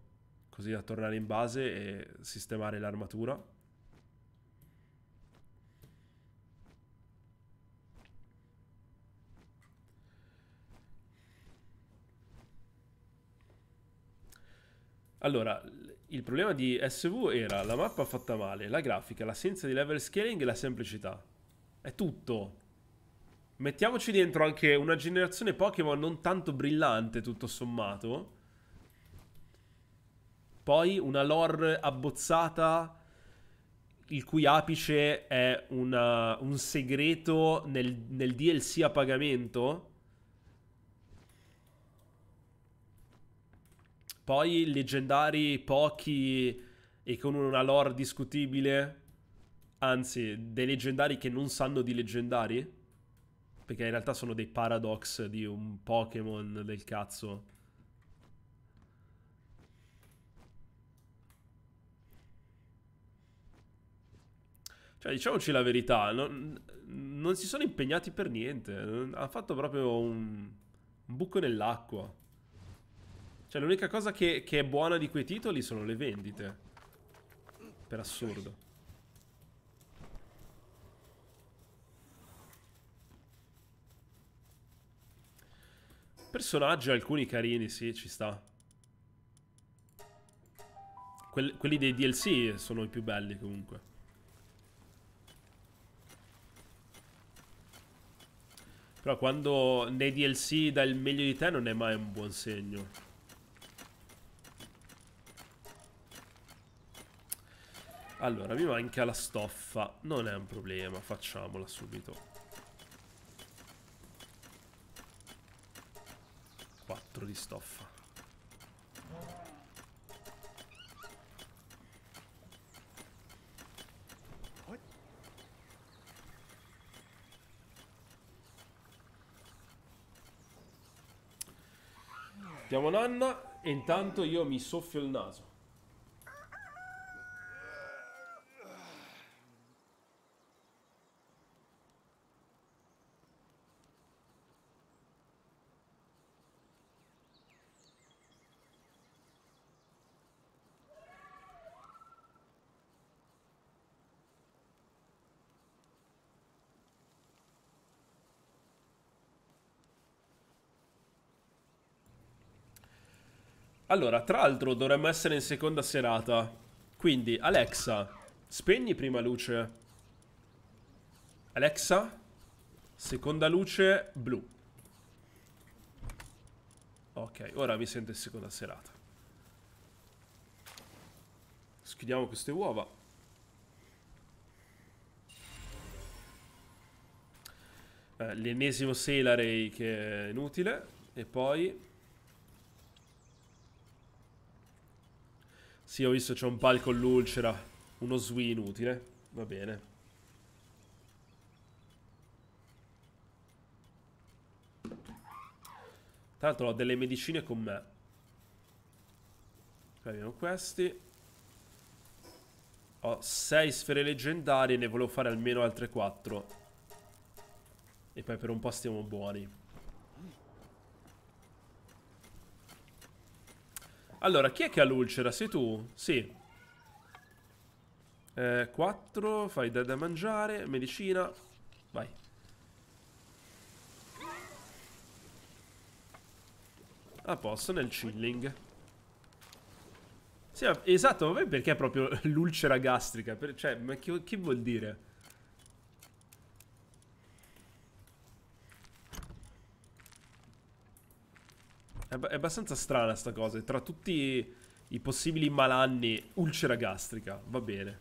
così a tornare in base e sistemare l'armatura. Allora, il problema di SV era la mappa fatta male, la grafica, l'assenza di level scaling e la semplicità. È tutto. Mettiamoci dentro anche una generazione Pokémon non tanto brillante tutto sommato, poi una lore abbozzata il cui apice è una, un segreto nel, nel DLC a pagamento. Poi leggendari pochi e con una lore discutibile. Anzi, dei leggendari che non sanno di leggendari. Perché in realtà sono dei paradox di un Pokémon del cazzo. Eh, diciamoci la verità, non, non, si sono impegnati per niente. Ha fatto proprio un, un buco nell'acqua. Cioè, l'unica cosa che, che è buona di quei titoli sono le vendite. Per assurdo. Personaggi alcuni carini, sì, ci sta. quelli dei DLC sono i più belli comunque. Però quando nei DLC dai il meglio di te non è mai un buon segno. Allora, mi manca la stoffa. Non è un problema, facciamola subito. 4 di stoffa. Chiamo Nanna e intanto io mi soffio il naso. Allora, tra l'altro dovremmo essere in seconda serata. Quindi, Alexa, spegni prima luce. Alexa, seconda luce blu. Ok, ora mi sento in seconda serata. Schiudiamo queste uova. Eh, L'ennesimo Sailor che è inutile. E poi Sì, ho visto c'è un pal con l'ulcera. Uno swi inutile. Va bene. Tra l'altro ho delle medicine con me. Prendiamo questi. Ho sei sfere leggendarie, ne volevo fare almeno altre 4. E poi per un po' stiamo buoni. Allora, chi è che ha l'ulcera? Sei tu? Sì. Eh, 4, fai da, da mangiare, medicina. Vai. A posto nel chilling. Sì, esatto, ma perché è proprio l'ulcera gastrica? Per, cioè, ma che, che vuol dire? È, abbastanza strana sta cosa. Tra tutti i possibili malanni, ulcera gastrica. Va bene.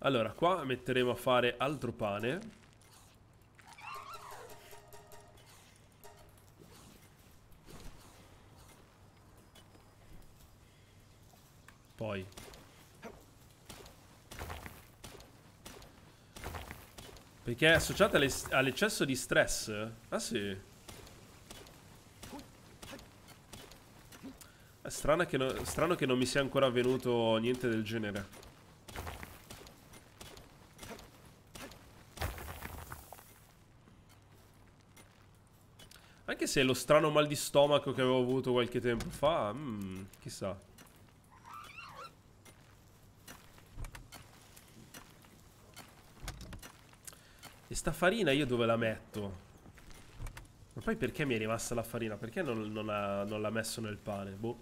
Allora, qua metteremo a fare altro pane. Poi. Perché è associata all'eccesso di stress? Ah sì. È strano che, no, strano che non mi sia ancora avvenuto niente del genere. Anche se è lo strano mal di stomaco che avevo avuto qualche tempo fa, mm, chissà. E sta farina io dove la metto? Ma poi perché mi è rimasta la farina? Perché non, non, non l'ha messo nel pane? Boh.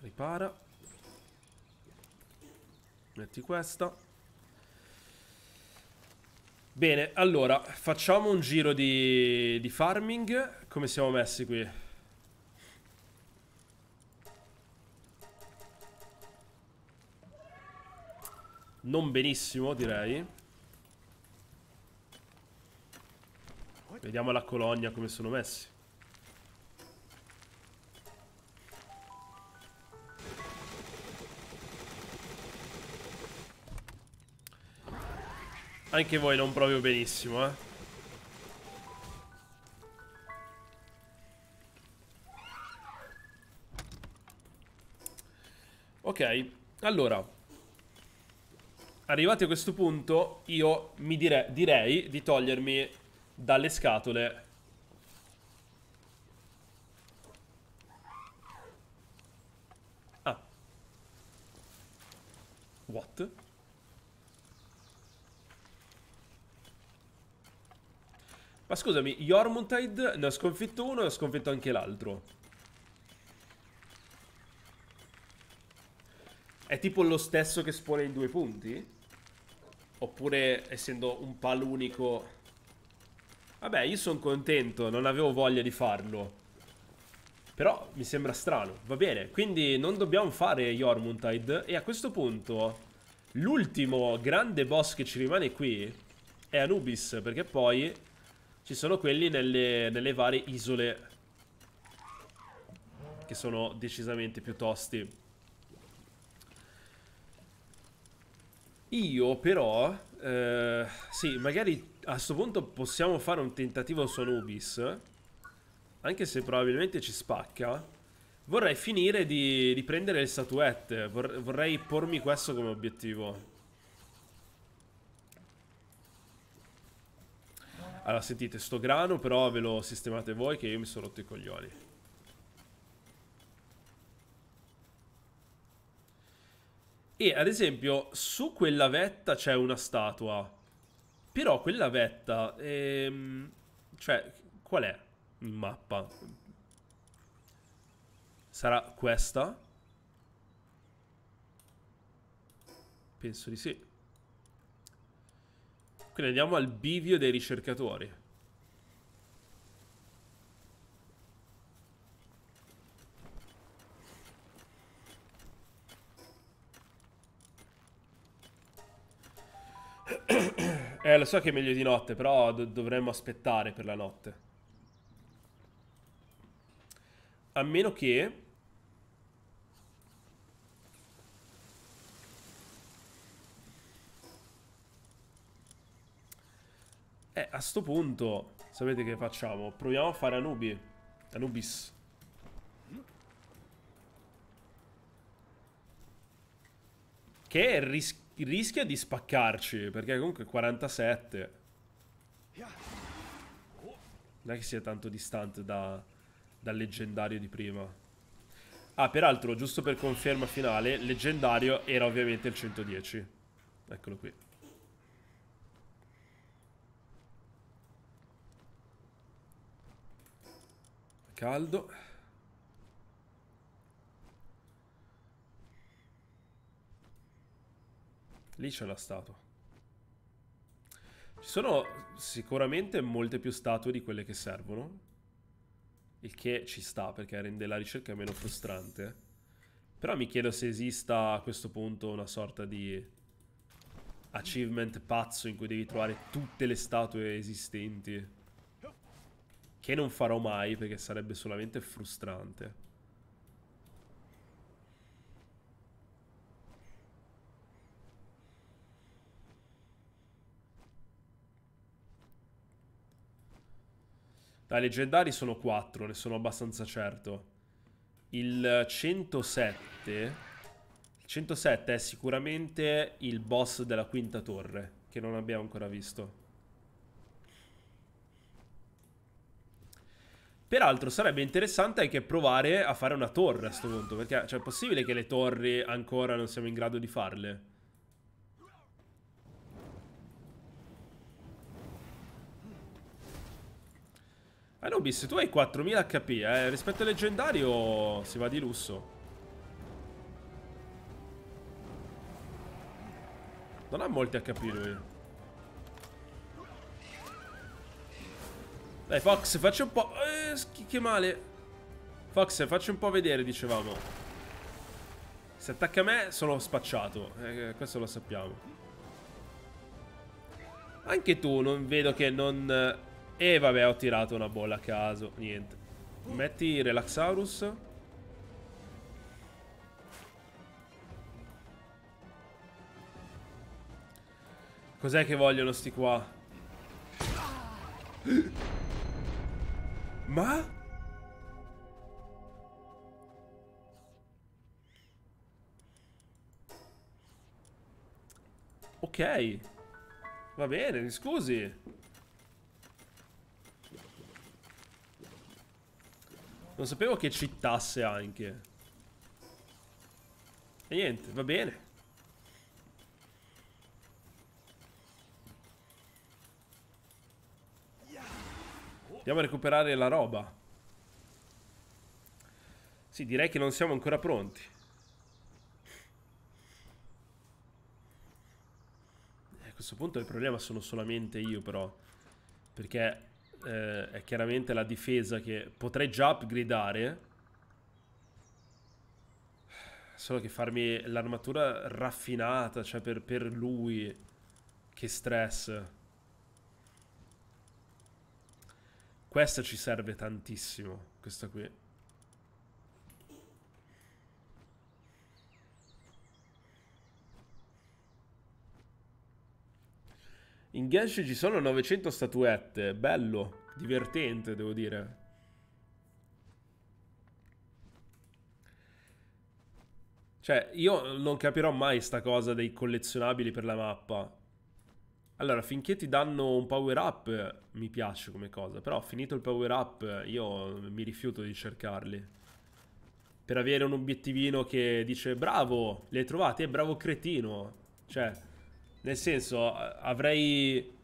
Ripara. Metti questa. Bene, allora, facciamo un giro di, di farming. Come siamo messi qui? Non benissimo, direi. Vediamo la colonia come sono messi. Anche voi non proprio benissimo, eh. Ok, allora arrivati a questo punto io mi dire direi di togliermi dalle scatole Ah What? Ma scusami, Yormuntide ne ho sconfitto uno e ho sconfitto anche l'altro È tipo lo stesso che spone in due punti? Oppure essendo un palo unico Vabbè io sono contento Non avevo voglia di farlo Però mi sembra strano Va bene quindi non dobbiamo fare Yormuntide E a questo punto L'ultimo grande boss che ci rimane qui È Anubis Perché poi ci sono quelli nelle, nelle varie isole Che sono decisamente più tosti Io però, eh, sì, magari a questo punto possiamo fare un tentativo su Anubis, anche se probabilmente ci spacca. Vorrei finire di, di prendere le statuette, Vor vorrei pormi questo come obiettivo. Allora sentite, sto grano però ve lo sistemate voi che io mi sono rotto i coglioni. E ad esempio su quella vetta c'è una statua. Però quella vetta... Ehm, cioè, qual è in mappa? Sarà questa? Penso di sì. Quindi andiamo al bivio dei ricercatori. eh, lo so che è meglio di notte, però do dovremmo aspettare per la notte. A meno che... Eh, a sto punto, sapete che facciamo? Proviamo a fare Anubi. Anubis. Che rischia rischia di spaccarci, perché comunque 47. Non è che sia tanto distante da, dal leggendario di prima. Ah, peraltro, giusto per conferma finale, leggendario era ovviamente il 110. Eccolo qui. Caldo. Lì c'è la statua. Ci sono sicuramente molte più statue di quelle che servono. Il che ci sta perché rende la ricerca meno frustrante. Però mi chiedo se esista a questo punto una sorta di achievement pazzo in cui devi trovare tutte le statue esistenti. Che non farò mai perché sarebbe solamente frustrante. Dai, leggendari sono 4, ne sono abbastanza certo. Il 107... Il 107 è sicuramente il boss della quinta torre, che non abbiamo ancora visto. Peraltro sarebbe interessante anche provare a fare una torre a questo punto, perché cioè, è possibile che le torri ancora non siamo in grado di farle. Anubis, tu hai 4000 HP, eh. Rispetto al leggendario oh, si va di lusso. Non ha molti HP lui. Dai, Fox, faccio un po'... Eh, che male. Fox, faccio un po' vedere, dicevamo. Se attacca a me, sono spacciato. Eh, eh, questo lo sappiamo. Anche tu non vedo che non... E vabbè, ho tirato una bolla a caso. Niente. Metti Relaxaurus. Cos'è che vogliono sti qua? Ma? Ok. Va bene, mi scusi. Non sapevo che cittasse anche. E niente, va bene. Andiamo a recuperare la roba. Sì, direi che non siamo ancora pronti. Eh, a questo punto il problema sono solamente io però. Perché eh, è chiaramente la difesa che potrei già upgradare. Solo che farmi l'armatura raffinata, cioè per, per lui, che stress. Questa ci serve tantissimo, questa qui. In Genshin ci sono 900 statuette, bello, divertente devo dire. Cioè, io non capirò mai sta cosa dei collezionabili per la mappa. Allora, finché ti danno un power up, mi piace come cosa. Però, finito il power up, io mi rifiuto di cercarli. Per avere un obiettivino che dice, bravo, li hai trovati, e bravo cretino. Cioè, nel senso, avrei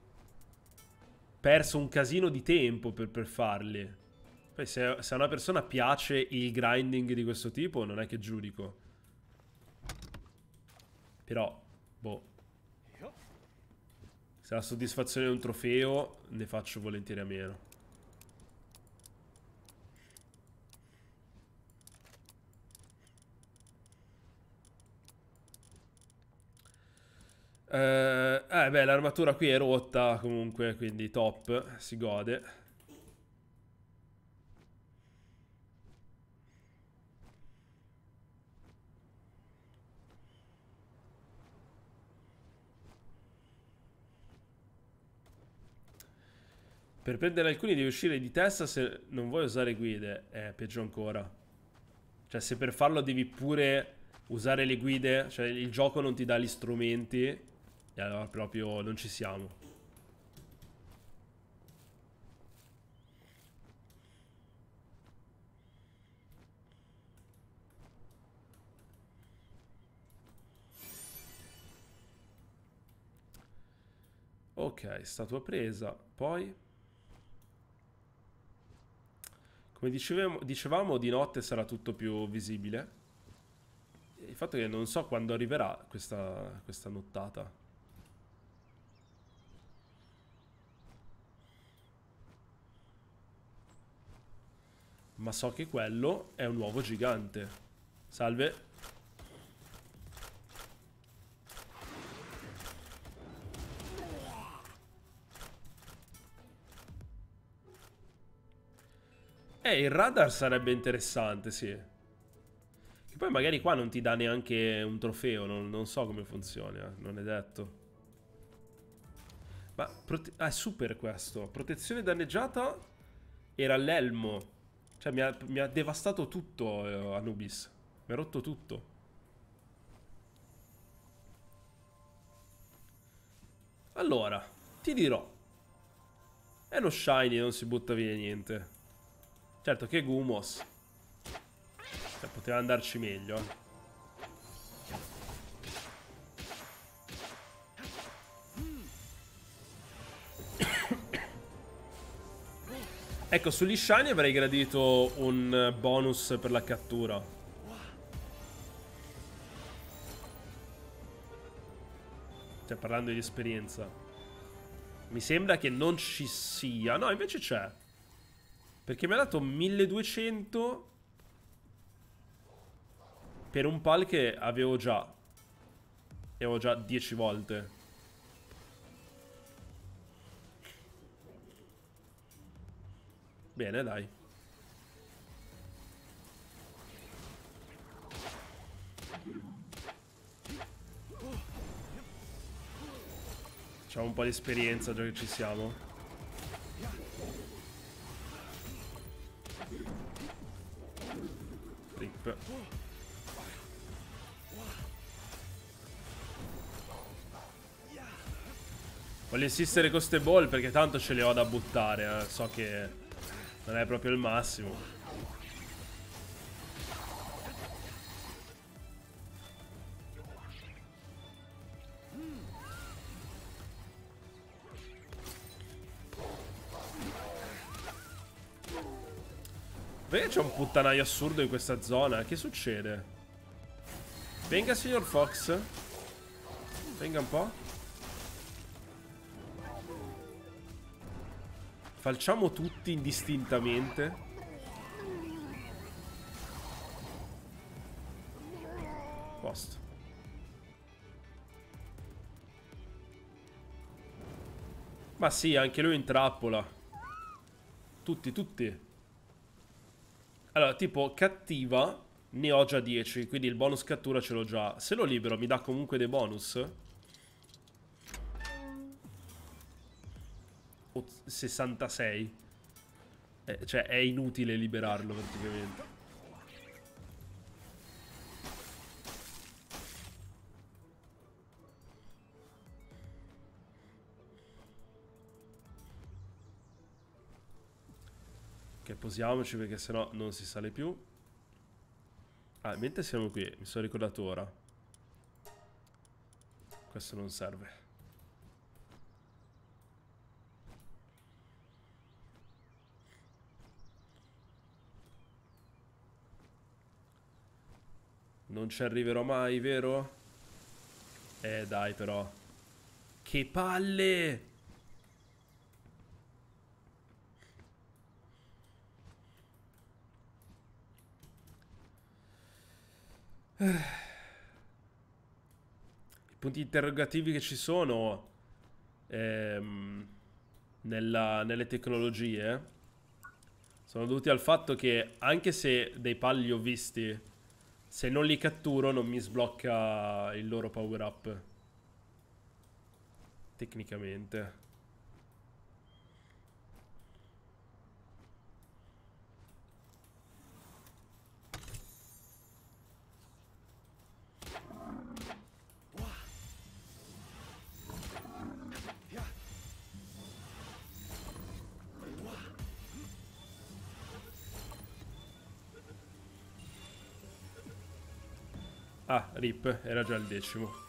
perso un casino di tempo per, per farli. Poi se, se, a una persona piace il grinding di questo tipo, non è che giudico. Però, boh. Se la soddisfazione è un trofeo, ne faccio volentieri a meno. Eh, eh beh, l'armatura qui è rotta comunque, quindi top, si gode. Per prendere alcuni devi uscire di testa se non vuoi usare guide. Eh, peggio ancora. Cioè, se per farlo devi pure usare le guide, cioè il gioco non ti dà gli strumenti e eh, allora proprio non ci siamo. Ok, statua presa. Poi... Come dicevamo, dicevamo, di notte sarà tutto più visibile. Il fatto è che non so quando arriverà questa, questa nottata. Ma so che quello è un uovo gigante. Salve. Eh, il radar sarebbe interessante, sì. Che poi magari qua non ti dà neanche un trofeo, non, non so come funziona, eh, non è detto. Ma ah, è super questo. Protezione danneggiata era l'elmo. Cioè mi ha, mi ha devastato tutto eh, Anubis. Mi ha rotto tutto. Allora, ti dirò. È uno shiny, non si butta via niente. Certo che Gumos. Cioè, poteva andarci meglio. Eh. Ecco, sugli shiny avrei gradito un bonus per la cattura. Cioè, parlando di esperienza. Mi sembra che non ci sia. No, invece c'è. Perché mi ha dato 1200 per un pal che avevo già. E avevo già 10 volte. Bene, dai. Facciamo un po' di esperienza già che ci siamo. Rip. Voglio assistere con ste ball perché tanto ce le ho da buttare. Eh. So che non è proprio il massimo. Perché c'è un puttanaio assurdo in questa zona? Che succede? Venga, signor Fox. Venga un po'. Falciamo tutti indistintamente. Posto. Ma sì, anche lui in trappola. Tutti, tutti. Allora, tipo, cattiva ne ho già 10, quindi il bonus cattura ce l'ho già. Se lo libero mi dà comunque dei bonus? 66. Eh, cioè, è inutile liberarlo praticamente. Ok, posiamoci perché sennò non si sale più. Ah, mentre siamo qui, mi sono ricordato ora. Questo non serve. Non ci arriverò mai, vero? Eh, dai, però. Che palle! Eh. I punti interrogativi che ci sono ehm, nella, nelle tecnologie sono dovuti al fatto che anche se dei palli ho visti se non li catturo non mi sblocca il loro power up. Tecnicamente. rip, era già il decimo.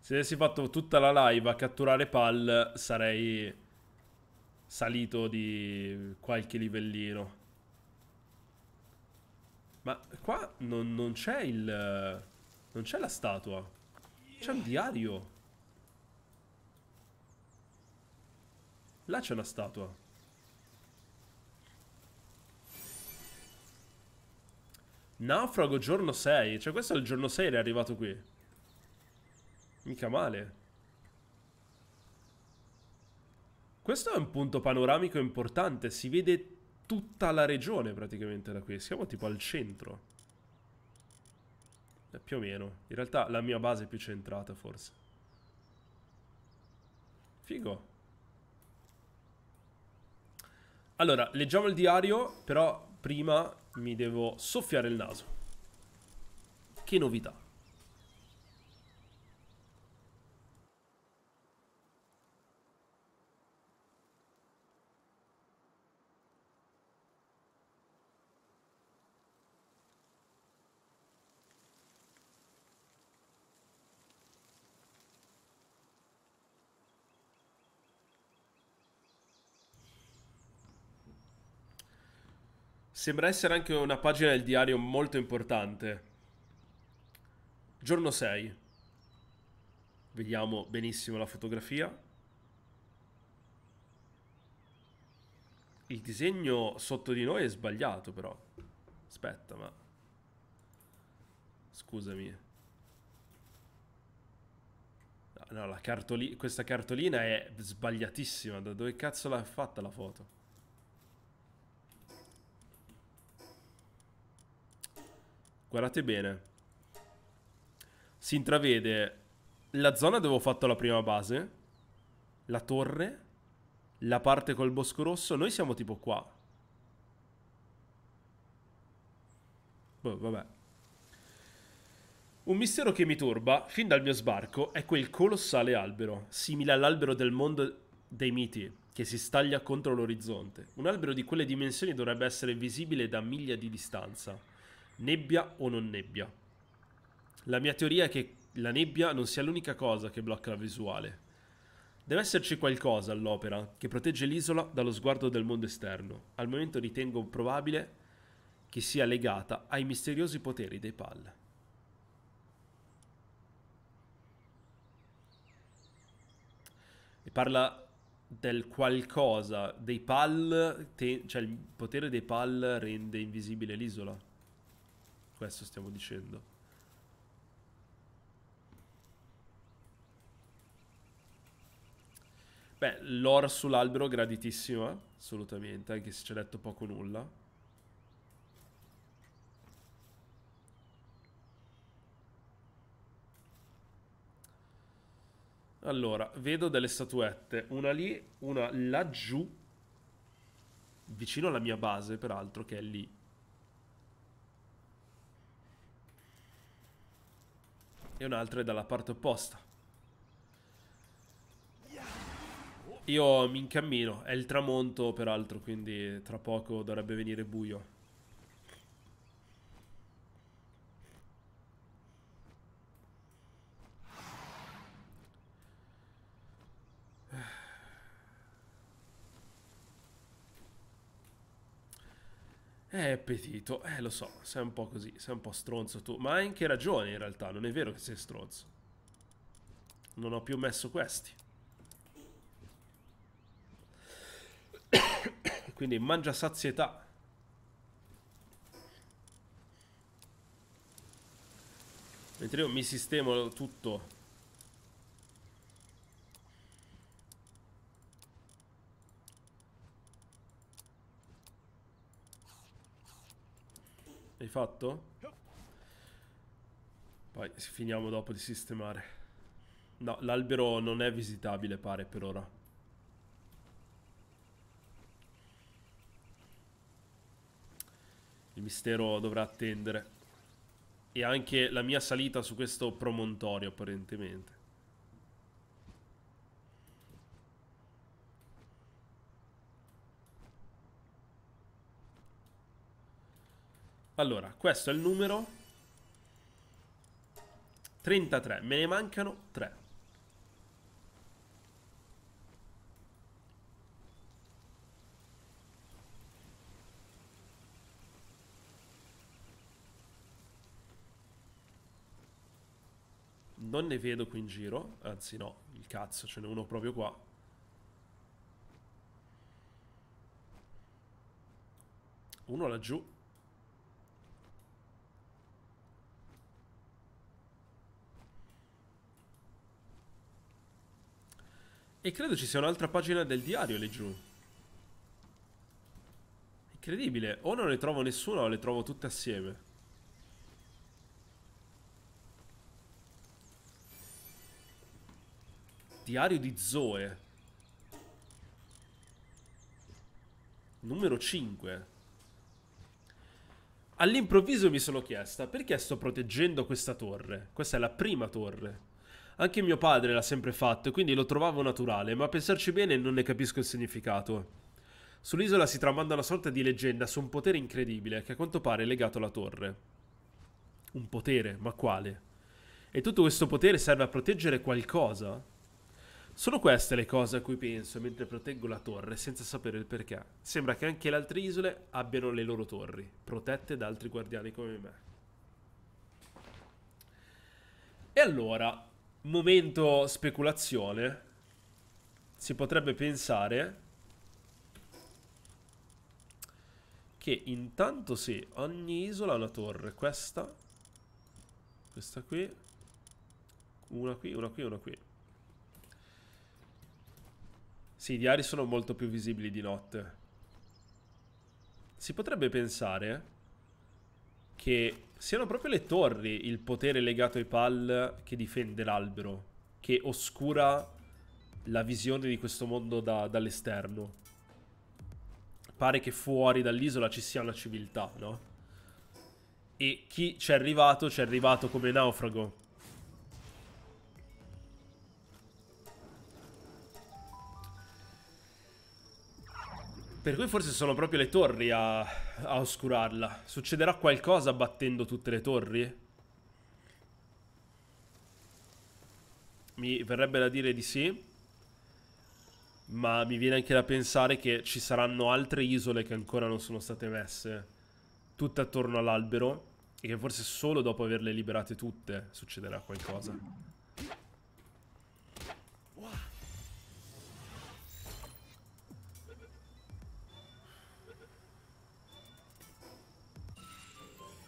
Se avessi fatto tutta la live a catturare pal sarei salito di qualche livellino. Ma qua non, non c'è il... Non c'è la statua. C'è un diario. Là c'è una statua. Naufrago giorno 6. Cioè questo è il giorno 6 ed è arrivato qui. Mica male. Questo è un punto panoramico importante. Si vede tutta la regione praticamente da qui. Siamo tipo al centro. Eh, più o meno. In realtà la mia base è più centrata forse. Figo. Allora, leggiamo il diario, però prima mi devo soffiare il naso. Che novità. Sembra essere anche una pagina del diario molto importante. Giorno 6. Vediamo benissimo la fotografia. Il disegno sotto di noi è sbagliato però. Aspetta, ma... Scusami. No, la cartoli questa cartolina è sbagliatissima. Da dove cazzo l'ha fatta la foto? guardate bene, si intravede la zona dove ho fatto la prima base, la torre, la parte col bosco rosso, noi siamo tipo qua. Boh, vabbè. Un mistero che mi turba, fin dal mio sbarco, è quel colossale albero, simile all'albero del mondo dei miti, che si staglia contro l'orizzonte. Un albero di quelle dimensioni dovrebbe essere visibile da miglia di distanza nebbia o non nebbia. La mia teoria è che la nebbia non sia l'unica cosa che blocca la visuale. Deve esserci qualcosa all'opera che protegge l'isola dallo sguardo del mondo esterno. Al momento ritengo probabile che sia legata ai misteriosi poteri dei PAL. E parla del qualcosa, dei PAL, cioè il potere dei PAL rende invisibile l'isola questo stiamo dicendo. Beh, l'or sull'albero graditissima, eh, assolutamente, anche se ci ha detto poco nulla. Allora, vedo delle statuette, una lì, una laggiù, vicino alla mia base, peraltro, che è lì. e un altro è dalla parte opposta. Io mi incammino, è il tramonto peraltro, quindi tra poco dovrebbe venire buio. Eh, Petito, eh, lo so, sei un po' così, sei un po' stronzo tu. Ma hai anche ragione in realtà, non è vero che sei stronzo. Non ho più messo questi. Quindi mangia sazietà. Mentre io mi sistemo tutto Hai fatto? Poi finiamo dopo di sistemare. No, l'albero non è visitabile, pare, per ora. Il mistero dovrà attendere. E anche la mia salita su questo promontorio, apparentemente. Allora, questo è il numero 33, me ne mancano 3 Non ne vedo qui in giro, anzi no, il cazzo, ce n'è uno proprio qua Uno laggiù E credo ci sia un'altra pagina del diario lì giù. Incredibile. O non ne trovo nessuna o le trovo tutte assieme. Diario di Zoe. Numero 5. All'improvviso mi sono chiesta perché sto proteggendo questa torre. Questa è la prima torre. Anche mio padre l'ha sempre fatto, quindi lo trovavo naturale, ma a pensarci bene non ne capisco il significato. Sull'isola si tramanda una sorta di leggenda su un potere incredibile che a quanto pare è legato alla torre. Un potere, ma quale? E tutto questo potere serve a proteggere qualcosa? Sono queste le cose a cui penso mentre proteggo la torre senza sapere il perché. Sembra che anche le altre isole abbiano le loro torri, protette da altri guardiani come me. E allora, momento speculazione, si potrebbe pensare che intanto se ogni isola ha una torre, questa, questa qui, una qui, una qui, una qui. Sì, i diari sono molto più visibili di notte. Si potrebbe pensare che siano proprio le torri il potere legato ai pal che difende l'albero, che oscura la visione di questo mondo da, dall'esterno. Pare che fuori dall'isola ci sia una civiltà, no? E chi ci è arrivato, ci è arrivato come naufrago. Per cui forse sono proprio le torri a, a oscurarla. Succederà qualcosa battendo tutte le torri? Mi verrebbe da dire di sì. Ma mi viene anche da pensare che ci saranno altre isole che ancora non sono state messe. Tutte attorno all'albero. E che forse solo dopo averle liberate tutte succederà qualcosa.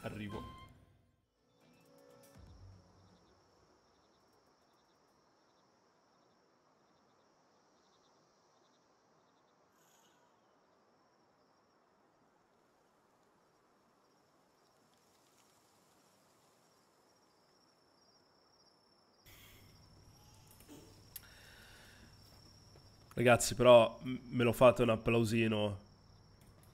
arrivo. Ragazzi, però me lo fate un applausino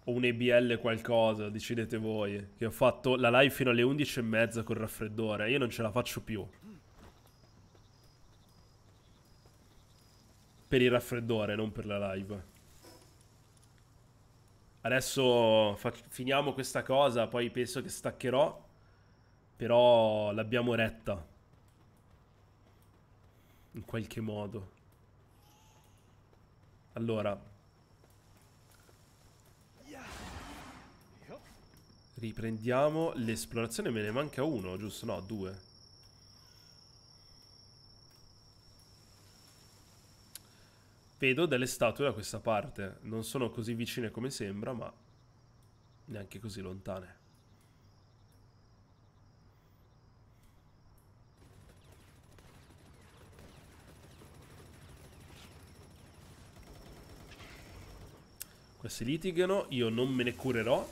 o un EBL qualcosa, decidete voi. Che ho fatto la live fino alle 11 e mezza col raffreddore. Io non ce la faccio più. Per il raffreddore, non per la live. Adesso finiamo questa cosa, poi penso che staccherò. Però l'abbiamo retta. In qualche modo. Allora, Riprendiamo l'esplorazione, me ne manca uno, giusto? No, due. Vedo delle statue da questa parte. Non sono così vicine come sembra, ma neanche così lontane. Questi litigano, io non me ne curerò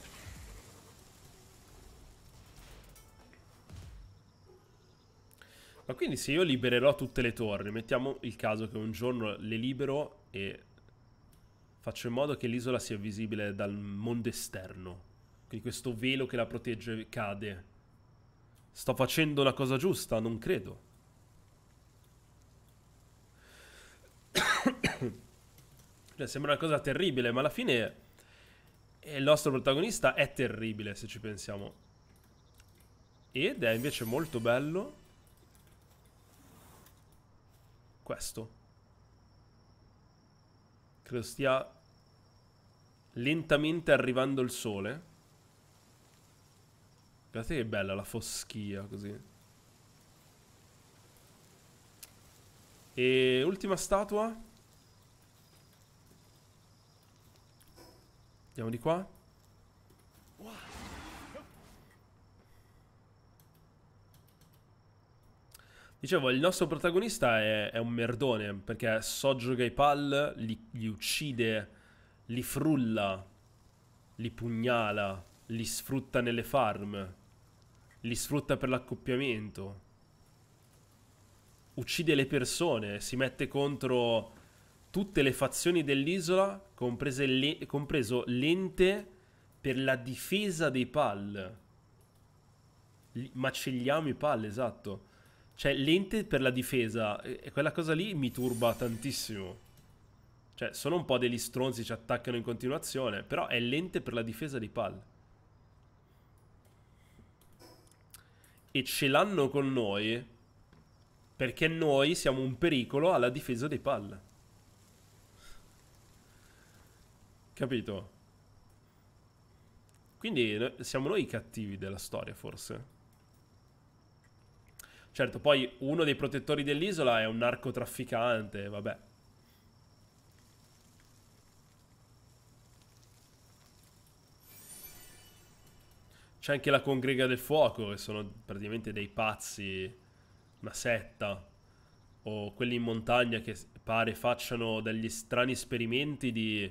Ma quindi se io libererò tutte le torri, mettiamo il caso che un giorno le libero e faccio in modo che l'isola sia visibile dal mondo esterno. Quindi questo velo che la protegge cade. Sto facendo la cosa giusta? Non credo. cioè, sembra una cosa terribile, ma alla fine il nostro protagonista è terribile, se ci pensiamo. Ed è invece molto bello questo. Credo stia lentamente arrivando il sole. Guardate che bella la foschia così. E ultima statua. Andiamo di qua. Dicevo, il nostro protagonista è, è un merdone perché soggioga i pal, li, li, uccide, li frulla, li pugnala, li sfrutta nelle farm, li sfrutta per l'accoppiamento. Uccide le persone, si mette contro tutte le fazioni dell'isola, le, compreso l'ente per la difesa dei pal. Macelliamo i pal, esatto. Cioè, l'ente per la difesa, e quella cosa lì mi turba tantissimo. Cioè, sono un po' degli stronzi, ci attaccano in continuazione, però è l'ente per la difesa di PAL. E ce l'hanno con noi, perché noi siamo un pericolo alla difesa dei PAL. Capito? Quindi siamo noi i cattivi della storia, forse. Certo, poi uno dei protettori dell'isola è un narcotrafficante, vabbè. C'è anche la congrega del fuoco, che sono praticamente dei pazzi, una setta, o quelli in montagna che pare facciano degli strani esperimenti di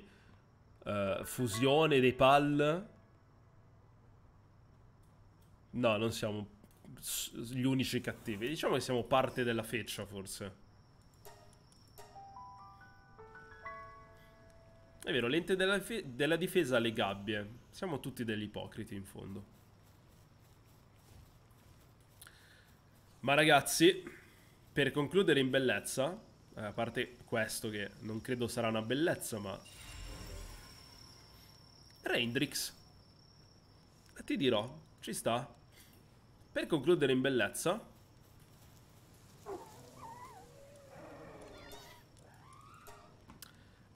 uh, fusione dei pal. No, non siamo gli unici cattivi. Diciamo che siamo parte della feccia, forse. È vero, l'ente della, della, difesa ha le gabbie. Siamo tutti degli ipocriti, in fondo. Ma ragazzi, per concludere in bellezza, eh, a parte questo che non credo sarà una bellezza, ma... Reindrix. Ti dirò, ci sta. Per concludere in bellezza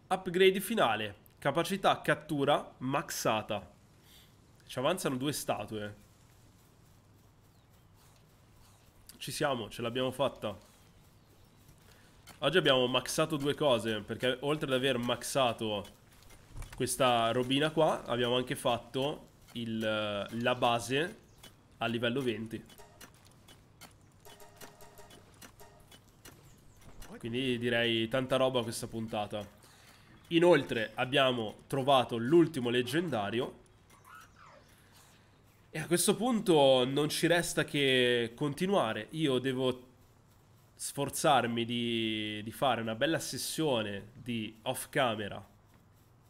Upgrade finale Capacità cattura maxata Ci avanzano due statue Ci siamo, ce l'abbiamo fatta Oggi abbiamo maxato due cose Perché oltre ad aver maxato questa robina qua abbiamo anche fatto il, la base a livello 20. Quindi direi tanta roba questa puntata. Inoltre abbiamo trovato l'ultimo leggendario. E a questo punto non ci resta che continuare. Io devo sforzarmi di, di fare una bella sessione di off camera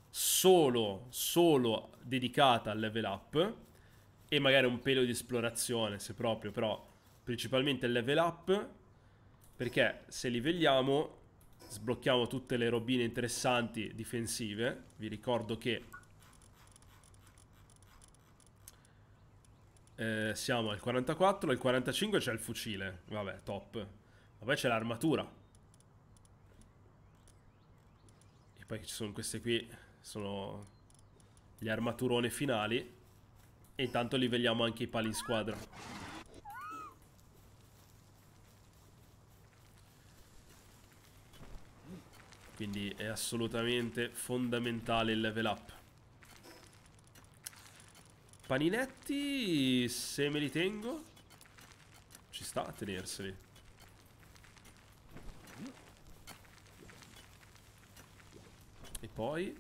solo, solo dedicata al level up e magari un pelo di esplorazione se proprio, però principalmente il level up perché se livelliamo sblocchiamo tutte le robine interessanti difensive, vi ricordo che eh, siamo al 44, al 45 c'è il fucile, vabbè top, ma poi c'è l'armatura e poi ci sono queste qui, sono gli armaturone finali e intanto livelliamo anche i pali in squadra. Quindi è assolutamente fondamentale il level up. Paninetti, se me li tengo, ci sta a tenerseli. E poi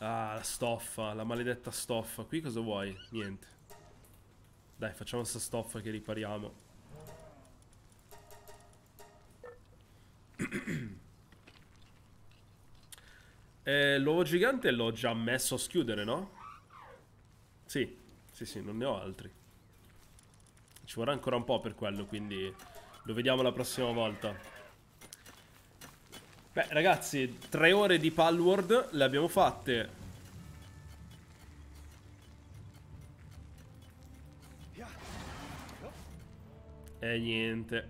Ah, la stoffa, la maledetta stoffa. Qui cosa vuoi? Niente. Dai, facciamo sta stoffa che ripariamo. eh, l'uovo gigante l'ho già messo a schiudere, no? Sì, sì, sì, non ne ho altri. Ci vorrà ancora un po' per quello, quindi lo vediamo la prossima volta. Beh, ragazzi, tre ore di Palward le abbiamo fatte. E niente.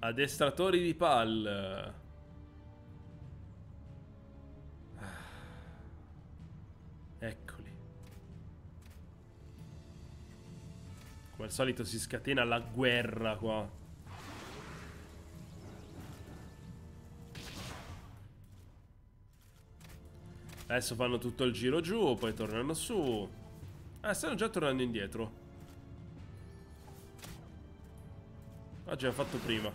Addestratori di pal. Eccoli. Come al solito si scatena la guerra qua. Adesso fanno tutto il giro giù, poi tornano su. Ah, stanno già tornando indietro. ah, già fatto prima.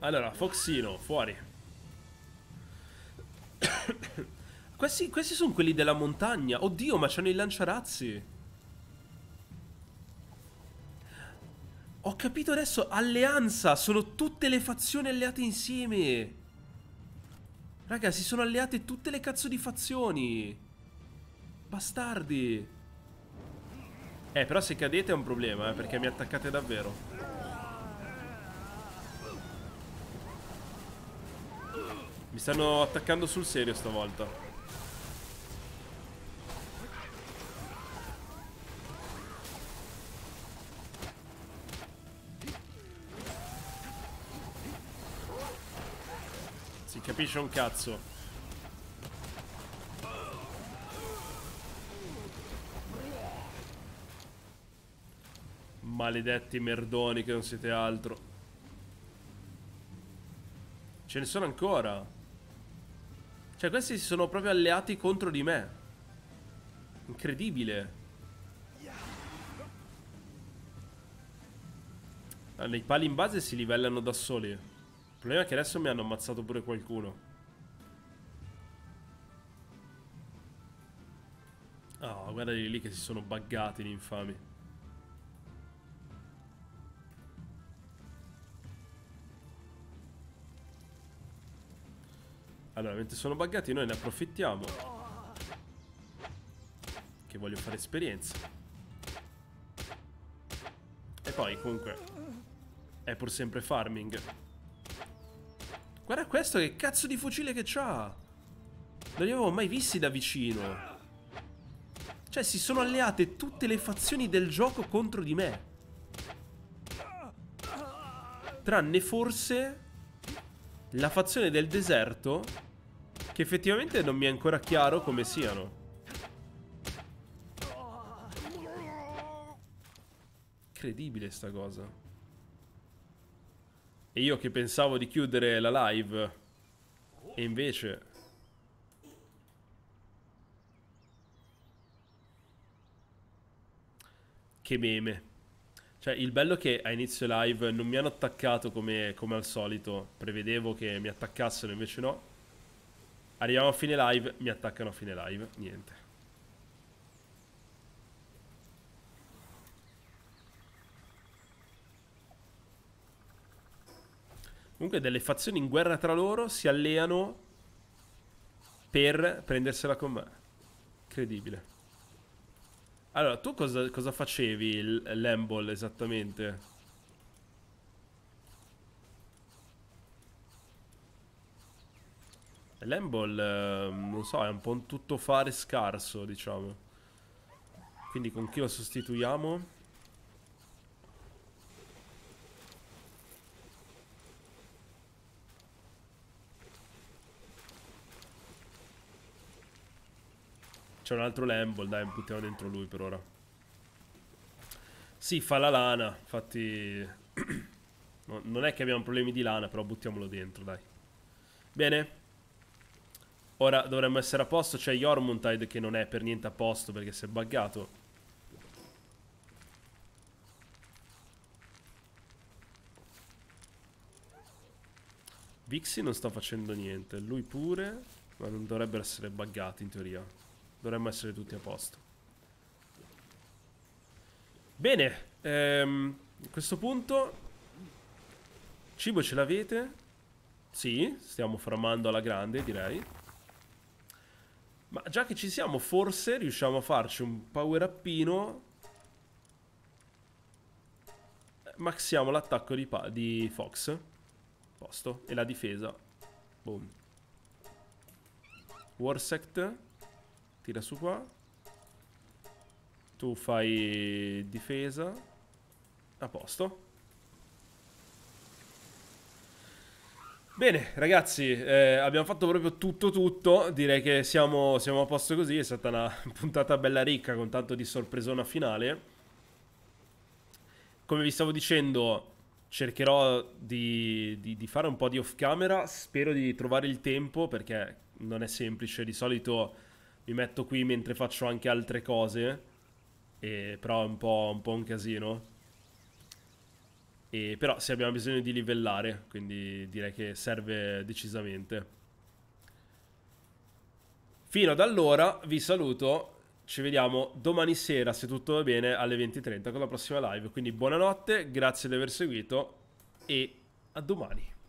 Allora, Foxino, fuori. questi, questi sono quelli della montagna. Oddio, ma c'hanno i lanciarazzi. capito adesso, alleanza, sono tutte le fazioni alleate insieme. Raga, si sono alleate tutte le cazzo di fazioni. Bastardi. Eh, però se cadete è un problema, eh, perché mi attaccate davvero. Mi stanno attaccando sul serio stavolta. capisce un cazzo. Maledetti merdoni che non siete altro. Ce ne sono ancora. Cioè questi si sono proprio alleati contro di me. Incredibile. Ah, nei pali in base si livellano da soli. Il problema è che adesso mi hanno ammazzato pure qualcuno. Oh, guarda lì che si sono buggati, gli infami. Allora, mentre sono buggati noi ne approfittiamo. Che voglio fare esperienza. E poi, comunque, è pur sempre farming. Guarda questo che cazzo di fucile che c'ha! Non li avevo mai visti da vicino. Cioè, si sono alleate tutte le fazioni del gioco contro di me. Tranne forse la fazione del deserto, che effettivamente non mi è ancora chiaro come siano. Incredibile sta cosa. E io che pensavo di chiudere la live E invece Che meme Cioè il bello è che a inizio live non mi hanno attaccato come, come al solito Prevedevo che mi attaccassero invece no Arriviamo a fine live Mi attaccano a fine live Niente Comunque delle fazioni in guerra tra loro si alleano per prendersela con me. Incredibile. Allora, tu cosa, cosa facevi l'embol esattamente? L'embol, eh, non so, è un po' un tuttofare scarso, diciamo. Quindi con chi lo sostituiamo? Sì. C'è un altro Lamble, dai, buttiamo dentro lui per ora. Sì, fa la lana, infatti... non è che abbiamo problemi di lana, però buttiamolo dentro, dai. Bene. Ora dovremmo essere a posto. C'è Jormuntide che non è per niente a posto perché si è buggato. Vixie non sta facendo niente, lui pure, ma non dovrebbero essere buggati in teoria dovremmo essere tutti a posto. Bene, ehm, a questo punto cibo ce l'avete? Sì, stiamo farmando alla grande direi. Ma già che ci siamo forse riusciamo a farci un power upino Maxiamo l'attacco di, di, Fox Posto E la difesa Boom Warsect Tira su qua. Tu fai difesa. A posto. Bene, ragazzi, eh, abbiamo fatto proprio tutto tutto, direi che siamo, siamo, a posto così, è stata una puntata bella ricca con tanto di sorpresona finale. Come vi stavo dicendo, cercherò di, di, di fare un po' di off camera, spero di trovare il tempo perché non è semplice, di solito mi metto qui mentre faccio anche altre cose, e, però è un po', un po un casino. E, però sì, abbiamo bisogno di livellare, quindi direi che serve decisamente. Fino ad allora vi saluto, ci vediamo domani sera, se tutto va bene, alle 20.30 con la prossima live. Quindi buonanotte, grazie di aver seguito e a domani.